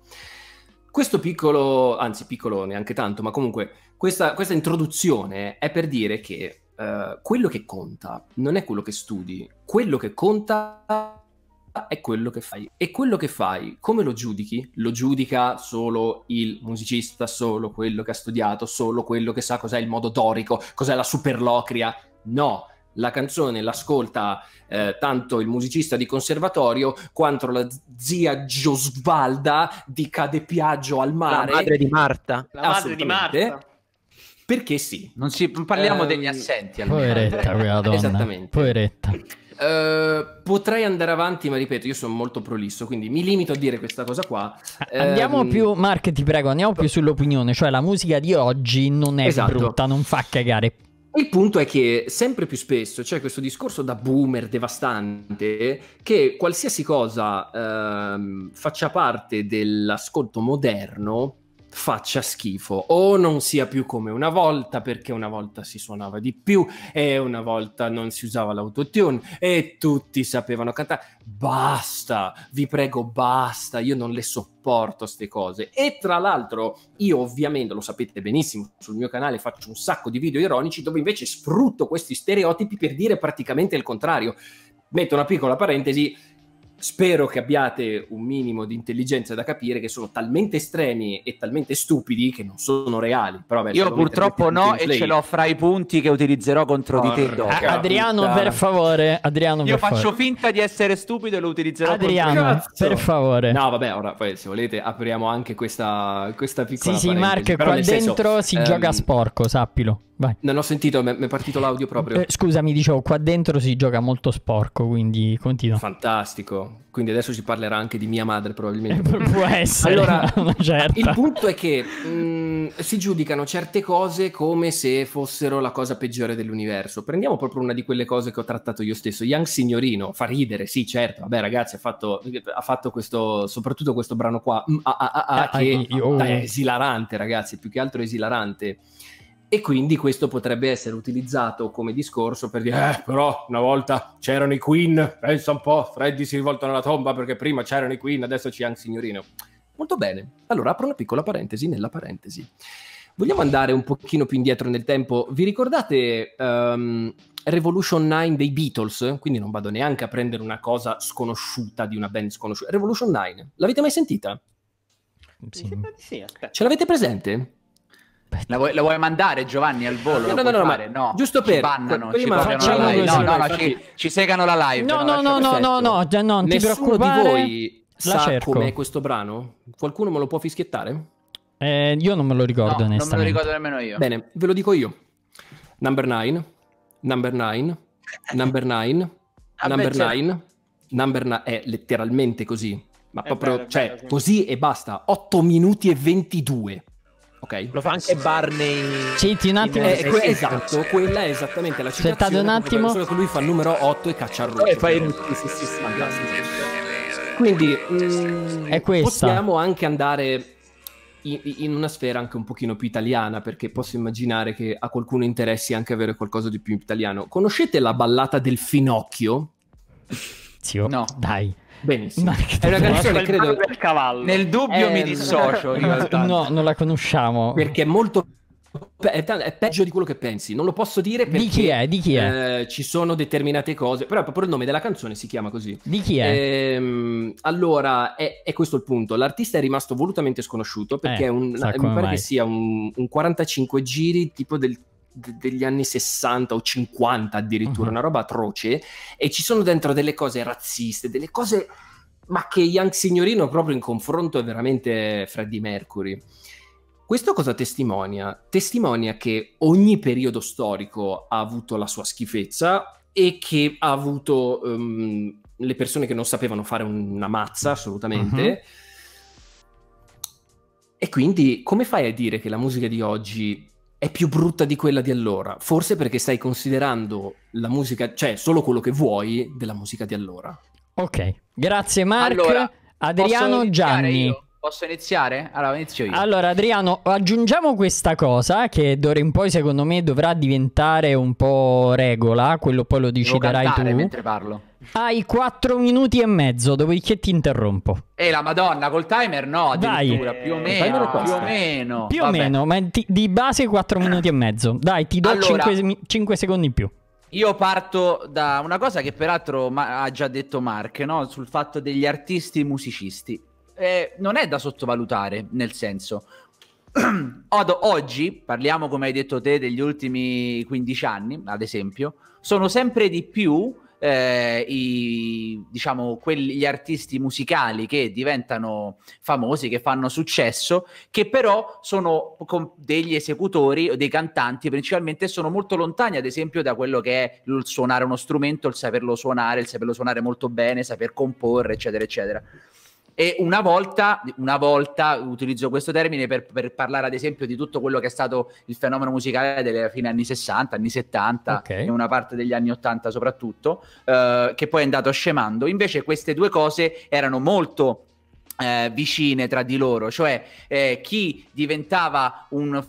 Questo piccolo, anzi piccolo neanche tanto, ma comunque questa, questa introduzione è per dire che uh, quello che conta non è quello che studi, quello che conta è quello che fai. E quello che fai, come lo giudichi? Lo giudica solo il musicista, solo quello che ha studiato, solo quello che sa cos'è il modo dorico, cos'è la superlocria. No, la canzone l'ascolta eh, tanto il musicista di conservatorio quanto la zia Giosvalda di Cade Piaggio al mare. La madre di Marta. La madre di Marta. Perché sì. Non, si, parliamo eh, degli ehm, assenti. Poveretta quella donna. Esattamente. Poveretta. Eh, potrei andare avanti, ma ripeto, io sono molto prolisso, quindi mi limito a dire questa cosa qua. Andiamo um... più, Mark, ti prego, andiamo più sull'opinione, cioè la musica di oggi non è esatto. brutta, non fa cagare. Il punto è che sempre più spesso c'è questo discorso da boomer devastante che qualsiasi cosa ehm, faccia parte dell'ascolto moderno faccia schifo o non sia più come una volta perché una volta si suonava di più e una volta non si usava l'autotune e tutti sapevano cantare basta vi prego basta io non le sopporto queste cose e tra l'altro io ovviamente lo sapete benissimo sul mio canale faccio un sacco di video ironici dove invece sfrutto questi stereotipi per dire praticamente il contrario metto una piccola parentesi Spero che abbiate un minimo di intelligenza da capire che sono talmente estremi e talmente stupidi che non sono reali. Però, beh, Io purtroppo no e ce l'ho fra i punti che utilizzerò contro Porca di te. Dopo. Adriano, per favore. Adriano, Io faccio favore. finta di essere stupido e lo utilizzerò Adriano, contro per favore. No, vabbè, ora poi se volete apriamo anche questa, questa piccola. Sì, sì, Mark, qua senso, dentro si um... gioca sporco, sappilo. Vai. Non ho sentito, mi è partito l'audio proprio. Eh, scusami, dicevo, qua dentro si gioca molto sporco, quindi continua. Fantastico. Quindi adesso si parlerà anche di mia madre, probabilmente. Eh, può essere. Allora, certa. il punto è che mh, mm, si giudicano certe cose come se fossero la cosa peggiore dell'universo. Prendiamo proprio una di quelle cose che ho trattato io stesso. Young Signorino, fa ridere, sì, certo. Vabbè, ragazzi, ha fatto, ha fatto questo, soprattutto questo brano qua, mm, ah, ah, ah, che io... è esilarante, ragazzi, più che altro esilarante. E quindi questo potrebbe essere utilizzato come discorso per dire, eh, però una volta c'erano i Queen, pensa un po', Freddy si rivolta nella tomba perché prima c'erano i Queen, adesso c'è anche Signorino. Molto bene, allora apro una piccola parentesi nella parentesi. Vogliamo andare un pochino più indietro nel tempo? Vi ricordate um, Revolution 9 dei Beatles? Quindi non vado neanche a prendere una cosa sconosciuta di una band sconosciuta. Revolution 9, l'avete mai sentita? Sì. sì. Ce l'avete presente? La vuoi, la vuoi, mandare Giovanni al volo? No, no, no, fare? no, giusto per... Ci bannano, ci facciamo la live. No, no, ci, ci, segano la live. No, no, no, no, no, no, già non ti Nessuno di voi la sa cerco. com'è questo brano? Qualcuno me lo può fischiettare? Eh, io non me lo ricordo, no, non me lo ricordo nemmeno io. Bene, ve lo dico io. Number 9, number 9, number 9, number 9, number 9, è letteralmente così. Ma è proprio, bello, cioè, bello, sì. così e basta. 8 minuti e 22. Ok. Lo fa anche Barney. Citi un attimo. Eh, que- esatto, esatto, quella è esattamente la citazione. Aspettate un attimo. Solo che lui fa il numero 8 e caccia il rosso. E fa il... Sì, sì, sì, Quindi... Mm, è questa. Possiamo anche andare in, una sfera anche un pochino più italiana, perché posso immaginare che a qualcuno interessi anche avere qualcosa di più italiano. Conoscete la ballata del finocchio? Zio, no. dai. Benissimo. È una canzone, credo, del cavallo. Nel dubbio eh, mi dissocio in realtà. No, non la conosciamo. Perché è molto è peggio di quello che pensi, non lo posso dire perché di chi è? Di chi è? Eh, ci sono determinate cose, però proprio il nome della canzone si chiama così. Di chi è? Ehm, allora, è, è, questo il punto. L'artista è rimasto volutamente sconosciuto perché eh, un, mi pare mai. che sia un, un, 45 giri tipo del degli anni 60 o 50 addirittura, uh-huh. una roba atroce, e ci sono dentro delle cose razziste, delle cose ma che Young Signorino proprio in confronto è veramente Freddie Mercury. Questo cosa testimonia? Testimonia che ogni periodo storico ha avuto la sua schifezza e che ha avuto um, le persone che non sapevano fare una mazza assolutamente. Uh-huh. E quindi come fai a dire che la musica di oggi è più brutta di quella di allora, forse perché stai considerando la musica, cioè solo quello che vuoi della musica di allora. Ok, grazie Marco. Allora, Adriano Gianni. Io? Posso iniziare? Allora, inizio io. Allora, Adriano, aggiungiamo questa cosa che d'ora in poi, secondo me, dovrà diventare un po' regola. Quello poi lo deciderai tu. mentre parlo. Hai 4 minuti e mezzo, dopodiché ti interrompo. E la madonna, col timer no, addirittura, Dai. Eh, più o meno, più o meno. Più Vabbè. o meno, ma di, di base 4 ah. minuti e mezzo. Dai, ti do allora, 5, secondi in più. Io parto da una cosa che peraltro ha già detto Mark, no? sul fatto degli artisti musicisti. Eh, non è da sottovalutare, nel senso, Odo, oggi, parliamo come hai detto te degli ultimi 15 anni, ad esempio, sono sempre di più eh, i, diciamo, quelli, gli artisti musicali che diventano famosi, che fanno successo, che però sono degli esecutori o dei cantanti principalmente sono molto lontani, ad esempio, da quello che è il suonare uno strumento, il saperlo suonare, il saperlo suonare molto bene, saper comporre, eccetera, eccetera. E una volta, una volta utilizzo questo termine per, per, parlare ad esempio di tutto quello che è stato il fenomeno musicale delle fine anni 60, anni 70 okay. e una parte degli anni 80 soprattutto, eh, che poi è andato scemando. Invece queste due cose erano molto eh, vicine tra di loro, cioè eh, chi diventava un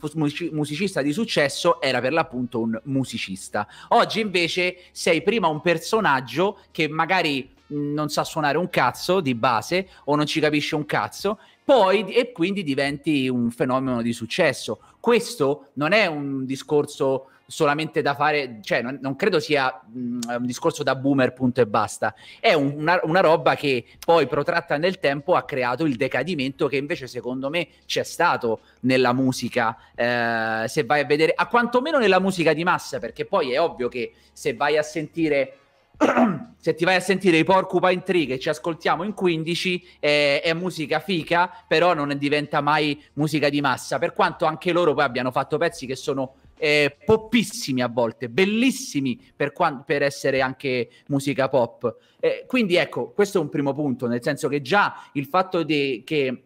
musicista di successo era per l'appunto un musicista. Oggi invece sei prima un personaggio che magari non sa suonare un cazzo di base o non ci capisce un cazzo, poi e quindi diventi un fenomeno di successo. Questo non è un discorso solamente da fare, cioè non, non credo sia mh, mm, un discorso da boomer punto e basta, è un, una, una, roba che poi protratta nel tempo ha creato il decadimento che invece secondo me c'è stato nella musica, eh, se vai a vedere, a quantomeno nella musica di massa, perché poi è ovvio che se vai a sentire se ti vai a sentire i Porcupine Tree che ci ascoltiamo in 15 eh, è musica fica però non diventa mai musica di massa per quanto anche loro poi abbiano fatto pezzi che sono eh, poppissimi a volte bellissimi per, qua- per essere anche musica pop eh, quindi ecco questo è un primo punto nel senso che già il fatto de- che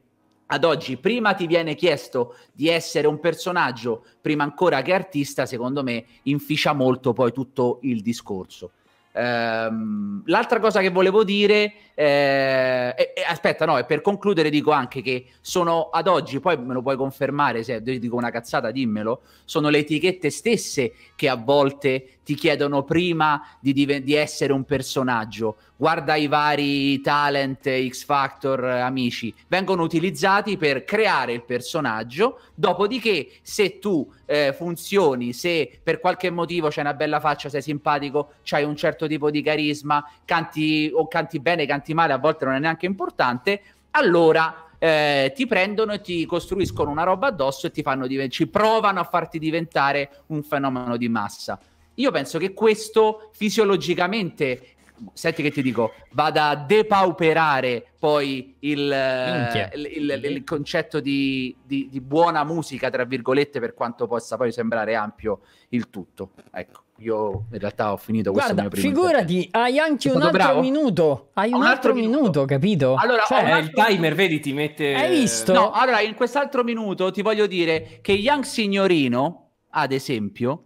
ad oggi prima ti viene chiesto di essere un personaggio prima ancora che artista secondo me inficia molto poi tutto il discorso Ehm, l'altra cosa che volevo dire, eh, e, aspetta, no, e per concludere dico anche che sono ad oggi, poi me lo puoi confermare se dico una cazzata, dimmelo, sono le etichette stesse che a volte ti chiedono prima di, div- di essere un personaggio. Guarda i vari talent, X Factor, amici, vengono utilizzati per creare il personaggio, dopodiché se tu eh, funzioni, se per qualche motivo c'è una bella faccia, sei simpatico, c'hai un certo tipo di carisma, canti o canti bene, canti male, a volte non è neanche importante, allora eh, ti prendono e ti costruiscono una roba addosso e ti fanno diventare, ci provano a farti diventare un fenomeno di massa. Io penso che questo fisiologicamente senti che ti dico, vada a depauperare poi il, eh, il, il, il concetto di, di, di, buona musica, tra virgolette, per quanto possa poi sembrare ampio il tutto. Ecco, io in realtà ho finito questo Guarda, mio primo figurati, hai anche un altro bravo? minuto, hai un, un altro, altro minuto. minuto, capito? Allora, cioè, altro... il timer, vedi, ti mette... Hai visto? No, allora, in quest'altro minuto ti voglio dire che Young Signorino, ad esempio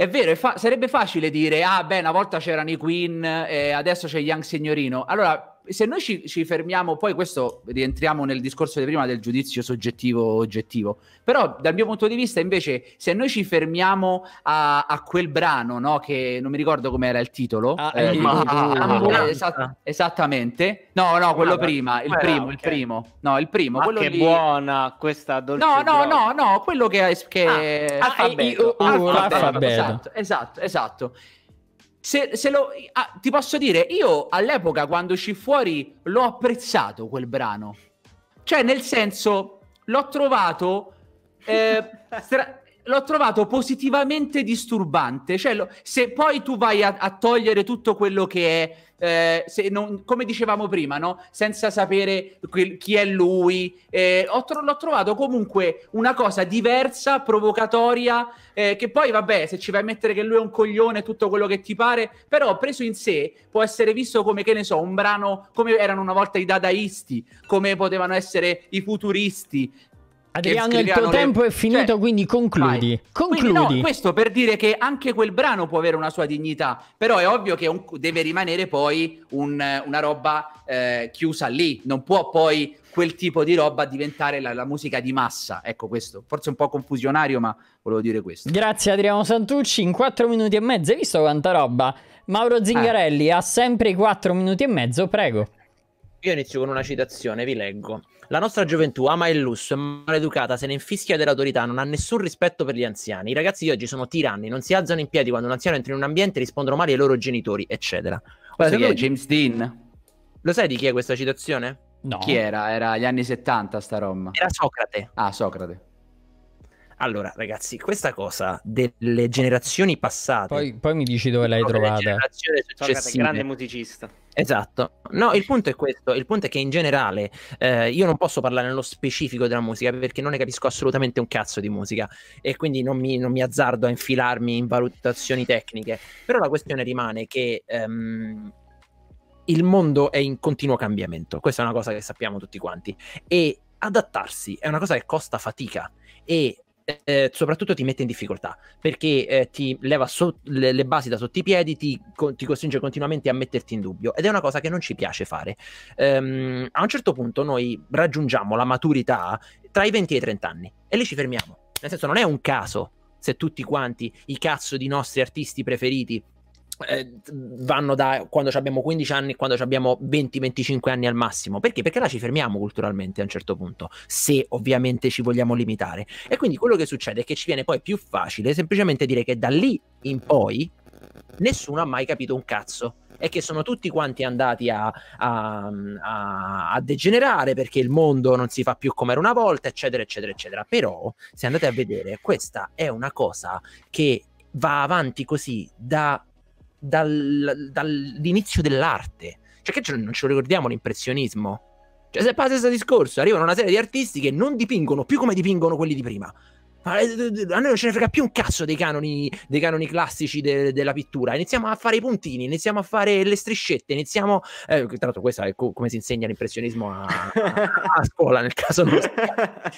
è vero, è fa- sarebbe facile dire, ah beh, una volta c'erano i Queen, eh, adesso c'è Young Signorino. Allora, se noi ci, ci, fermiamo, poi questo rientriamo nel discorso di prima del giudizio soggettivo oggettivo, però dal mio punto di vista invece se noi ci fermiamo a, a quel brano, no, che non mi ricordo com'era il titolo, ah, eh, eh il, ma, ah, eh, esatt- esattamente, no, no, quello ah, prima, il primo, okay. il primo, no, il primo. Ma che lì... buona questa dolce No, no, no, no, quello che... che... Ah, alfabeto, alfabeto, alfabeto, alfabeto. Esatto, esatto, esatto. Se, se lo, ah, ti posso dire, io all'epoca quando uscì fuori l'ho apprezzato quel brano. Cioè, nel senso, l'ho trovato... Eh, stra- l'ho trovato positivamente disturbante. Cioè, lo, se poi tu vai a, a, togliere tutto quello che è, eh, non, come dicevamo prima, no? senza sapere quel, chi è lui, eh, tro- l'ho trovato comunque una cosa diversa, provocatoria, eh, che poi vabbè, se ci vai a mettere che lui è un coglione, tutto quello che ti pare, però preso in sé può essere visto come, che ne so, un brano come erano una volta i dadaisti, come potevano essere i futuristi, Adriano, il tuo le... tempo è cioè, finito, cioè, quindi concludi. concludi. Quindi, no, questo per dire che anche quel brano può avere una sua dignità, però è ovvio che un, deve rimanere poi un, una roba eh, chiusa lì, non può poi quel tipo di roba diventare la, la, musica di massa. Ecco questo, forse un po' confusionario, ma volevo dire questo. Grazie Adriano Santucci, in quattro minuti e mezzo, hai visto quanta roba? Mauro eh. Zingarelli eh. ha sempre i quattro minuti e mezzo, prego. Io inizio con una citazione, vi leggo. La nostra gioventù ama il lusso, è maleducata, se ne infischia dell'autorità, non ha nessun rispetto per gli anziani. I ragazzi di oggi sono tiranni, non si alzano in piedi quando un anziano entra in un ambiente, rispondono male ai loro genitori, eccetera. Guarda, che è James Dean. Lo sai di chi è questa citazione? No. Chi era? Era gli anni 70 sta Roma. Era Socrate. Ah, Socrate. Allora, ragazzi, questa cosa delle generazioni passate. Poi, poi mi dici dove l'hai trovata. Generazione grande musicista. Esatto. No, il punto è questo. Il punto è che in generale eh, io non posso parlare nello specifico della musica perché non ne capisco assolutamente un cazzo di musica e quindi non mi, non mi azzardo a infilarmi in valutazioni tecniche. Però la questione rimane che. Um, il mondo è in continuo cambiamento, questa è una cosa che sappiamo tutti quanti, e adattarsi è una cosa che costa fatica e eh, soprattutto ti mette in difficoltà perché eh, ti leva so- le, le, basi da sotto i piedi, ti, co- ti, costringe continuamente a metterti in dubbio ed è una cosa che non ci piace fare. Um, a un certo punto noi raggiungiamo la maturità tra i 20 e i 30 anni e lì ci fermiamo. Nel senso non è un caso se tutti quanti i cazzo di nostri artisti preferiti eh, vanno da quando abbiamo 15 anni, quando abbiamo 20-25 anni al massimo. Perché? Perché là ci fermiamo culturalmente a un certo punto, se ovviamente ci vogliamo limitare. E quindi quello che succede è che ci viene poi più facile semplicemente dire che da lì in poi nessuno ha mai capito un cazzo e che sono tutti quanti andati a, a, a, a, degenerare perché il mondo non si fa più come era una volta, eccetera, eccetera, eccetera. Però, se andate a vedere, questa è una cosa che va avanti così da dal, dall'inizio dell'arte. Cioè, che non ce lo ricordiamo l'impressionismo? Cioè, se è la discorso, arrivano una serie di artisti che non dipingono più come dipingono quelli di prima, eh, a noi non ce ne frega più un cazzo dei canoni, dei canoni classici de, della pittura. Iniziamo a fare i puntini, iniziamo a fare le striscette, iniziamo. Eh, tra l'altro, questo è co- come si insegna l'impressionismo a, a, a scuola, nel caso nostro.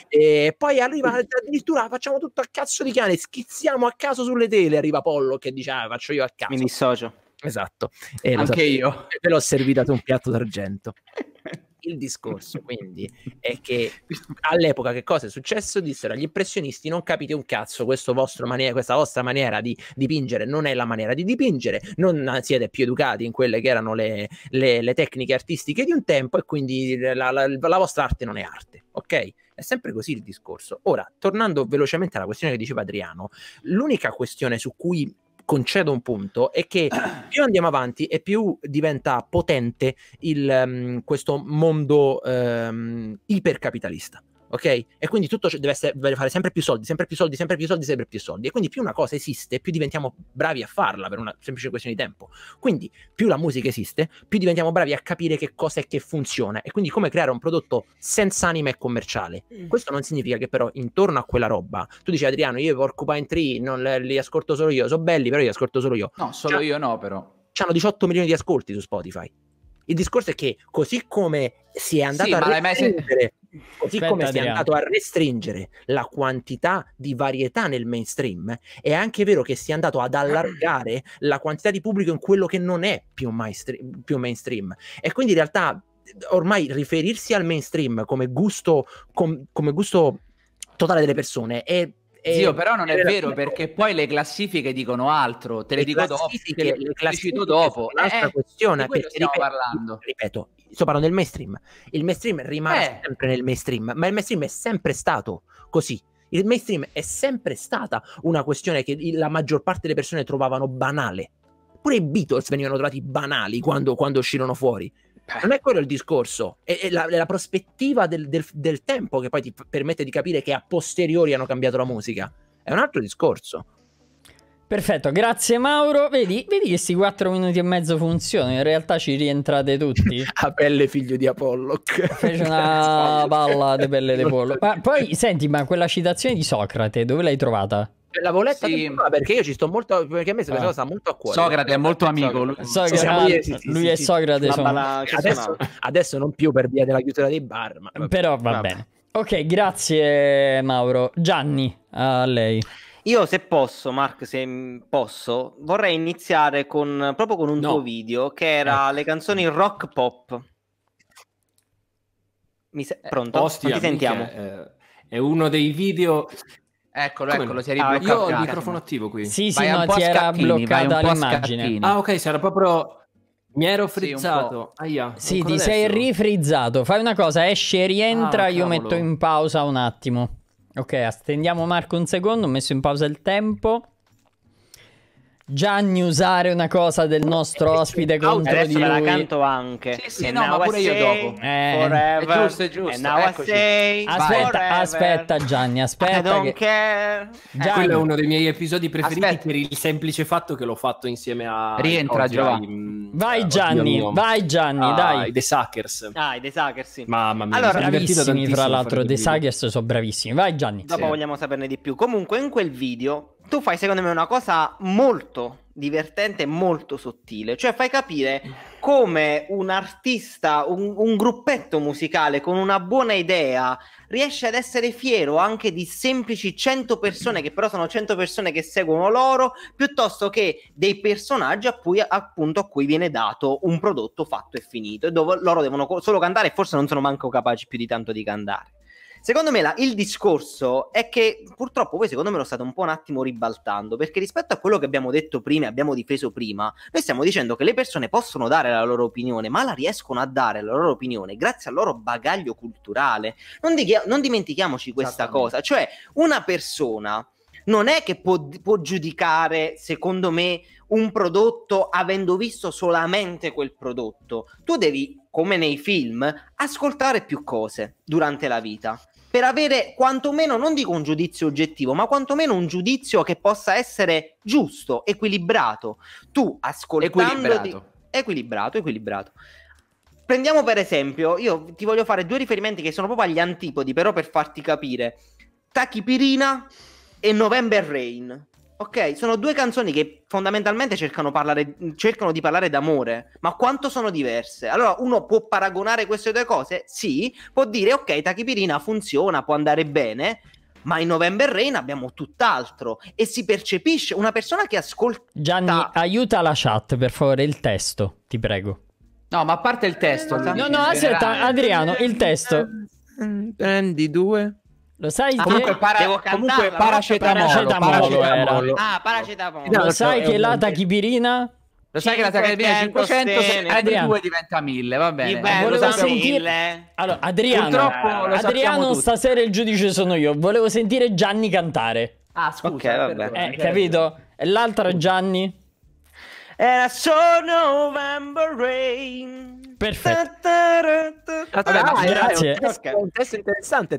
e poi arriva addirittura, facciamo tutto a cazzo di cane, schizziamo a caso sulle tele. Arriva Pollo che dice, ah, faccio io a cazzo. Mi dissocio. Esatto. E Anche io. Ve l'ho servita un piatto d'argento. Il discorso quindi è che all'epoca che cosa è successo? Dissero agli impressionisti non capite un cazzo, maniera, questa vostra maniera di dipingere non è la maniera di dipingere, non siete più educati in quelle che erano le, le, le tecniche artistiche di un tempo e quindi la, la, la vostra arte non è arte, ok? È sempre così il discorso. Ora, tornando velocemente alla questione che diceva Adriano, l'unica questione su cui concedo un punto, è che più andiamo avanti e più diventa potente il, um, questo mondo um, ipercapitalista ok? E quindi tutto deve, essere, deve, fare sempre più soldi, sempre più soldi, sempre più soldi, sempre più soldi. E quindi più una cosa esiste, più diventiamo bravi a farla per una semplice questione di tempo. Quindi più la musica esiste, più diventiamo bravi a capire che cosa è che funziona e quindi come creare un prodotto senza anima e commerciale. Mm. Questo non significa che però intorno a quella roba, tu dici Adriano, io Porcupine Tree non li, li ascolto solo io, sono belli, però li ascolto solo io. No, solo cioè, io no, però. C'hanno 18 milioni di ascolti su Spotify. Il discorso è che così come si è andato sì, a restringere, se... così come si è andato a restringere la quantità di varietà nel mainstream, è anche vero che si è andato ad allargare la quantità di pubblico in quello che non è più mainstream. Più mainstream. E quindi in realtà ormai riferirsi al mainstream come gusto, com, come gusto totale delle persone è e Zio, però non è vero perché poi le classifiche dicono altro, te le, le dico dopo, te le, le classifico dopo. È un'altra eh, questione, perché stiamo ripeto, parlando. Ripeto, sto parlando del mainstream. Il mainstream rimane eh. sempre nel mainstream, ma il mainstream è sempre stato così. Il mainstream è sempre stata una questione che la maggior parte delle persone trovavano banale. Pure i Beatles venivano trovati banali quando, quando uscirono fuori. Eh. Non è quello il discorso, è, è, la, è la, prospettiva del, del, del, tempo che poi ti permette di capire che a posteriori hanno cambiato la musica. È un altro discorso. Perfetto, grazie Mauro. Vedi, vedi che questi 4 minuti e mezzo funzionano. In realtà ci rientrate tutti. a pelle figlio di Apollo. Fece una palla di pelle di pollo. Ma poi senti, ma quella citazione di Socrate, dove l'hai trovata? Cioè, la voletta sì. Tempo, perché io ci sto molto perché a me questa ah. cosa sta molto a cuore. Socrate è cioè, molto amico, lui, ah, lui è Socrate, adesso, adesso, non più per via della chiusura dei bar, ma però va vabbè. bene. Ok, grazie Mauro. Gianni, a lei. Io se posso, Mark, se posso, vorrei iniziare con, proprio con un no. tuo video che era no. Ecco. le canzoni rock pop. Mi se- eh, Pronto? Ostia, Ti sentiamo. Mica, eh, è uno dei video Eccolo, Come? eccolo, si è ribloccato. Ah, io ho il microfono attivo qui. Sì, sì, vai no, ti era bloccata l'immagine. Ah, ok, si era proprio... Mi ero frizzato. Sì, Aia, sì ti adesso? sei rifrizzato. Fai una cosa, esce, rientra, ah, io metto in pausa un attimo. Ok, attendiamo Marco un secondo, ho messo in pausa il tempo. Gianni usare una cosa del nostro eh, ospite eh, contro Adesso di lui. Adesso la canto anche. Sì, sì, no, ma pure io dopo. Eh. È giusto, è giusto. Aspetta, aspetta Gianni, eh, aspetta. Che... Gianni. Quello è uno dei miei episodi preferiti aspetta. per il semplice fatto che l'ho fatto insieme a... Rientra Giovanni. Mm, vai Gianni, oh, vai Gianni, ah, dai. The Suckers. Ah, i The Suckers, sì. Mamma mia, allora, bravissimi tra l'altro, The Suckers sono bravissimi. Vai Gianni. Dopo sì. vogliamo saperne di più. Comunque in quel video tu fai secondo me una cosa molto divertente e molto sottile, cioè fai capire come un artista, un, un, gruppetto musicale con una buona idea riesce ad essere fiero anche di semplici 100 persone che però sono 100 persone che seguono loro piuttosto che dei personaggi a cui, appunto a cui viene dato un prodotto fatto e finito e dove loro devono solo cantare e forse non sono manco capaci più di tanto di cantare. Secondo me la, il discorso è che purtroppo voi secondo me lo state un po' un attimo ribaltando, perché rispetto a quello che abbiamo detto prima e abbiamo difeso prima, noi stiamo dicendo che le persone possono dare la loro opinione, ma la riescono a dare la loro opinione grazie al loro bagaglio culturale. Non, di, non dimentichiamoci questa cosa, cioè una persona non è che può, può, giudicare, secondo me, un prodotto avendo visto solamente quel prodotto. Tu devi, come nei film, ascoltare più cose durante la vita per avere quantomeno, non dico un giudizio oggettivo, ma quantomeno un giudizio che possa essere giusto, equilibrato. Tu ascoltandoti... Equilibrato. Equilibrato, equilibrato. Prendiamo per esempio, io ti voglio fare due riferimenti che sono proprio agli antipodi, però per farti capire. Tachipirina e November Rain. Ok, sono due canzoni che fondamentalmente cercano, parlare, cercano, di parlare d'amore, ma quanto sono diverse? Allora, uno può paragonare queste due cose? Sì, può dire ok, Tachipirina funziona, può andare bene, ma in November Rain abbiamo tutt'altro e si percepisce una persona che ascolta... Gianni, aiuta la chat, per favore, il testo, ti prego. No, ma a parte il testo... Eh, no, no, aspetta, Adriano, il testo. Prendi due... Lo sai comunque, che para... devo comunque paracetamolo, paracetamolo, paracetamolo. Ah, paracetamolo. No, esatto, lo sai che la tachipirina lo sai che la tachipirina è 500, se prende 2 diventa 1000, va bene. Beh, volevo sentire Allora, Adriano, Purtroppo Adriano stasera il giudice sono io. Volevo sentire Gianni cantare. Ah, scusa, okay, vabbè. Eh, certo. capito? E l'altro Gianni? Era so November rain Perfetto. Vabbè, ma ah, grazie. È un, testo, interessante.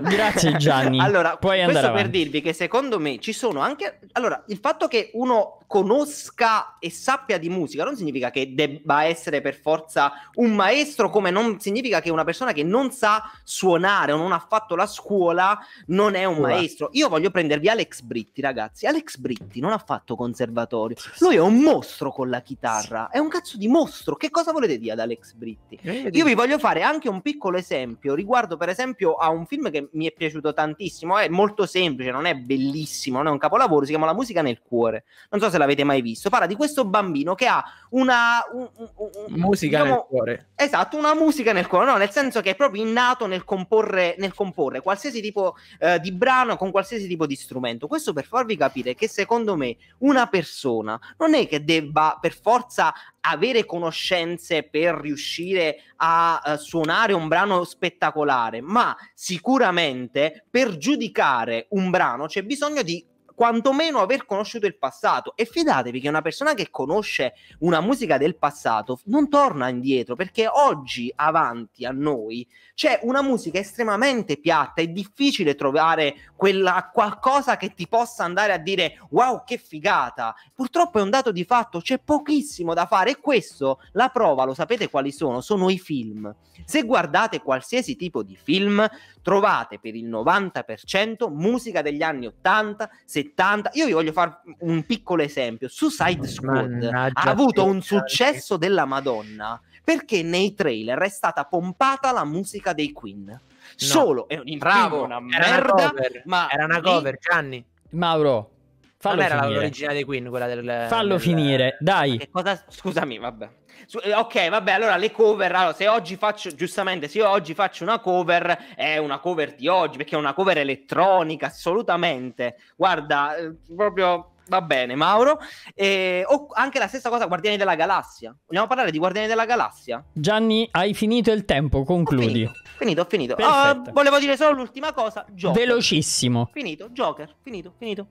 Grazie Gianni. allora, Puoi questo per dirvi che secondo me ci sono anche... Allora, il fatto che uno conosca e sappia di musica non significa che debba essere per forza un maestro, come non significa che una persona che non sa suonare o non ha fatto la scuola non è un Ora. maestro. Io voglio prendervi Alex Britti, ragazzi. Alex Britti non ha fatto conservatorio. Lui è un mostro con la chitarra. È un cazzo di mostro. Che cosa volete dire? via da Alex Britti. Eh, Io vi voglio fare anche un piccolo esempio riguardo, per esempio, a un film che mi è piaciuto tantissimo. È molto semplice, non è bellissimo, non è un capolavoro. Si chiama La musica nel cuore. Non so se l'avete mai visto. Parla di questo bambino che ha una un, un, un, musica diciamo, nel cuore. Esatto, una musica nel cuore, no? nel senso che è proprio innato nel comporre, nel comporre qualsiasi tipo eh, di brano con qualsiasi tipo di strumento. Questo per farvi capire che secondo me una persona non è che debba per forza avere conoscenze per riuscire a uh, suonare un brano spettacolare, ma sicuramente per giudicare un brano c'è bisogno di quantomeno aver conosciuto il passato. E fidatevi che una persona che conosce una musica del passato non torna indietro, perché oggi avanti a noi c'è una musica estremamente piatta, è difficile trovare quella qualcosa che ti possa andare a dire wow che figata. Purtroppo è un dato di fatto, c'è pochissimo da fare e questo la prova, lo sapete quali sono? Sono i film. Se guardate qualsiasi tipo di film, trovate per il 90% musica degli anni 80, 70. Io vi voglio fare un piccolo esempio. Suicide Squad Mannaggia ha avuto un successo della Madonna perché nei trailer è stata pompata la musica dei Queen. Solo no. è un Bravo, una merda, una cover, ma era una cover, Gianni. Mauro, Fallo non era finire. l'originale dei Queen, quella del. Fallo del... finire, dai. Cosa... Scusami, vabbè. Su... Eh, ok, vabbè, allora le cover. Allora, se oggi faccio, giustamente, se io oggi faccio una cover, è una cover di oggi, perché è una cover elettronica, assolutamente. Guarda, eh, proprio Va bene, Mauro. Eh, oh, anche la stessa cosa, Guardiani della Galassia. Vogliamo parlare di Guardiani della Galassia? Gianni, hai finito il tempo, concludi. Ho finito, ho finito. Ah, finito. Oh, volevo dire solo l'ultima cosa. Joker. Velocissimo. Finito, Joker, finito, finito.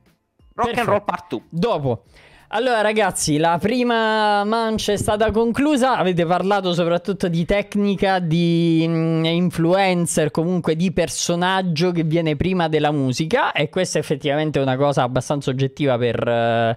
Rock Perfetto. and roll part 2. Dopo. Allora ragazzi, la prima mancia è stata conclusa, avete parlato soprattutto di tecnica, di mm, influencer, comunque di personaggio che viene prima della musica e questa è effettivamente una cosa abbastanza oggettiva per... Eh,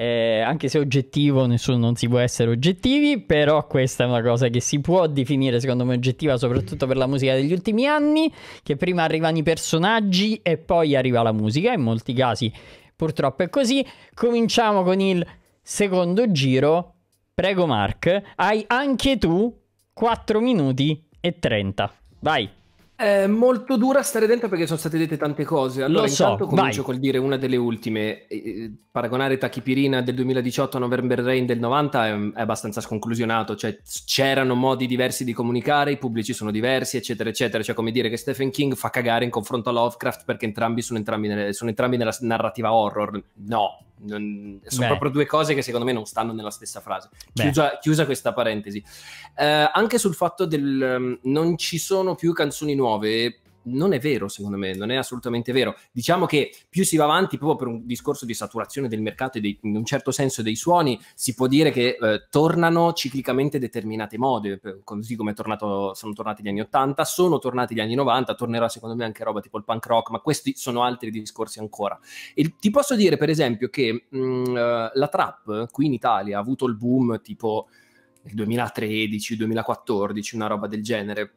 eh, anche se oggettivo, nessuno non si può essere oggettivi, però questa è una cosa che si può definire secondo me oggettiva soprattutto per la musica degli ultimi anni, che prima arrivano i personaggi e poi arriva la musica, in molti casi Purtroppo è così. Cominciamo con il secondo giro. Prego Mark, hai anche tu 4 minuti e 30. Vai. È molto dura stare dentro perché sono state dette tante cose. Allora, Lo so, intanto comincio vai. col dire una delle ultime. Eh, eh, paragonare Tachipirina del 2018 a November Rain del 90 è, è abbastanza sconclusionato. Cioè, c'erano modi diversi di comunicare, i pubblici sono diversi, eccetera, eccetera. Cioè, come dire che Stephen King fa cagare in confronto a Lovecraft perché entrambi sono entrambi, nelle, sono entrambi nella narrativa horror. No, non, sono Beh. proprio due cose che secondo me non stanno nella stessa frase. Chiusa, chiusa, questa parentesi. Eh, anche sul fatto del um, non ci sono più canzoni nuove, non è vero, secondo me, non è assolutamente vero. Diciamo che più si va avanti, proprio per un discorso di saturazione del mercato e dei, in un certo senso dei suoni, si può dire che eh, tornano ciclicamente determinate mode, così come tornato, sono tornati gli anni 80, sono tornati gli anni 90, tornerà secondo me anche roba tipo il punk rock, ma questi sono altri discorsi ancora. E ti posso dire, per esempio, che mh, mm, eh, la trap qui in Italia ha avuto il boom tipo nel 2013-2014, una roba del genere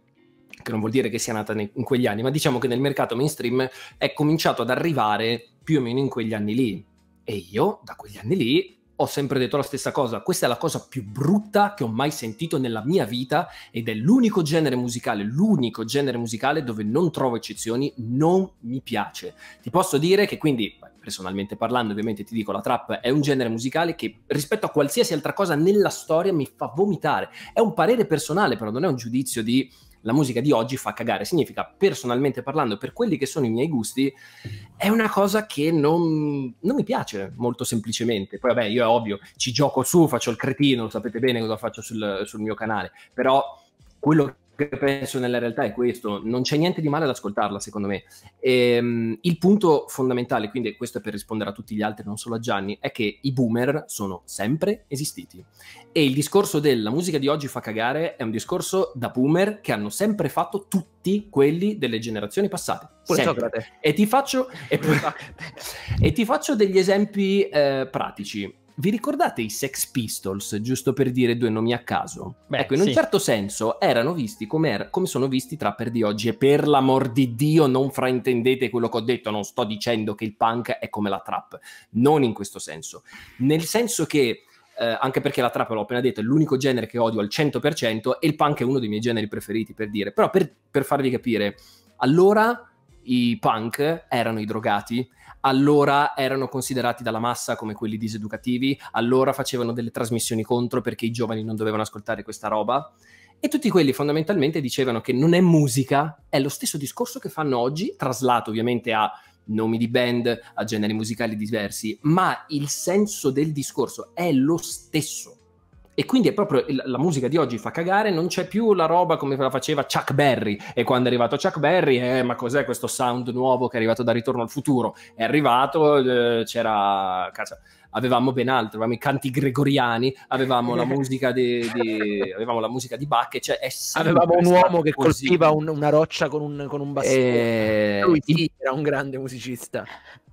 che non vuol dire che sia nata in quegli anni, ma diciamo che nel mercato mainstream è cominciato ad arrivare più o meno in quegli anni lì. E io, da quegli anni lì, ho sempre detto la stessa cosa, questa è la cosa più brutta che ho mai sentito nella mia vita ed è l'unico genere musicale, l'unico genere musicale dove non trovo eccezioni, non mi piace. Ti posso dire che quindi, personalmente parlando ovviamente ti dico, la trap è un genere musicale che rispetto a qualsiasi altra cosa nella storia mi fa vomitare. È un parere personale però, non è un giudizio di la musica di oggi fa cagare. Significa, personalmente parlando, per quelli che sono i miei gusti, è una cosa che non, non mi piace molto semplicemente. Poi, vabbè, io è ovvio, ci gioco su, faccio il cretino, lo sapete bene cosa faccio sul, sul mio canale, però quello che penso nella realtà è questo, non c'è niente di male ad ascoltarla secondo me. Ehm, il punto fondamentale, quindi questo è per rispondere a tutti gli altri, non solo a Gianni, è che i boomer sono sempre esistiti e il discorso della musica di oggi fa cagare è un discorso da boomer che hanno sempre fatto tutti quelli delle generazioni passate. E ti, faccio, e, e ti faccio degli esempi eh, pratici vi ricordate i Sex Pistols, giusto per dire due nomi a caso? Beh, ecco, in sì. un certo senso erano visti come, er- come, sono visti i trapper di oggi e per l'amor di Dio non fraintendete quello che ho detto, non sto dicendo che il punk è come la trap, non in questo senso, nel senso che eh, anche perché la trap, l'ho appena detto, è l'unico genere che odio al 100% e il punk è uno dei miei generi preferiti, per dire, però per, per farvi capire, allora i punk erano i drogati, allora erano considerati dalla massa come quelli diseducativi, allora facevano delle trasmissioni contro perché i giovani non dovevano ascoltare questa roba. E tutti quelli fondamentalmente dicevano che non è musica, è lo stesso discorso che fanno oggi, traslato ovviamente a nomi di band, a generi musicali diversi, ma il senso del discorso è lo stesso. E quindi è proprio la musica di oggi fa cagare, non c'è più la roba come la faceva Chuck Berry. E quando è arrivato Chuck Berry, eh, ma cos'è questo sound nuovo che è arrivato da Ritorno al futuro? È arrivato, eh, c'era. Cazzo, avevamo ben altro, avevamo i canti gregoriani, avevamo la musica di, di, avevamo la musica di Bach, cioè avevamo un uomo che così. colpiva un, una roccia con un, con un bastone, e... Eh, lui sì, era un grande musicista.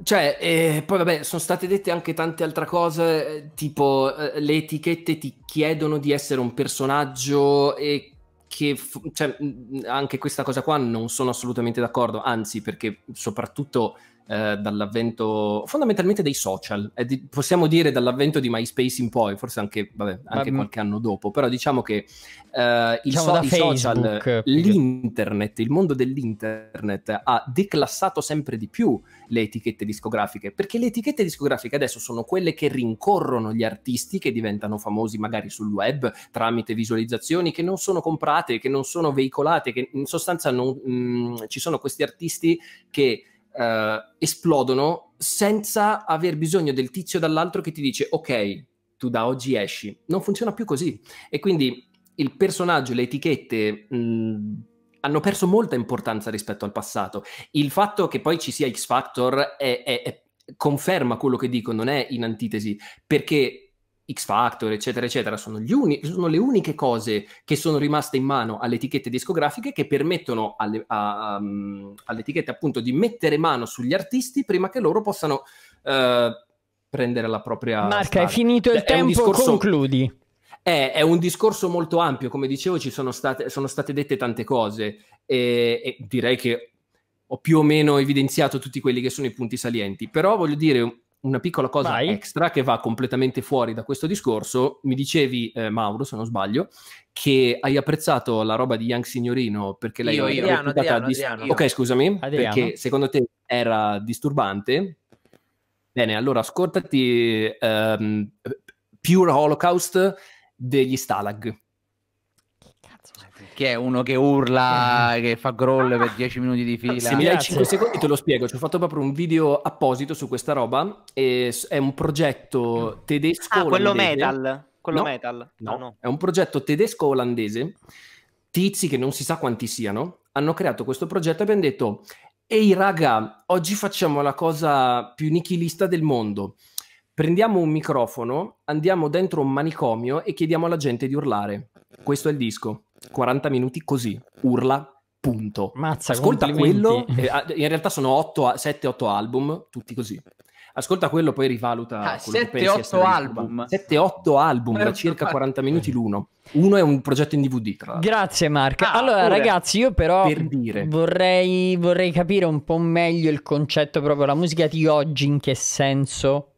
Cioè, eh, poi vabbè, sono state dette anche tante altre cose, tipo eh, le etichette ti chiedono di essere un personaggio e che cioè, anche questa cosa qua non sono assolutamente d'accordo, anzi perché soprattutto eh, dall'avvento fondamentalmente dei social, eh, di, possiamo dire dall'avvento di MySpace in poi, forse anche, vabbè, anche um, qualche anno dopo, però diciamo che eh, diciamo il so- Facebook, social, l'internet, il mondo dell'internet ha declassato sempre di più le etichette discografiche, perché le etichette discografiche adesso sono quelle che rincorrono gli artisti che diventano famosi magari sul web tramite visualizzazioni che non sono comprate, che non sono veicolate, che in sostanza non, mh, mm, ci sono questi artisti che uh, esplodono senza aver bisogno del tizio dall'altro che ti dice ok, tu da oggi esci. Non funziona più così. E quindi il personaggio, le etichette... Mh, mm, hanno perso molta importanza rispetto al passato. Il fatto che poi ci sia X Factor è, è, è conferma quello che dico, non è in antitesi, perché X Factor, eccetera, eccetera, sono, uni- sono, le uniche cose che sono rimaste in mano alle etichette discografiche che permettono alle, a, a, alle etichette appunto di mettere mano sugli artisti prima che loro possano uh, prendere la propria... Marca, star. è finito il è tempo, discorso... concludi. È, è, un discorso molto ampio, come dicevo ci sono state, sono state dette tante cose e, e direi che ho più o meno evidenziato tutti quelli che sono i punti salienti, però voglio dire una piccola cosa Vai. extra che va completamente fuori da questo discorso. Mi dicevi, eh, Mauro, se non sbaglio, che hai apprezzato la roba di Young Signorino perché lei io, era Adriano, Adriano, dis- Adriano, Ok, scusami, Adriano. perché secondo te era disturbante. Bene, allora ascoltati um, Pure Holocaust degli Stalag chi è uno che urla, eh. che fa groll per 10 minuti di fila. Se mi dai 5 secondi te lo spiego, ci ho fatto proprio un video apposito su questa roba, e è un progetto tedesco. Ah, quello metal. Quello no, metal. No. no, è un progetto tedesco-olandese. Tizi, che non si sa quanti siano, hanno creato questo progetto e abbiamo detto, ehi raga, oggi facciamo la cosa più nichilista del mondo prendiamo un microfono, andiamo dentro un manicomio e chiediamo alla gente di urlare. Questo è il disco. 40 minuti così, urla, punto. Mazza, Ascolta quello, eh, in realtà sono 7-8 album, tutti così. Ascolta quello, poi rivaluta. Ah, 7-8 album. 7-8 album da circa 40 minuti l'uno. Uno è un progetto in DVD, tra l'altro. Grazie, Marco. Ah, allora, pure. ragazzi, io però per dire. vorrei, vorrei capire un po' meglio il concetto proprio la musica di oggi, in che senso.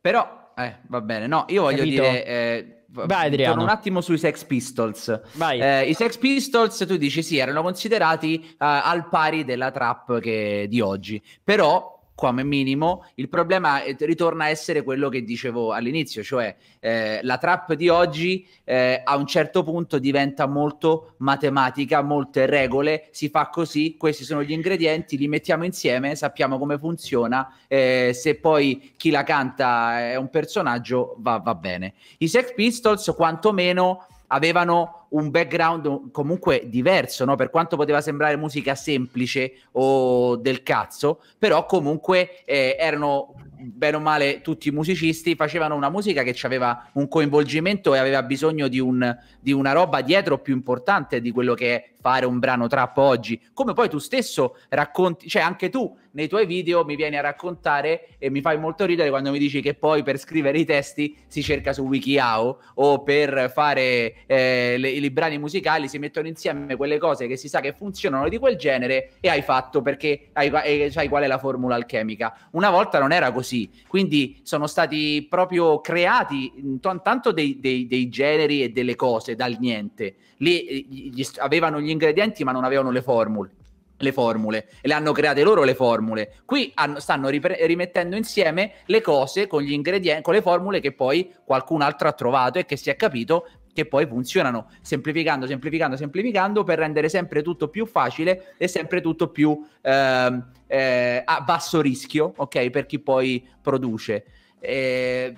Però, eh, va bene, no, io voglio Capito? dire. Eh, Vai, Adriano. Torno un attimo sui Sex Pistols. Eh, I Sex Pistols, tu dici sì, erano considerati eh, al pari della trap che, di oggi, però come minimo, il problema eh, ritorna a essere quello che dicevo all'inizio, cioè eh, la trap di oggi eh, a un certo punto diventa molto matematica, molte regole, si fa così, questi sono gli ingredienti, li mettiamo insieme, sappiamo come funziona, eh, se poi chi la canta è un personaggio va, va bene. I Sex Pistols quantomeno avevano un background comunque diverso, no? per quanto poteva sembrare musica semplice o del cazzo, però comunque eh, erano bene o male tutti i musicisti, facevano una musica che aveva un coinvolgimento e aveva bisogno di, un, di una roba dietro più importante di quello che è fare un brano trap oggi, come poi tu stesso racconti, cioè anche tu nei tuoi video mi vieni a raccontare e mi fai molto ridere quando mi dici che poi per scrivere i testi si cerca su Wikiao o per fare eh, le, i librani musicali si mettono insieme quelle cose che si sa che funzionano di quel genere e hai fatto perché hai, hai, sai qual è la formula alchemica. Una volta non era così, quindi sono stati proprio creati mm, t- tanto dei, dei, dei, generi e delle cose dal niente. Lì eh, gli, avevano gli ingredienti ma non avevano le formule le formule, e le hanno create loro le formule. Qui hanno, stanno ripre- rimettendo insieme le cose con gli ingredienti, con le formule che poi qualcun altro ha trovato e che si è capito che poi funzionano, semplificando, semplificando, semplificando per rendere sempre tutto più facile e sempre tutto più eh, eh, a basso rischio, ok, per chi poi produce. Eh,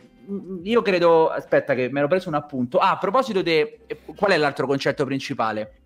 io credo, aspetta che me l'ho preso un appunto. Ah, a proposito di qual è l'altro concetto principale?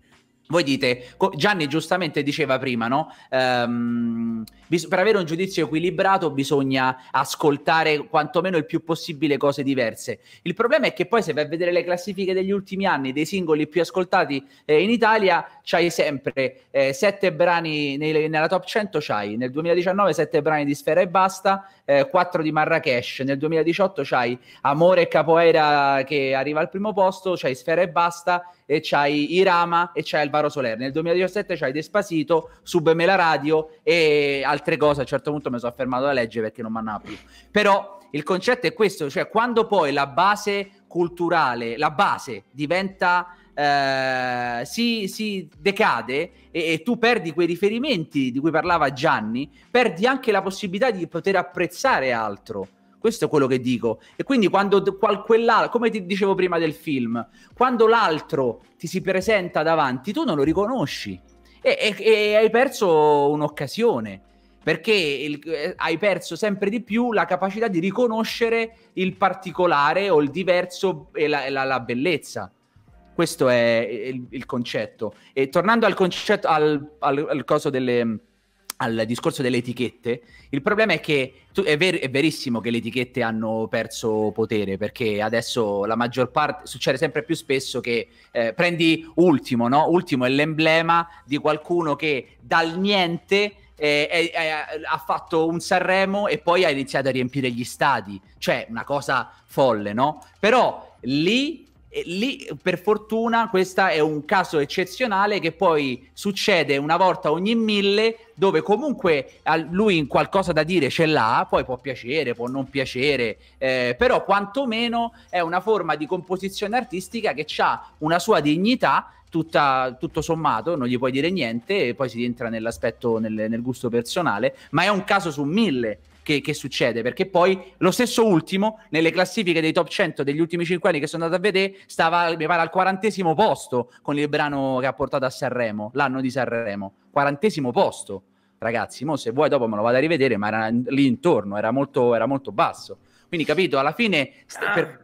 Voi dite, Gianni giustamente diceva prima, no? Ehm, per avere un giudizio equilibrato bisogna ascoltare quantomeno il più possibile cose diverse. Il problema è che poi se vai a vedere le classifiche degli ultimi anni, dei singoli più ascoltati eh, in Italia, c'hai sempre eh, sette brani nei, nella top 100, c'hai nel 2019 sette brani di Sfera e Basta, eh, 4 di Marrakesh, nel 2018 c'hai Amore e Capoeira che arriva al primo posto, c'hai Sfera e Basta e c'hai Irama e c'hai Alvaro Soler. Nel 2017 c'hai Despasito, Subeme la radio e altre cose. A un certo punto mi sono fermato la legge perché non mannava più. Però il concetto è questo, cioè quando poi la base culturale, la base diventa eh, si, si, decade e, e, tu perdi quei riferimenti di cui parlava Gianni, perdi anche la possibilità di poter apprezzare altro. Questo è quello che dico. E quindi quando qual, quell'altro, come ti dicevo prima del film, quando l'altro ti si presenta davanti, tu non lo riconosci e, e, e hai perso un'occasione perché il, eh, hai perso sempre di più la capacità di riconoscere il particolare o il diverso e la, la, la bellezza. Questo è il, il concetto. E tornando al concetto, al, al, al coso delle al discorso delle etichette, il problema è che tu, è, ver- è, verissimo che le etichette hanno perso potere perché adesso la maggior parte succede sempre più spesso che eh, prendi ultimo, no? Ultimo è l'emblema di qualcuno che dal niente eh, è, è, ha fatto un Sanremo e poi ha iniziato a riempire gli stadi, cioè una cosa folle, no? Però lì lì, per fortuna, questo è un caso eccezionale che poi succede una volta ogni mille, dove comunque lui in qualcosa da dire ce l'ha, poi può piacere, può non piacere, eh, però quantomeno è una forma di composizione artistica che ha una sua dignità Tutta, tutto sommato, non gli puoi dire niente e poi si entra nell'aspetto, nel, nel, gusto personale, ma è un caso su mille che, che, succede, perché poi lo stesso ultimo nelle classifiche dei top 100 degli ultimi 5 anni che sono andato a vedere stava, mi pare, al quarantesimo posto con il brano che ha portato a Sanremo, l'anno di Sanremo, quarantesimo posto. Ragazzi, mo se vuoi dopo me lo vado a rivedere, ma era lì intorno, era molto, era molto basso. Quindi capito, alla fine... St- per,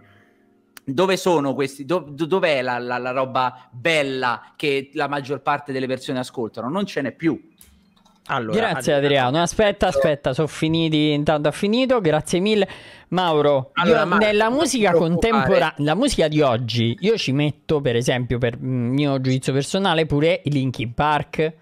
dove sono questi? Do, dov'è la, la, la, roba bella che la maggior parte delle persone ascoltano? Non ce n'è più. Allora, grazie Adriano. Aspetta, aspetta, sono finiti. Intanto ha finito. Grazie mille. Mauro, allora, io, Mauro nella musica contemporanea, la musica di oggi, io ci metto, per esempio, per mio giudizio personale, pure i Linkin Park.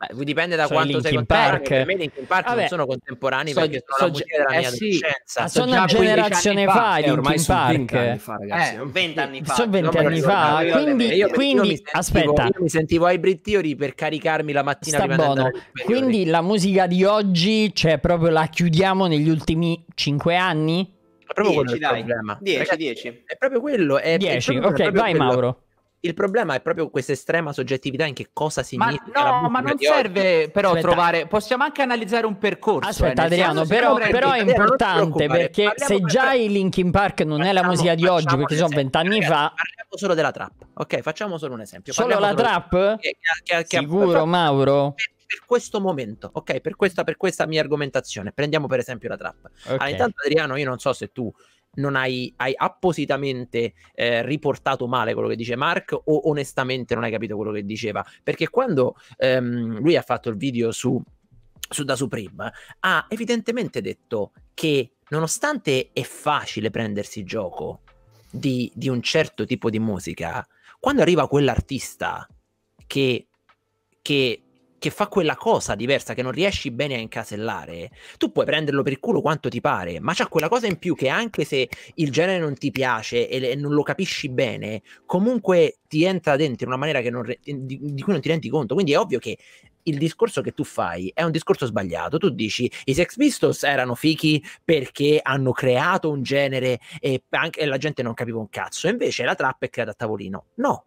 Beh, dipende da so quanto Linkin sei contemporaneo. Per me Linkin Park Vabbè, non sono contemporanei so, perché sono so, la eh, mia sì, sono una generazione fa, fa eh, ormai Linkin Park. 20 anni fa, ragazzi. Eh, 20 anni fa. Sono vent'anni fa, quindi, quindi, io, quindi io sentivo, aspetta. Io mi sentivo hybrid theory per caricarmi la mattina Sta prima buono. Quindi la musica di oggi, cioè proprio la chiudiamo negli ultimi cinque anni? È proprio 10, quello il problema. 10, 10. È proprio quello. È, 10, ok, vai Mauro. Il problema è proprio questa estrema soggettività in che cosa significa. Ma no, ma non serve oggi. però Aspetta. trovare. Possiamo anche analizzare un percorso. Eh, Aspetta, eh, Adriano, però, però, è importante perché se già il Linkin Park non facciamo, è la musica di oggi, perché sono vent'anni fa. Parliamo solo della trap, ok? Facciamo solo un esempio. Solo parliamo la solo trap? Che, che, che, Sicuro, Mauro. Per, per questo momento, ok? Per questa, per questa mia argomentazione, prendiamo per esempio la trap. Okay. Allora, intanto, Adriano, io non so se tu non hai, hai appositamente eh, riportato male quello che dice Mark o onestamente non hai capito quello che diceva. Perché quando ehm, lui ha fatto il video su, su Da Supreme, ha evidentemente detto che nonostante è facile prendersi gioco di, di un certo tipo di musica, quando arriva quell'artista che, che che fa quella cosa diversa che non riesci bene a incasellare, tu puoi prenderlo per il culo quanto ti pare, ma c'è quella cosa in più che anche se il genere non ti piace e, e non lo capisci bene, comunque ti entra dentro in una maniera re- di, di cui non ti rendi conto. Quindi è ovvio che il discorso che tu fai è un discorso sbagliato. Tu dici i Sex Pistols erano fichi perché hanno creato un genere e, anche, e la gente non capiva un cazzo. Invece la trappa è creata a tavolino. No,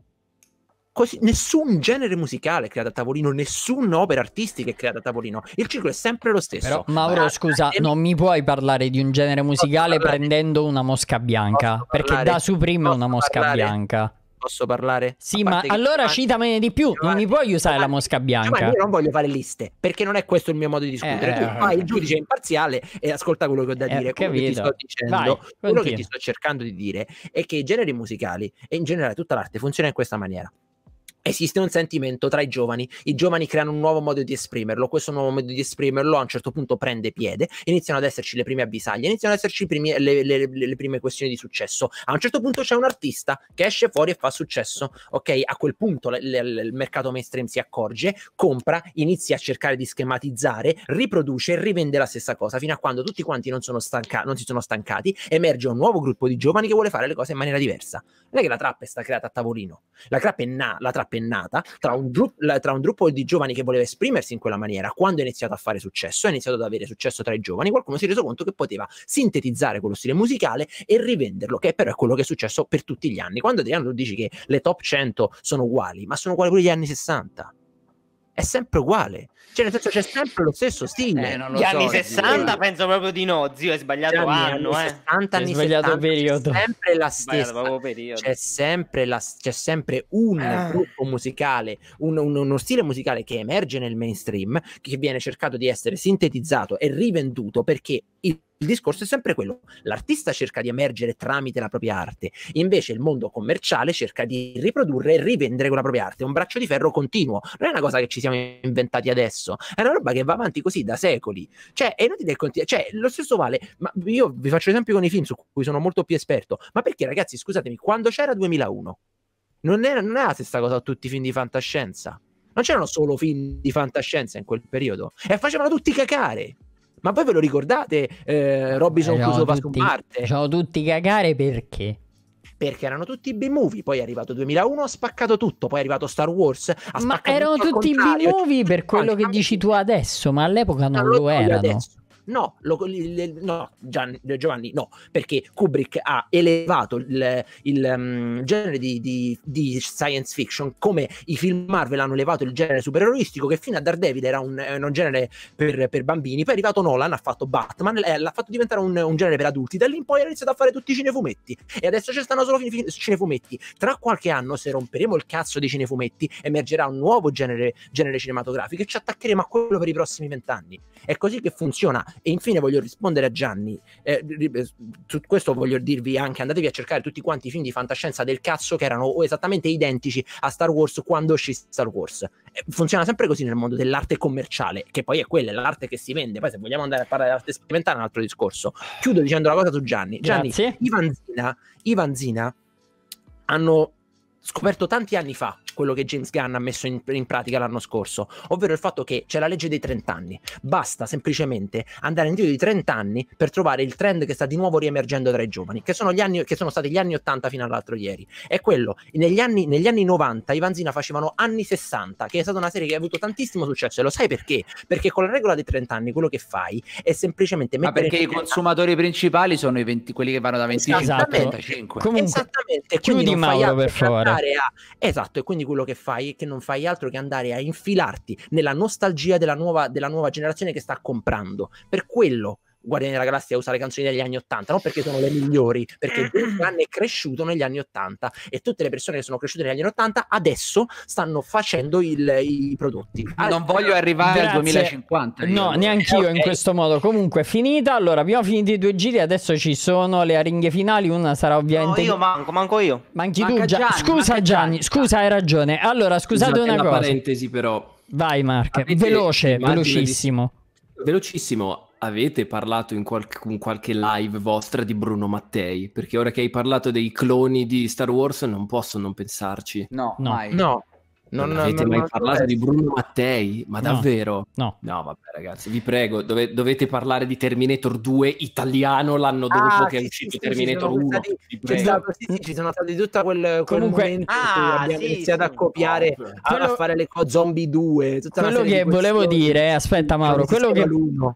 Così, nessun genere musicale è creato a tavolino, nessun'opera artistica è creata a tavolino. Il ciclo è sempre lo stesso. Però, Mauro, ah, scusa, eh, non mi puoi parlare di un genere musicale prendendo una mosca bianca? Perché da Supreme è una mosca parlare. bianca posso parlare? Sì, ma allora citamene di più. Non mi puoi usare la mosca bianca. Ma io non voglio fare liste, perché non è questo il mio modo di eh, discutere. Eh, tu eh, fai eh, il giudice imparziale e ascolta quello che ho da eh, dire. Eh, quello che ti sto dicendo, Vai, quello che ti sto cercando di dire è che i generi musicali e in generale tutta l'arte funziona in questa maniera esiste un sentimento tra i giovani, i giovani creano un nuovo modo di esprimerlo, questo nuovo modo di esprimerlo a un certo punto prende piede, iniziano ad esserci le prime avvisaglie, iniziano ad esserci primi, le, le, le, le, prime questioni di successo, a un certo punto c'è un artista che esce fuori e fa successo, ok? A quel punto il mercato mainstream si accorge, compra, inizia a cercare di schematizzare, riproduce e rivende la stessa cosa, fino a quando tutti quanti non, stanca- non si sono stancati, emerge un nuovo gruppo di giovani che vuole fare le cose in maniera diversa. Non è che la trappa è stata creata a tavolino, la trappa è na- la trappa pennata tra un, dru- tra un gruppo di giovani che voleva esprimersi in quella maniera. Quando è iniziato a fare successo, è iniziato ad avere successo tra i giovani, qualcuno si è reso conto che poteva sintetizzare quello stile musicale e rivenderlo, che però è quello che è successo per tutti gli anni. Quando Adriano tu dici che le top 100 sono uguali, ma sono uguali pure gli anni 60 è sempre uguale. Cioè, nel senso c'è sempre lo stesso eh, stile. Eh, Gli so, anni 60 penso proprio di no, zio, è sbagliato Gianni, anno, anni eh. 60, anni sbagliato 70, periodo. C'è sempre la stessa. C'è sempre, la, c'è sempre un ah. gruppo musicale, un, un, uno stile musicale che emerge nel mainstream, che viene cercato di essere sintetizzato e rivenduto perché il il discorso è sempre quello, l'artista cerca di emergere tramite la propria arte, invece il mondo commerciale cerca di riprodurre e rivendere con la propria arte, è un braccio di ferro continuo, non è una cosa che ci siamo inventati adesso, è una roba che va avanti così da secoli, cioè è inutile continuare, cioè lo stesso vale, ma io vi faccio esempio con i film su cui sono molto più esperto, ma perché ragazzi scusatemi, quando c'era 2001 non era, non era la stessa cosa a tutti i film di fantascienza. Non c'erano solo film di fantascienza in quel periodo e facevano tutti cacare. Ma voi ve lo ricordate eh, Robinson eh, Crusoe Vasco Marte? Ciao tutti cagare perché? Perché erano tutti B-movie, poi è arrivato 2001, ha spaccato tutto, poi è arrivato Star Wars. Ha ma erano tutti B-movie per quello che dici tu adesso, ma all'epoca non, non lo, lo erano. Adesso No, lo, il, no Gian, Giovanni, no, perché Kubrick ha elevato il, il um, genere di, di, di, science fiction come i film Marvel hanno elevato il genere supereroistico che fino a Daredevil era un, un genere per, per, bambini, poi è arrivato Nolan, ha fatto Batman, eh, l'ha fatto diventare un, un, genere per adulti, da lì in poi ha iniziato a fare tutti i cinefumetti e adesso ci stanno solo i cinefumetti. Tra qualche anno, se romperemo il cazzo dei cinefumetti, emergerà un nuovo genere, genere cinematografico e ci attaccheremo a quello per i prossimi vent'anni. È così che funziona. E infine voglio rispondere a Gianni, eh, eh, su questo voglio dirvi anche andatevi a cercare tutti quanti i film di fantascienza del cazzo che erano esattamente identici a Star Wars quando uscì Star Wars. Eh, funziona sempre così nel mondo dell'arte commerciale, che poi è quella, è l'arte che si vende. Poi se vogliamo andare a parlare dell'arte sperimentale è un altro discorso. Chiudo dicendo la cosa su Gianni. Gianni, Ivan Zina, Ivan Zina hanno scoperto tanti anni fa quello che James Gunn ha messo in, in pratica l'anno scorso, ovvero il fatto che c'è la legge dei 30 anni, basta semplicemente andare indietro di 30 anni per trovare il trend che sta di nuovo riemergendo tra i giovani, che sono, gli anni, che sono stati gli anni 80 fino all'altro ieri, è quello, negli anni, negli anni 90 i Vanzina facevano anni 60, che è stata una serie che ha avuto tantissimo successo, e lo sai perché? Perché con la regola dei 30 anni quello che fai è semplicemente mettere... Ma perché i consumatori anni. principali sono 20, quelli che vanno da 25 esatto. a 35. Comunque, Esattamente, quindi non fai per favore. A... Esatto, e quindi quindi quello che fai è che non fai altro che andare a infilarti nella nostalgia della nuova, della nuova generazione che sta comprando. Per quello Guardiani della Galassia usa le canzoni degli anni Ottanta, non perché sono le migliori, perché Gunn è cresciuto negli anni Ottanta e tutte le persone che sono cresciute negli anni Ottanta adesso stanno facendo il, i prodotti. Allora, non voglio arrivare grazie. al 2050. No, neanche io eh, okay. in questo modo. Comunque, finita. Allora, abbiamo finito i due giri, adesso ci sono le aringhe finali, una sarà ovviamente... No, io manco, manco io. Manchi manca tu, Gianni. Scusa Gianni, scusa, hai ragione. Allora, scusate una cosa. Una parentesi, però. Vai, Mark. Veloce, velocissimo. Di... Velocissimo avete parlato in, qual- in qualche live vostra di Bruno Mattei? Perché ora che hai parlato dei cloni di Star Wars non posso non pensarci. No, no. mai. No, non, non avete non, mai non parlato di Bruno Mattei? Ma no, davvero? No. No, vabbè, ragazzi, vi prego, dove, dovete parlare di Terminator 2 italiano l'anno dopo ah, che è uscito sì, Terminator 1. Stati, c'è stato, sì, ci sono stati tutto quel, quel Comunque, momento ah, abbiamo iniziato a copiare, a, quello, a fare le cose zombie 2. Eh, quello che di volevo dire, aspetta Mauro, quello che,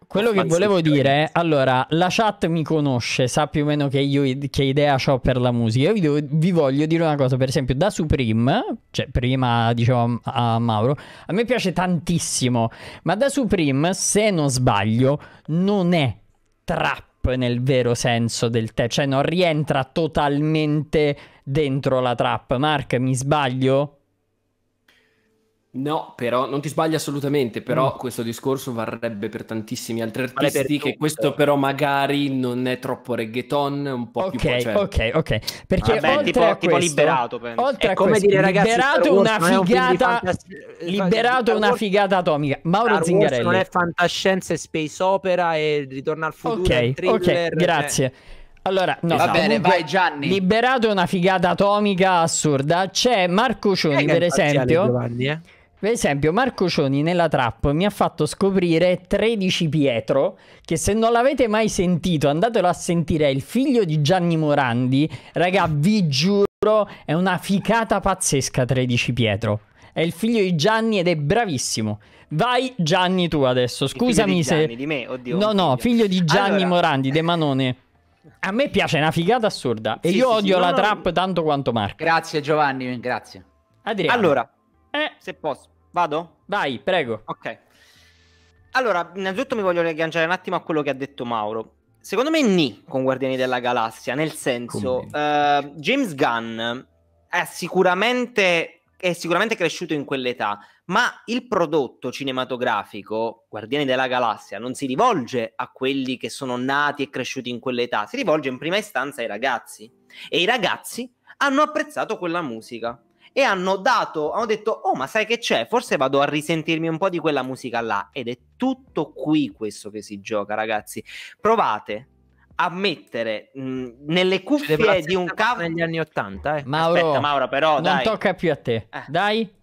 quello che volevo dire, allora, la chat mi conosce, sa più o meno che io che idea ho per la musica. Io vi, vi voglio dire una cosa, per esempio, da Supreme, cioè prima di diciamo, dicevo a, a Mauro, a me piace tantissimo, ma da Supreme, se non sbaglio, non è trap nel vero senso del te, cioè non rientra totalmente dentro la trap. Mark, mi sbaglio? No, però non ti sbagli assolutamente, però mm. questo discorso varrebbe per tantissimi altri artisti vale che questo però magari non è troppo reggaeton, un po' okay, più cioè... Ok, ok, perché Vabbè, oltre tipo, a questo, tipo liberato, penso. oltre a come questo, dire ragazzi, liberato una figata un eh, liberato una figata atomica. Mauro Star Zingarelli. non è fantascienza e space opera e ritorna al futuro Ok, thriller, ok, cioè- grazie. Eh. Allora, no, esatto. va bene, vai Gianni. Liberato è una figata atomica assurda. C'è Marco Cioni, per esempio. Giovanni, eh? Per esempio, Marco Cioni nella trap mi ha fatto scoprire 13 Pietro, che se non l'avete mai sentito, andatelo a sentire, è il figlio di Gianni Morandi. Raga, vi giuro, è una ficata pazzesca 13 Pietro. È il figlio di Gianni ed è bravissimo. Vai Gianni tu adesso, scusami se... Gianni, di me, oddio. No, no, figlio. figlio di Gianni allora... Morandi, De Manone. A me piace, è una figata assurda. Sì, e io sì, odio sì, la no, trap no. tanto quanto Marco. Grazie Giovanni, grazie. Adriano. Allora, eh. Se posso. Vado? Vai, prego. Ok. Allora, innanzitutto mi voglio riagganciare un attimo a quello che ha detto Mauro. Secondo me ni con Guardiani della Galassia, nel senso, uh, James Gunn è sicuramente, è sicuramente cresciuto in quell'età, ma il prodotto cinematografico, Guardiani della Galassia, non si rivolge a quelli che sono nati e cresciuti in quell'età, si rivolge in prima istanza ai ragazzi. E i ragazzi hanno apprezzato quella musica e hanno dato, hanno detto, oh ma sai che c'è, forse vado a risentirmi un po' di quella musica là ed è tutto qui questo che si gioca ragazzi, provate a mettere mh, nelle cuffie di un cavo negli anni 80 eh. Mauro, Aspetta, Mauro però non dai. tocca più a te eh. dai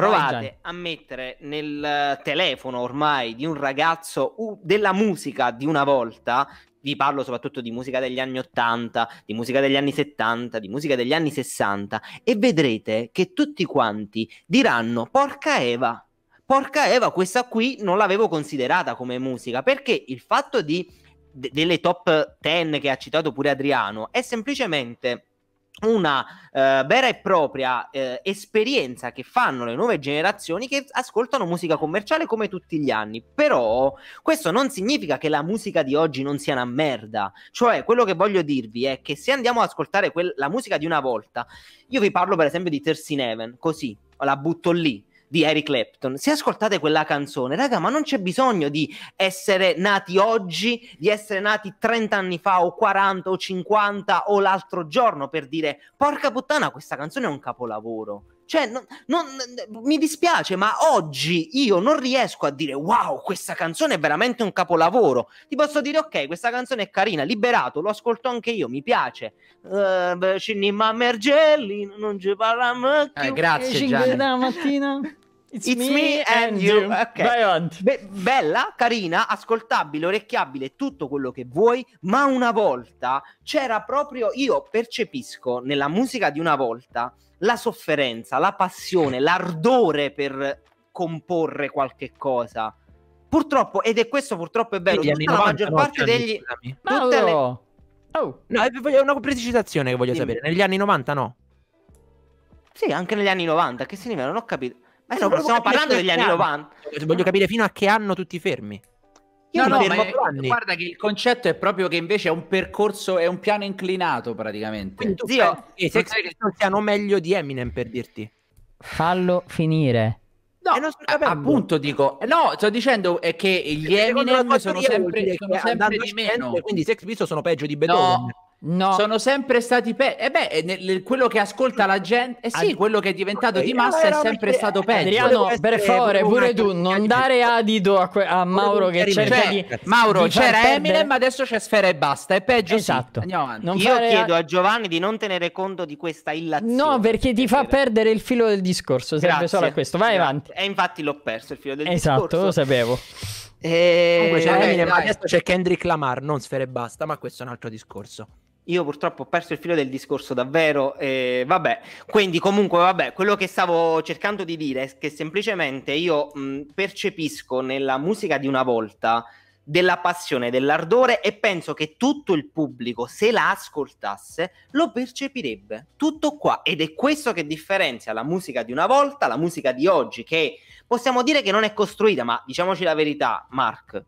Provate a mettere nel eh, telefono ormai di un ragazzo uh, della musica di una volta, vi parlo soprattutto di musica degli anni 80, di musica degli anni 70, di musica degli anni 60 e vedrete che tutti quanti diranno porca Eva, porca Eva questa qui non l'avevo considerata come musica perché il fatto di, de, delle top 10 che ha citato pure Adriano è semplicemente una eh, vera e propria eh, esperienza che fanno le nuove generazioni che ascoltano musica commerciale come tutti gli anni. Però questo non significa che la musica di oggi non sia una merda. Cioè, quello che voglio dirvi è che se andiamo ad ascoltare que- la musica di una volta, io vi parlo per esempio di Tersin Even, così, la butto lì, di Eric Clapton. Se ascoltate quella canzone, raga, ma non c'è bisogno di essere nati oggi, di essere nati 30 anni fa o 40 o 50 o l'altro giorno per dire porca puttana, questa canzone è un capolavoro. Cioè, non, non, mi dispiace, ma oggi io non riesco a dire wow, questa canzone è veramente un capolavoro. Ti posso dire, ok, questa canzone è carina, liberato, lo ascolto anche io, mi piace. Uh, Cinema Mergelli, non ci parliamo eh, più. Eh, grazie, Gianni. It's, It's me, me, and you. you. Okay. Be- bella, carina, ascoltabile, orecchiabile, tutto quello che vuoi, ma una volta c'era proprio, io percepisco nella musica di una volta la sofferenza, la passione, l'ardore per comporre qualche cosa. Purtroppo, ed è questo purtroppo è bello, tutta la maggior parte degli... Tutte le... Oh. oh. No, è una precisazione che voglio Dimmi. sapere. Negli anni 90 no? Sì, anche negli anni 90, che si livello, non ho capito. Ma no, stiamo parlando degli anni 90. Voglio capire fino a che anno tutti fermi. Io no, no, ma anni. guarda che il concetto è proprio che invece è un percorso, è un piano inclinato praticamente. Quindi tu zio, pensi, e se non siano meglio di Eminem per dirti. Fallo finire. No, eh, non sto capendo. appunto dico, no, sto dicendo che gli Eminem sono sempre, sono sempre di meno. Gente, quindi Sex Pistols sono peggio di Beethoven. No. No. Sono sempre stati peggio. E eh beh, eh, nel, quello che ascolta la gente, eh sì, Ad... quello che è diventato eh, di massa è sempre stato peggio. Adriano, per favore, pure tu, non dare adito a, que- a Mauro che cerca cioè, di, Mauro, di c'era Eminem, ma adesso c'è Sfera e basta. È peggio. Esatto. Sì. Io fare... chiedo a Giovanni di non tenere conto di questa illazione. No, perché ti fa perdere il filo del discorso. Serve solo a questo. Vai avanti. E infatti l'ho perso il filo del esatto, discorso. Esatto, lo sapevo. E... Comunque c'è Eminem, adesso c'è Kendrick Lamar, non Sfera e basta, ma questo è un altro discorso. Io purtroppo ho perso il filo del discorso davvero, eh, vabbè, quindi comunque vabbè, quello che stavo cercando di dire è che semplicemente io mh, percepisco nella musica di una volta della passione, dell'ardore e penso che tutto il pubblico, se la ascoltasse, lo percepirebbe. Tutto qua. Ed è questo che differenzia la musica di una volta, la musica di oggi, che possiamo dire che non è costruita, ma diciamoci la verità, Mark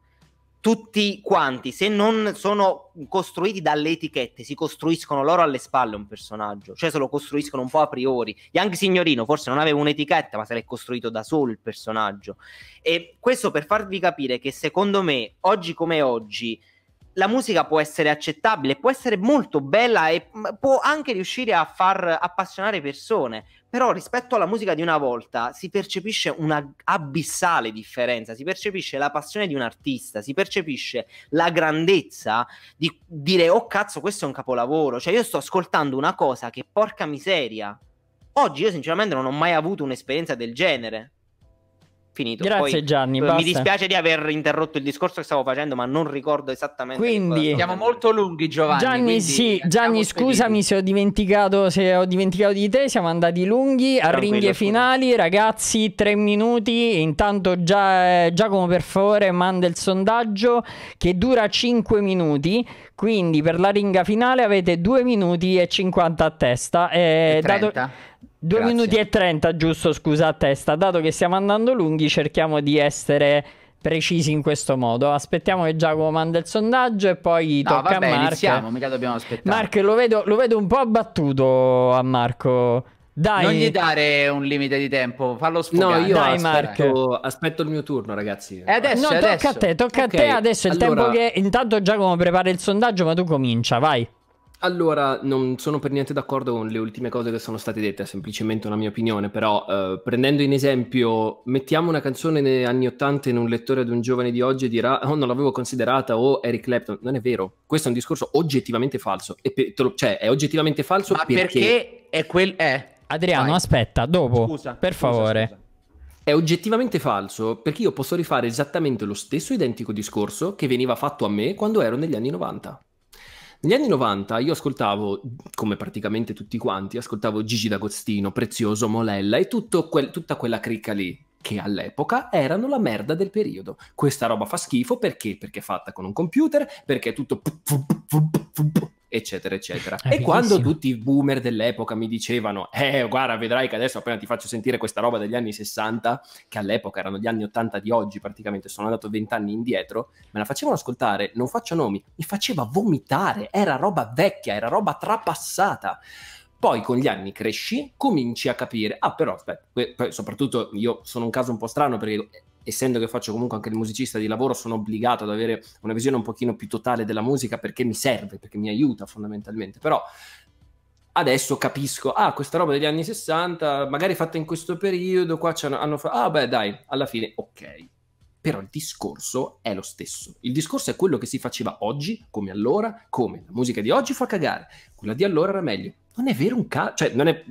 tutti quanti, se non sono costruiti dalle etichette, si costruiscono loro alle spalle un personaggio, cioè se lo costruiscono un po' a priori. Young Signorino forse non aveva un'etichetta, ma se l'è costruito da solo il personaggio. E questo per farvi capire che secondo me, oggi come oggi, la musica può essere accettabile, può essere molto bella e può anche riuscire a far appassionare persone però rispetto alla musica di una volta si percepisce una abissale differenza, si percepisce la passione di un artista, si percepisce la grandezza di dire oh cazzo questo è un capolavoro, cioè io sto ascoltando una cosa che porca miseria. Oggi io sinceramente non ho mai avuto un'esperienza del genere. Finito. Grazie Poi, Gianni. Eh, basta. Mi dispiace di aver interrotto il discorso che stavo facendo, ma non ricordo esattamente. Quindi siamo molto lunghi, Giovanni. Gianni, sì, Gianni, scusami se ho, se ho, dimenticato, di te. Siamo andati lunghi. a ringhie finali, scusa. ragazzi. Tre minuti. Intanto, già, eh, Giacomo, per favore, manda il sondaggio che dura 5 minuti. Quindi, per la ringa finale avete 2 minuti e 50 a testa. Eh, e dato... 2 Grazie. minuti e 30, giusto, scusa a testa. Dato che stiamo andando lunghi, cerchiamo di essere precisi in questo modo. Aspettiamo che Giacomo manda il sondaggio e poi no, tocca vabbè, a Marco. Iniziamo, mica dobbiamo aspettare. Marco, lo vedo, lo vedo un po' abbattuto a Marco. Dai. Non gli dare un limite di tempo, fallo sfogare. No, io Dai, aspetto, aspetto il mio turno, ragazzi. E adesso, no, adesso. tocca a te, tocca okay. a te adesso. Il tempo che intanto Giacomo prepara il sondaggio, ma tu comincia, vai. Allora, non sono per niente d'accordo con le ultime cose che sono state dette, è semplicemente una mia opinione, però eh, prendendo in esempio, mettiamo una canzone negli anni Ottanta in un lettore ad un giovane di oggi e dirà oh non l'avevo considerata o oh, Eric Clapton, non è vero, questo è un discorso oggettivamente falso, pe- lo, cioè è oggettivamente falso Ma perché... perché è quel... Eh, Adriano, Vai. aspetta, dopo, scusa, per scusa, favore. Scusa. È oggettivamente falso perché io posso rifare esattamente lo stesso identico discorso che veniva fatto a me quando ero negli anni 90. Negli anni 90 io ascoltavo, come praticamente tutti quanti, ascoltavo Gigi D'Agostino, Prezioso, Molella e que- tutta quella cricca lì che all'epoca erano la merda del periodo. Questa roba fa schifo perché? Perché è fatta con un computer, perché è tutto eccetera, eccetera. È e bellissimo. quando tutti i boomer dell'epoca mi dicevano, eh, guarda, vedrai che adesso appena ti faccio sentire questa roba degli anni 60, che all'epoca erano gli anni 80 di oggi praticamente, sono andato vent'anni indietro, me la facevano ascoltare, non faccio nomi, mi faceva vomitare, era roba vecchia, era roba trapassata. Poi con gli anni cresci, cominci a capire, ah però aspetta, soprattutto io sono un caso un po' strano perché essendo che faccio comunque anche il musicista di lavoro, sono obbligato ad avere una visione un pochino più totale della musica perché mi serve, perché mi aiuta fondamentalmente. Però adesso capisco, ah, questa roba degli anni 60, magari fatta in questo periodo, qua hanno fatto, ah beh dai, alla fine ok però il discorso è lo stesso. Il discorso è quello che si faceva oggi, come allora, come la musica di oggi fa cagare, quella di allora era meglio. Non è vero un caso, cioè non è,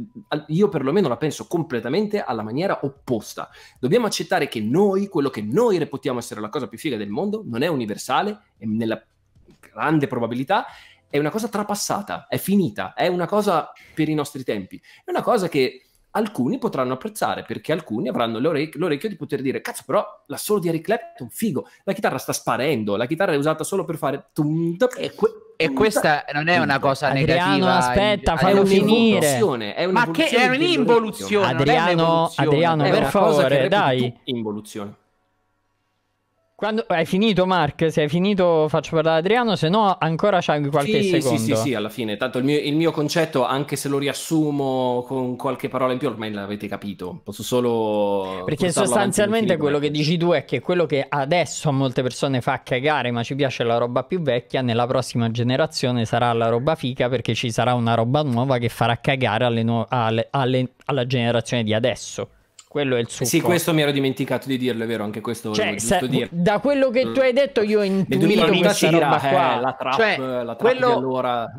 io perlomeno la penso completamente alla maniera opposta. Dobbiamo accettare che noi, quello che noi reputiamo essere la cosa più figa del mondo, non è universale e nella grande probabilità è una cosa trapassata, è finita, è una cosa per i nostri tempi, è una cosa che alcuni potranno apprezzare perché alcuni avranno l'orec- l'orecchio di poter dire cazzo però l'assolo di Eric Clapton figo la chitarra sta sparendo la chitarra è usata solo per fare e, que- e questa non è una cosa Adriano, negativa aspetta fallo finire è ma che è un'involuzione Adriano, Adriano è per favore dai involuzione quando hai finito, Mark? Se hai finito, faccio parlare ad Adriano, se no ancora c'è qualche sì, secondo. Sì, sì, sì, alla fine. Tanto il mio, il mio, concetto, anche se lo riassumo con qualche parola in più, ormai l'avete capito. Posso solo. Perché sostanzialmente quello che dici tu è che quello che adesso a molte persone fa cagare, ma ci piace la roba più vecchia, nella prossima generazione sarà la roba fica perché ci sarà una roba nuova che farà cagare alle nu- alle, alle, alla generazione di adesso. Quello è il eh succo. Sì, questo mi ero dimenticato di dirlo, è vero, anche questo cioè, se, dire. Da quello che tu hai detto io ho intuito questa dirà, roba qua. Eh, la trap, cioè, la trap quello... di allora...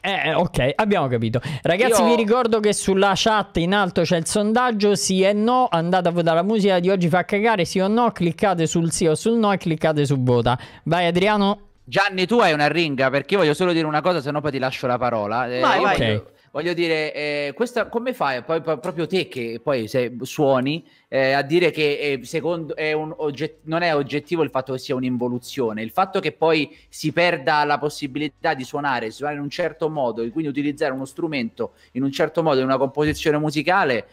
Eh, eh, ok, abbiamo capito. Ragazzi, io... vi ricordo che sulla chat in alto c'è il sondaggio sì e no. Andate a votare la musica di oggi fa cagare, sì o no. Cliccate sul sì o sul no e cliccate su vota. Vai Adriano. Gianni, tu hai una ringa perché io voglio solo dire una cosa, se no poi ti lascio la parola. Vai, eh, vai. Okay voglio dire, eh, questa, come fai poi, proprio te che poi se, suoni eh, a dire che è, eh, secondo, è ogget- non è oggettivo il fatto che sia un'involuzione, il fatto che poi si perda la possibilità di suonare, suonare in un certo modo e quindi utilizzare uno strumento in un certo modo in una composizione musicale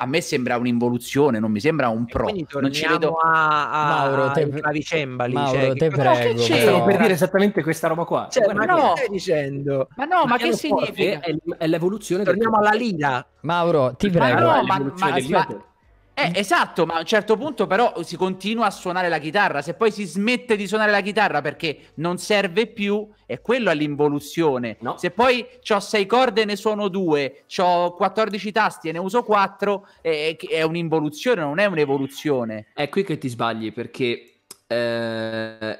a me sembra un'involuzione, non mi sembra un pro. Non ci vedo a, a Mauro, te, la vicenda lì. Mauro, cioè, te che... prego. Che però... per dire esattamente questa roba qua. Cioè, ma, no. che stai dicendo? Ma no, ma, ma che significa? È, l'evoluzione. Torniamo alla Lida. Mauro, ti prego. Ma no, ma, ma, eh, mm. esatto, ma a un certo punto però si continua a suonare la chitarra, se poi si smette di suonare la chitarra perché non serve più, è quello all'involuzione. No. Se poi ho sei corde e ne suono due, ho 14 tasti e ne uso quattro, è, è un'involuzione, non è un'evoluzione. È qui che ti sbagli perché eh,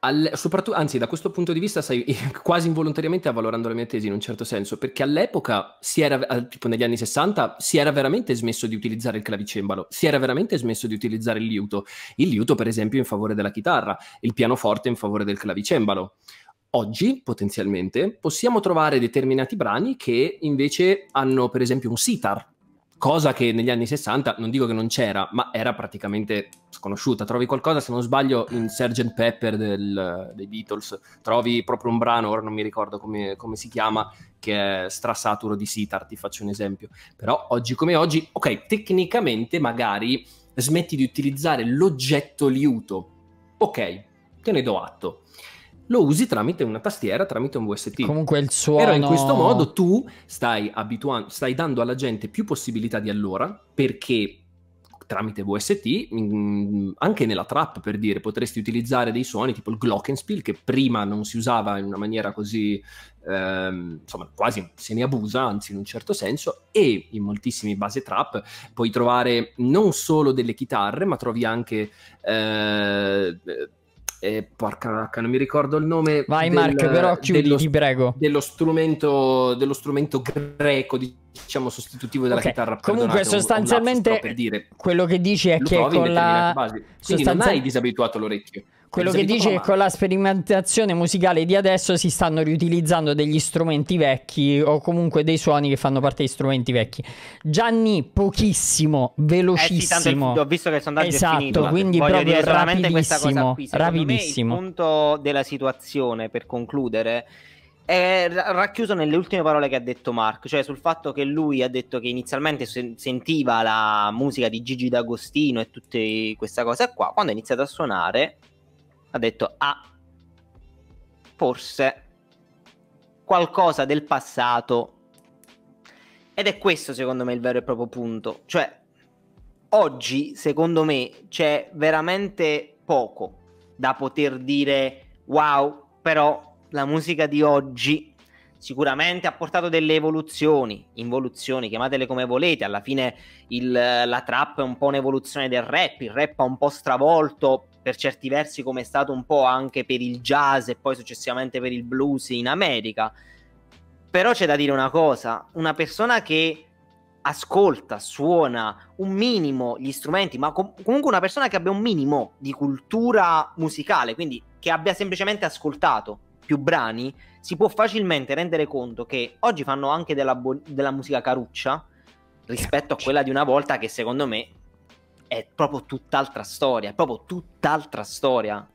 All, anzi, da questo punto di vista stai quasi involontariamente avvalorando la mia tesi in un certo senso, perché all'epoca, si era, eh, tipo negli anni 60, si era veramente smesso di utilizzare il clavicembalo, si era veramente smesso di utilizzare il liuto, il liuto per esempio in favore della chitarra, il pianoforte in favore del clavicembalo. Oggi, potenzialmente, possiamo trovare determinati brani che invece hanno per esempio un sitar cosa che negli anni 60 non dico che non c'era, ma era praticamente sconosciuta. Trovi qualcosa, se non sbaglio, in Sgt. Pepper del, dei Beatles, trovi proprio un brano, ora non mi ricordo come, come si chiama, che è Strasaturo di sitar, ti faccio un esempio. Però oggi come oggi, ok, tecnicamente magari smetti di utilizzare l'oggetto liuto. Ok, te ne do atto lo usi tramite una tastiera, tramite un VST. Comunque il suono... Però in questo modo tu stai abituando, stai dando alla gente più possibilità di allora, perché tramite VST, mh, anche nella trap per dire, potresti utilizzare dei suoni tipo il Glockenspiel che prima non si usava in una maniera così, ehm, insomma quasi se ne abusa, anzi in un certo senso, e in moltissimi base trap puoi trovare non solo delle chitarre, ma trovi anche... Eh, eh, porca vacca, non mi ricordo il nome. Vai del, Mark, però chiudi, dello, ti prego. Dello strumento, dello strumento greco, diciamo, sostitutivo della okay. chitarra. Comunque, sostanzialmente, un, un per dire. quello che dici è Lo che con la... Sostanzial... non hai disabituato l'orecchio. Quello che dice è che con la sperimentazione musicale di adesso si stanno riutilizzando degli strumenti vecchi o comunque dei suoni che fanno parte di strumenti vecchi. Gianni, pochissimo, velocissimo. Eh sì, ho visto che sono andato esatto, quindi voglio proprio rapidissimo, questa cosa qui. rapidissimo. Me il punto della situazione, per concludere, è racchiuso nelle ultime parole che ha detto Mark, cioè sul fatto che lui ha detto che inizialmente sentiva la musica di Gigi D'Agostino e tutta questa cosa qua, quando ha iniziato a suonare ha detto, ah, forse qualcosa del passato. Ed è questo secondo me il vero e proprio punto. Cioè, oggi secondo me c'è veramente poco da poter dire, wow, però la musica di oggi sicuramente ha portato delle evoluzioni, involuzioni, chiamatele come volete, alla fine il, la trap è un po' un'evoluzione del rap, il rap ha un po' stravolto per certi versi come è stato un po' anche per il jazz e poi successivamente per il blues in America. Però c'è da dire una cosa, una persona che ascolta, suona un minimo gli strumenti, ma com- comunque una persona che abbia un minimo di cultura musicale, quindi che abbia semplicemente ascoltato più brani, si può facilmente rendere conto che oggi fanno anche della, bo- della musica caruccia rispetto a quella di una volta che secondo me è proprio tutt'altra storia, è proprio tutt'altra storia.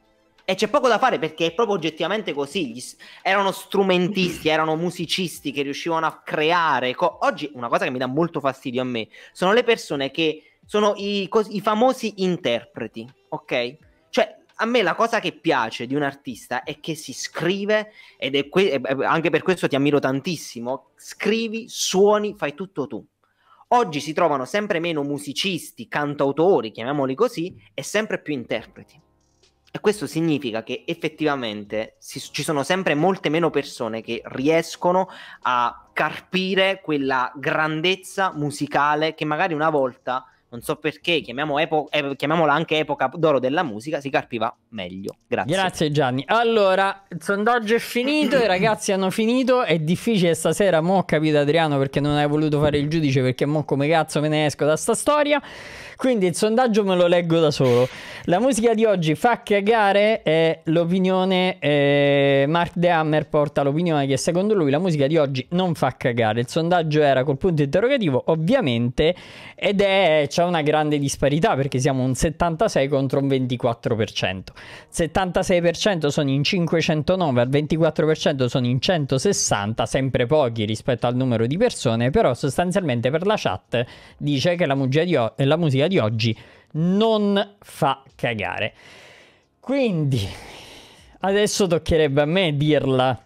E c'è poco da fare perché è proprio oggettivamente così. Gli, erano strumentisti, erano musicisti che riuscivano a creare. Co- Oggi una cosa che mi dà molto fastidio a me sono le persone che sono i, cos- i famosi interpreti, ok? Cioè, a me la cosa che piace di un artista è che si scrive, ed è que- anche per questo ti ammiro tantissimo, scrivi, suoni, fai tutto tu. Oggi si trovano sempre meno musicisti, cantautori, chiamiamoli così, e sempre più interpreti. E questo significa che effettivamente si, ci sono sempre molte meno persone che riescono a carpire quella grandezza musicale che magari una volta non so perché, epo- eh, chiamiamola anche epoca d'oro della musica, si carpiva meglio. Grazie. Grazie Gianni. Allora, il sondaggio è finito, i ragazzi hanno finito, è difficile stasera, mo ho capito Adriano perché non hai voluto fare il giudice, perché mo come cazzo me ne esco da sta storia. Quindi il sondaggio me lo leggo da solo. La musica di oggi fa cagare e l'opinione eh, Mark De Hammer porta l'opinione che secondo lui la musica di oggi non fa cagare. Il sondaggio era col punto interrogativo, ovviamente, ed è c'è una grande disparità perché siamo un 76 contro un 24%. 76% sono in 509, al 24% sono in 160, sempre pochi rispetto al numero di persone, però sostanzialmente per la chat dice che la musica di, la musica di di oggi non fa cagare. Quindi, adesso toccherebbe a me dirla.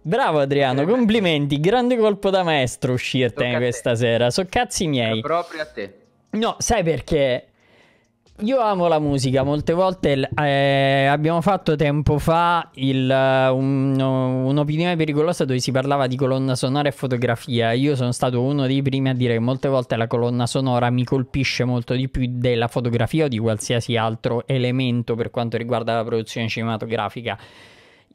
Bravo Adriano, complimenti, grande colpo da maestro uscirtene questa sera, so cazzi miei. È proprio a te. No, sai perché? Io amo la musica, molte volte eh, abbiamo fatto tempo fa il, un, un'opinione pericolosa dove si parlava di colonna sonora e fotografia. Io sono stato uno dei primi a dire che molte volte la colonna sonora mi colpisce molto di più della fotografia o di qualsiasi altro elemento per quanto riguarda la produzione cinematografica.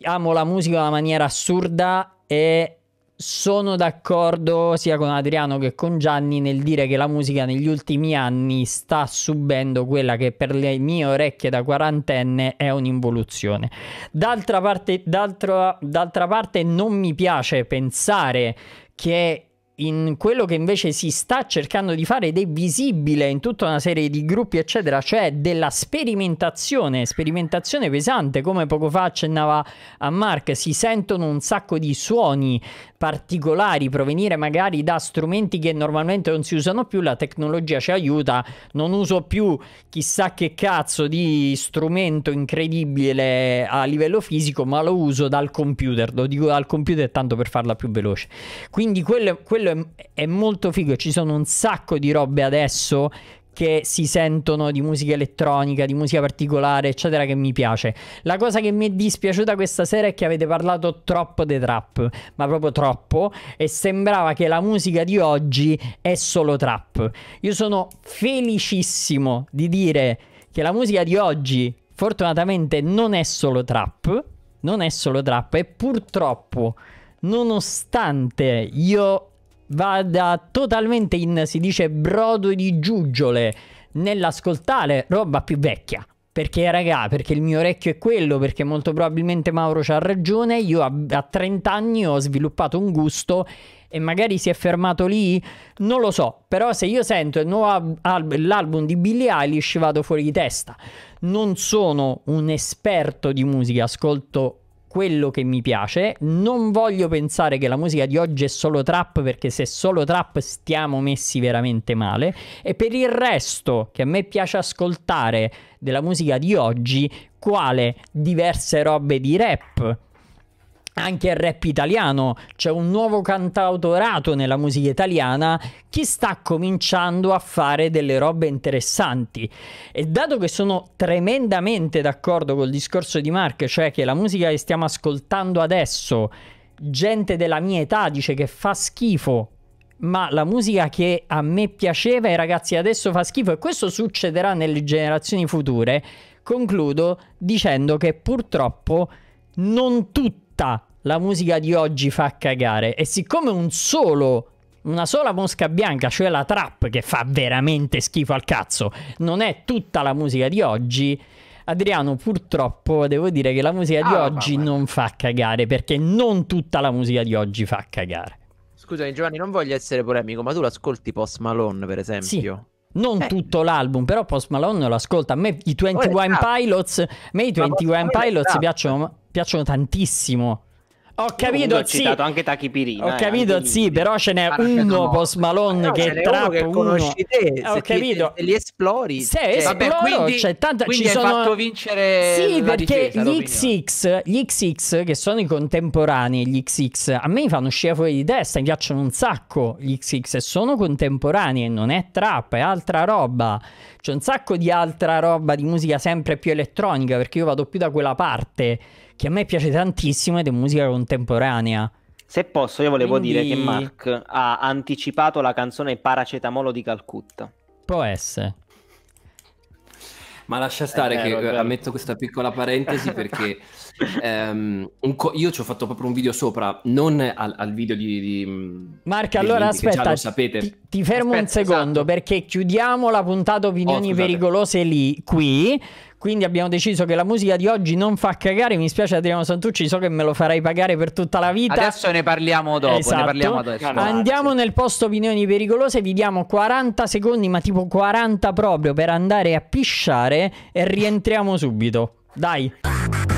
Amo la musica in una maniera assurda e sono d'accordo sia con Adriano che con Gianni nel dire che la musica negli ultimi anni sta subendo quella che per le mie orecchie da quarantenne è un'involuzione. D'altra parte, d'altra, d'altra parte non mi piace pensare che in quello che invece si sta cercando di fare ed è visibile in tutta una serie di gruppi eccetera cioè della sperimentazione sperimentazione pesante come poco fa accennava a Mark si sentono un sacco di suoni particolari provenire magari da strumenti che normalmente non si usano più la tecnologia ci aiuta non uso più chissà che cazzo di strumento incredibile a livello fisico ma lo uso dal computer lo dico dal computer tanto per farla più veloce quindi quello, quello quello è, è molto figo. Ci sono un sacco di robe adesso che si sentono di musica elettronica, di musica particolare, eccetera, che mi piace. La cosa che mi è dispiaciuta questa sera è che avete parlato troppo di trap, ma proprio troppo, e sembrava che la musica di oggi è solo trap. Io sono felicissimo di dire che la musica di oggi, fortunatamente, non è solo trap, non è solo trap, e purtroppo, nonostante io vada totalmente in, si dice, brodo di giuggiole nell'ascoltare roba più vecchia. Perché raga, perché il mio orecchio è quello, perché molto probabilmente Mauro c'ha ragione, io a, a 30 anni ho sviluppato un gusto e magari si è fermato lì, non lo so, però se io sento il nuovo al- l'album di Billie Eilish vado fuori di testa. Non sono un esperto di musica, ascolto quello che mi piace. Non voglio pensare che la musica di oggi è solo trap, perché se è solo trap stiamo messi veramente male. E per il resto che a me piace ascoltare della musica di oggi, quale diverse robe di rap anche il rap italiano, c'è un nuovo cantautorato nella musica italiana che sta cominciando a fare delle robe interessanti. E dato che sono tremendamente d'accordo col discorso di Mark, cioè che la musica che stiamo ascoltando adesso, gente della mia età dice che fa schifo, ma la musica che a me piaceva e ragazzi adesso fa schifo e questo succederà nelle generazioni future, concludo dicendo che purtroppo non tutti realtà la musica di oggi fa cagare e siccome un solo una sola mosca bianca, cioè la trap che fa veramente schifo al cazzo, non è tutta la musica di oggi. Adriano, purtroppo devo dire che la musica ah, di oggi vabbè. non fa cagare perché non tutta la musica di oggi fa cagare. Scusami Giovanni, non voglio essere polemico, ma tu l'ascolti Post Malone, per esempio? Sì non eh. tutto l'album, però Post Malone lo ascolta. A me i 21 oh, Pilots, me i 21 Pilots piacciono, piacciono tantissimo. Ho capito, ho sì. anche Tachipirina. Ho eh, capito, eh, sì, però ce n'è uno post Malone che è trap che conosci te, Ho capito. Ti, li esplori. Se cioè, esploro, vabbè, quindi, cioè, tanto quindi ci sono... fatto vincere Sì, perché difesa, gli XX, gli XX che sono i contemporanei, gli XX, a me mi fanno uscire fuori di testa, mi piacciono un sacco gli XX e sono contemporanei, e non è trap, è altra roba. C'è un sacco di altra roba di musica sempre più elettronica, perché io vado più da quella parte che a me piace tantissimo ed è musica contemporanea. Se posso, io volevo Quindi... dire che Mark ha anticipato la canzone Paracetamolo di Calcutta. Può essere. Ma lascia stare vero, eh, che eh, ammetto questa piccola parentesi perché ehm, co- io ci ho fatto proprio un video sopra, non al, al video di... di Marca, allora aspetta, ti, ti, fermo aspetta, un secondo esatto. perché chiudiamo la puntata opinioni oh, pericolose lì, qui, quindi abbiamo deciso che la musica di oggi non fa cagare. Mi spiace Adriano Santucci, so che me lo farai pagare per tutta la vita. Adesso ne parliamo dopo. Esatto. Ne parliamo adesso. Andiamo nel posto opinioni pericolose. Vi diamo 40 secondi, ma tipo 40 proprio, per andare a pisciare e rientriamo subito. Dai.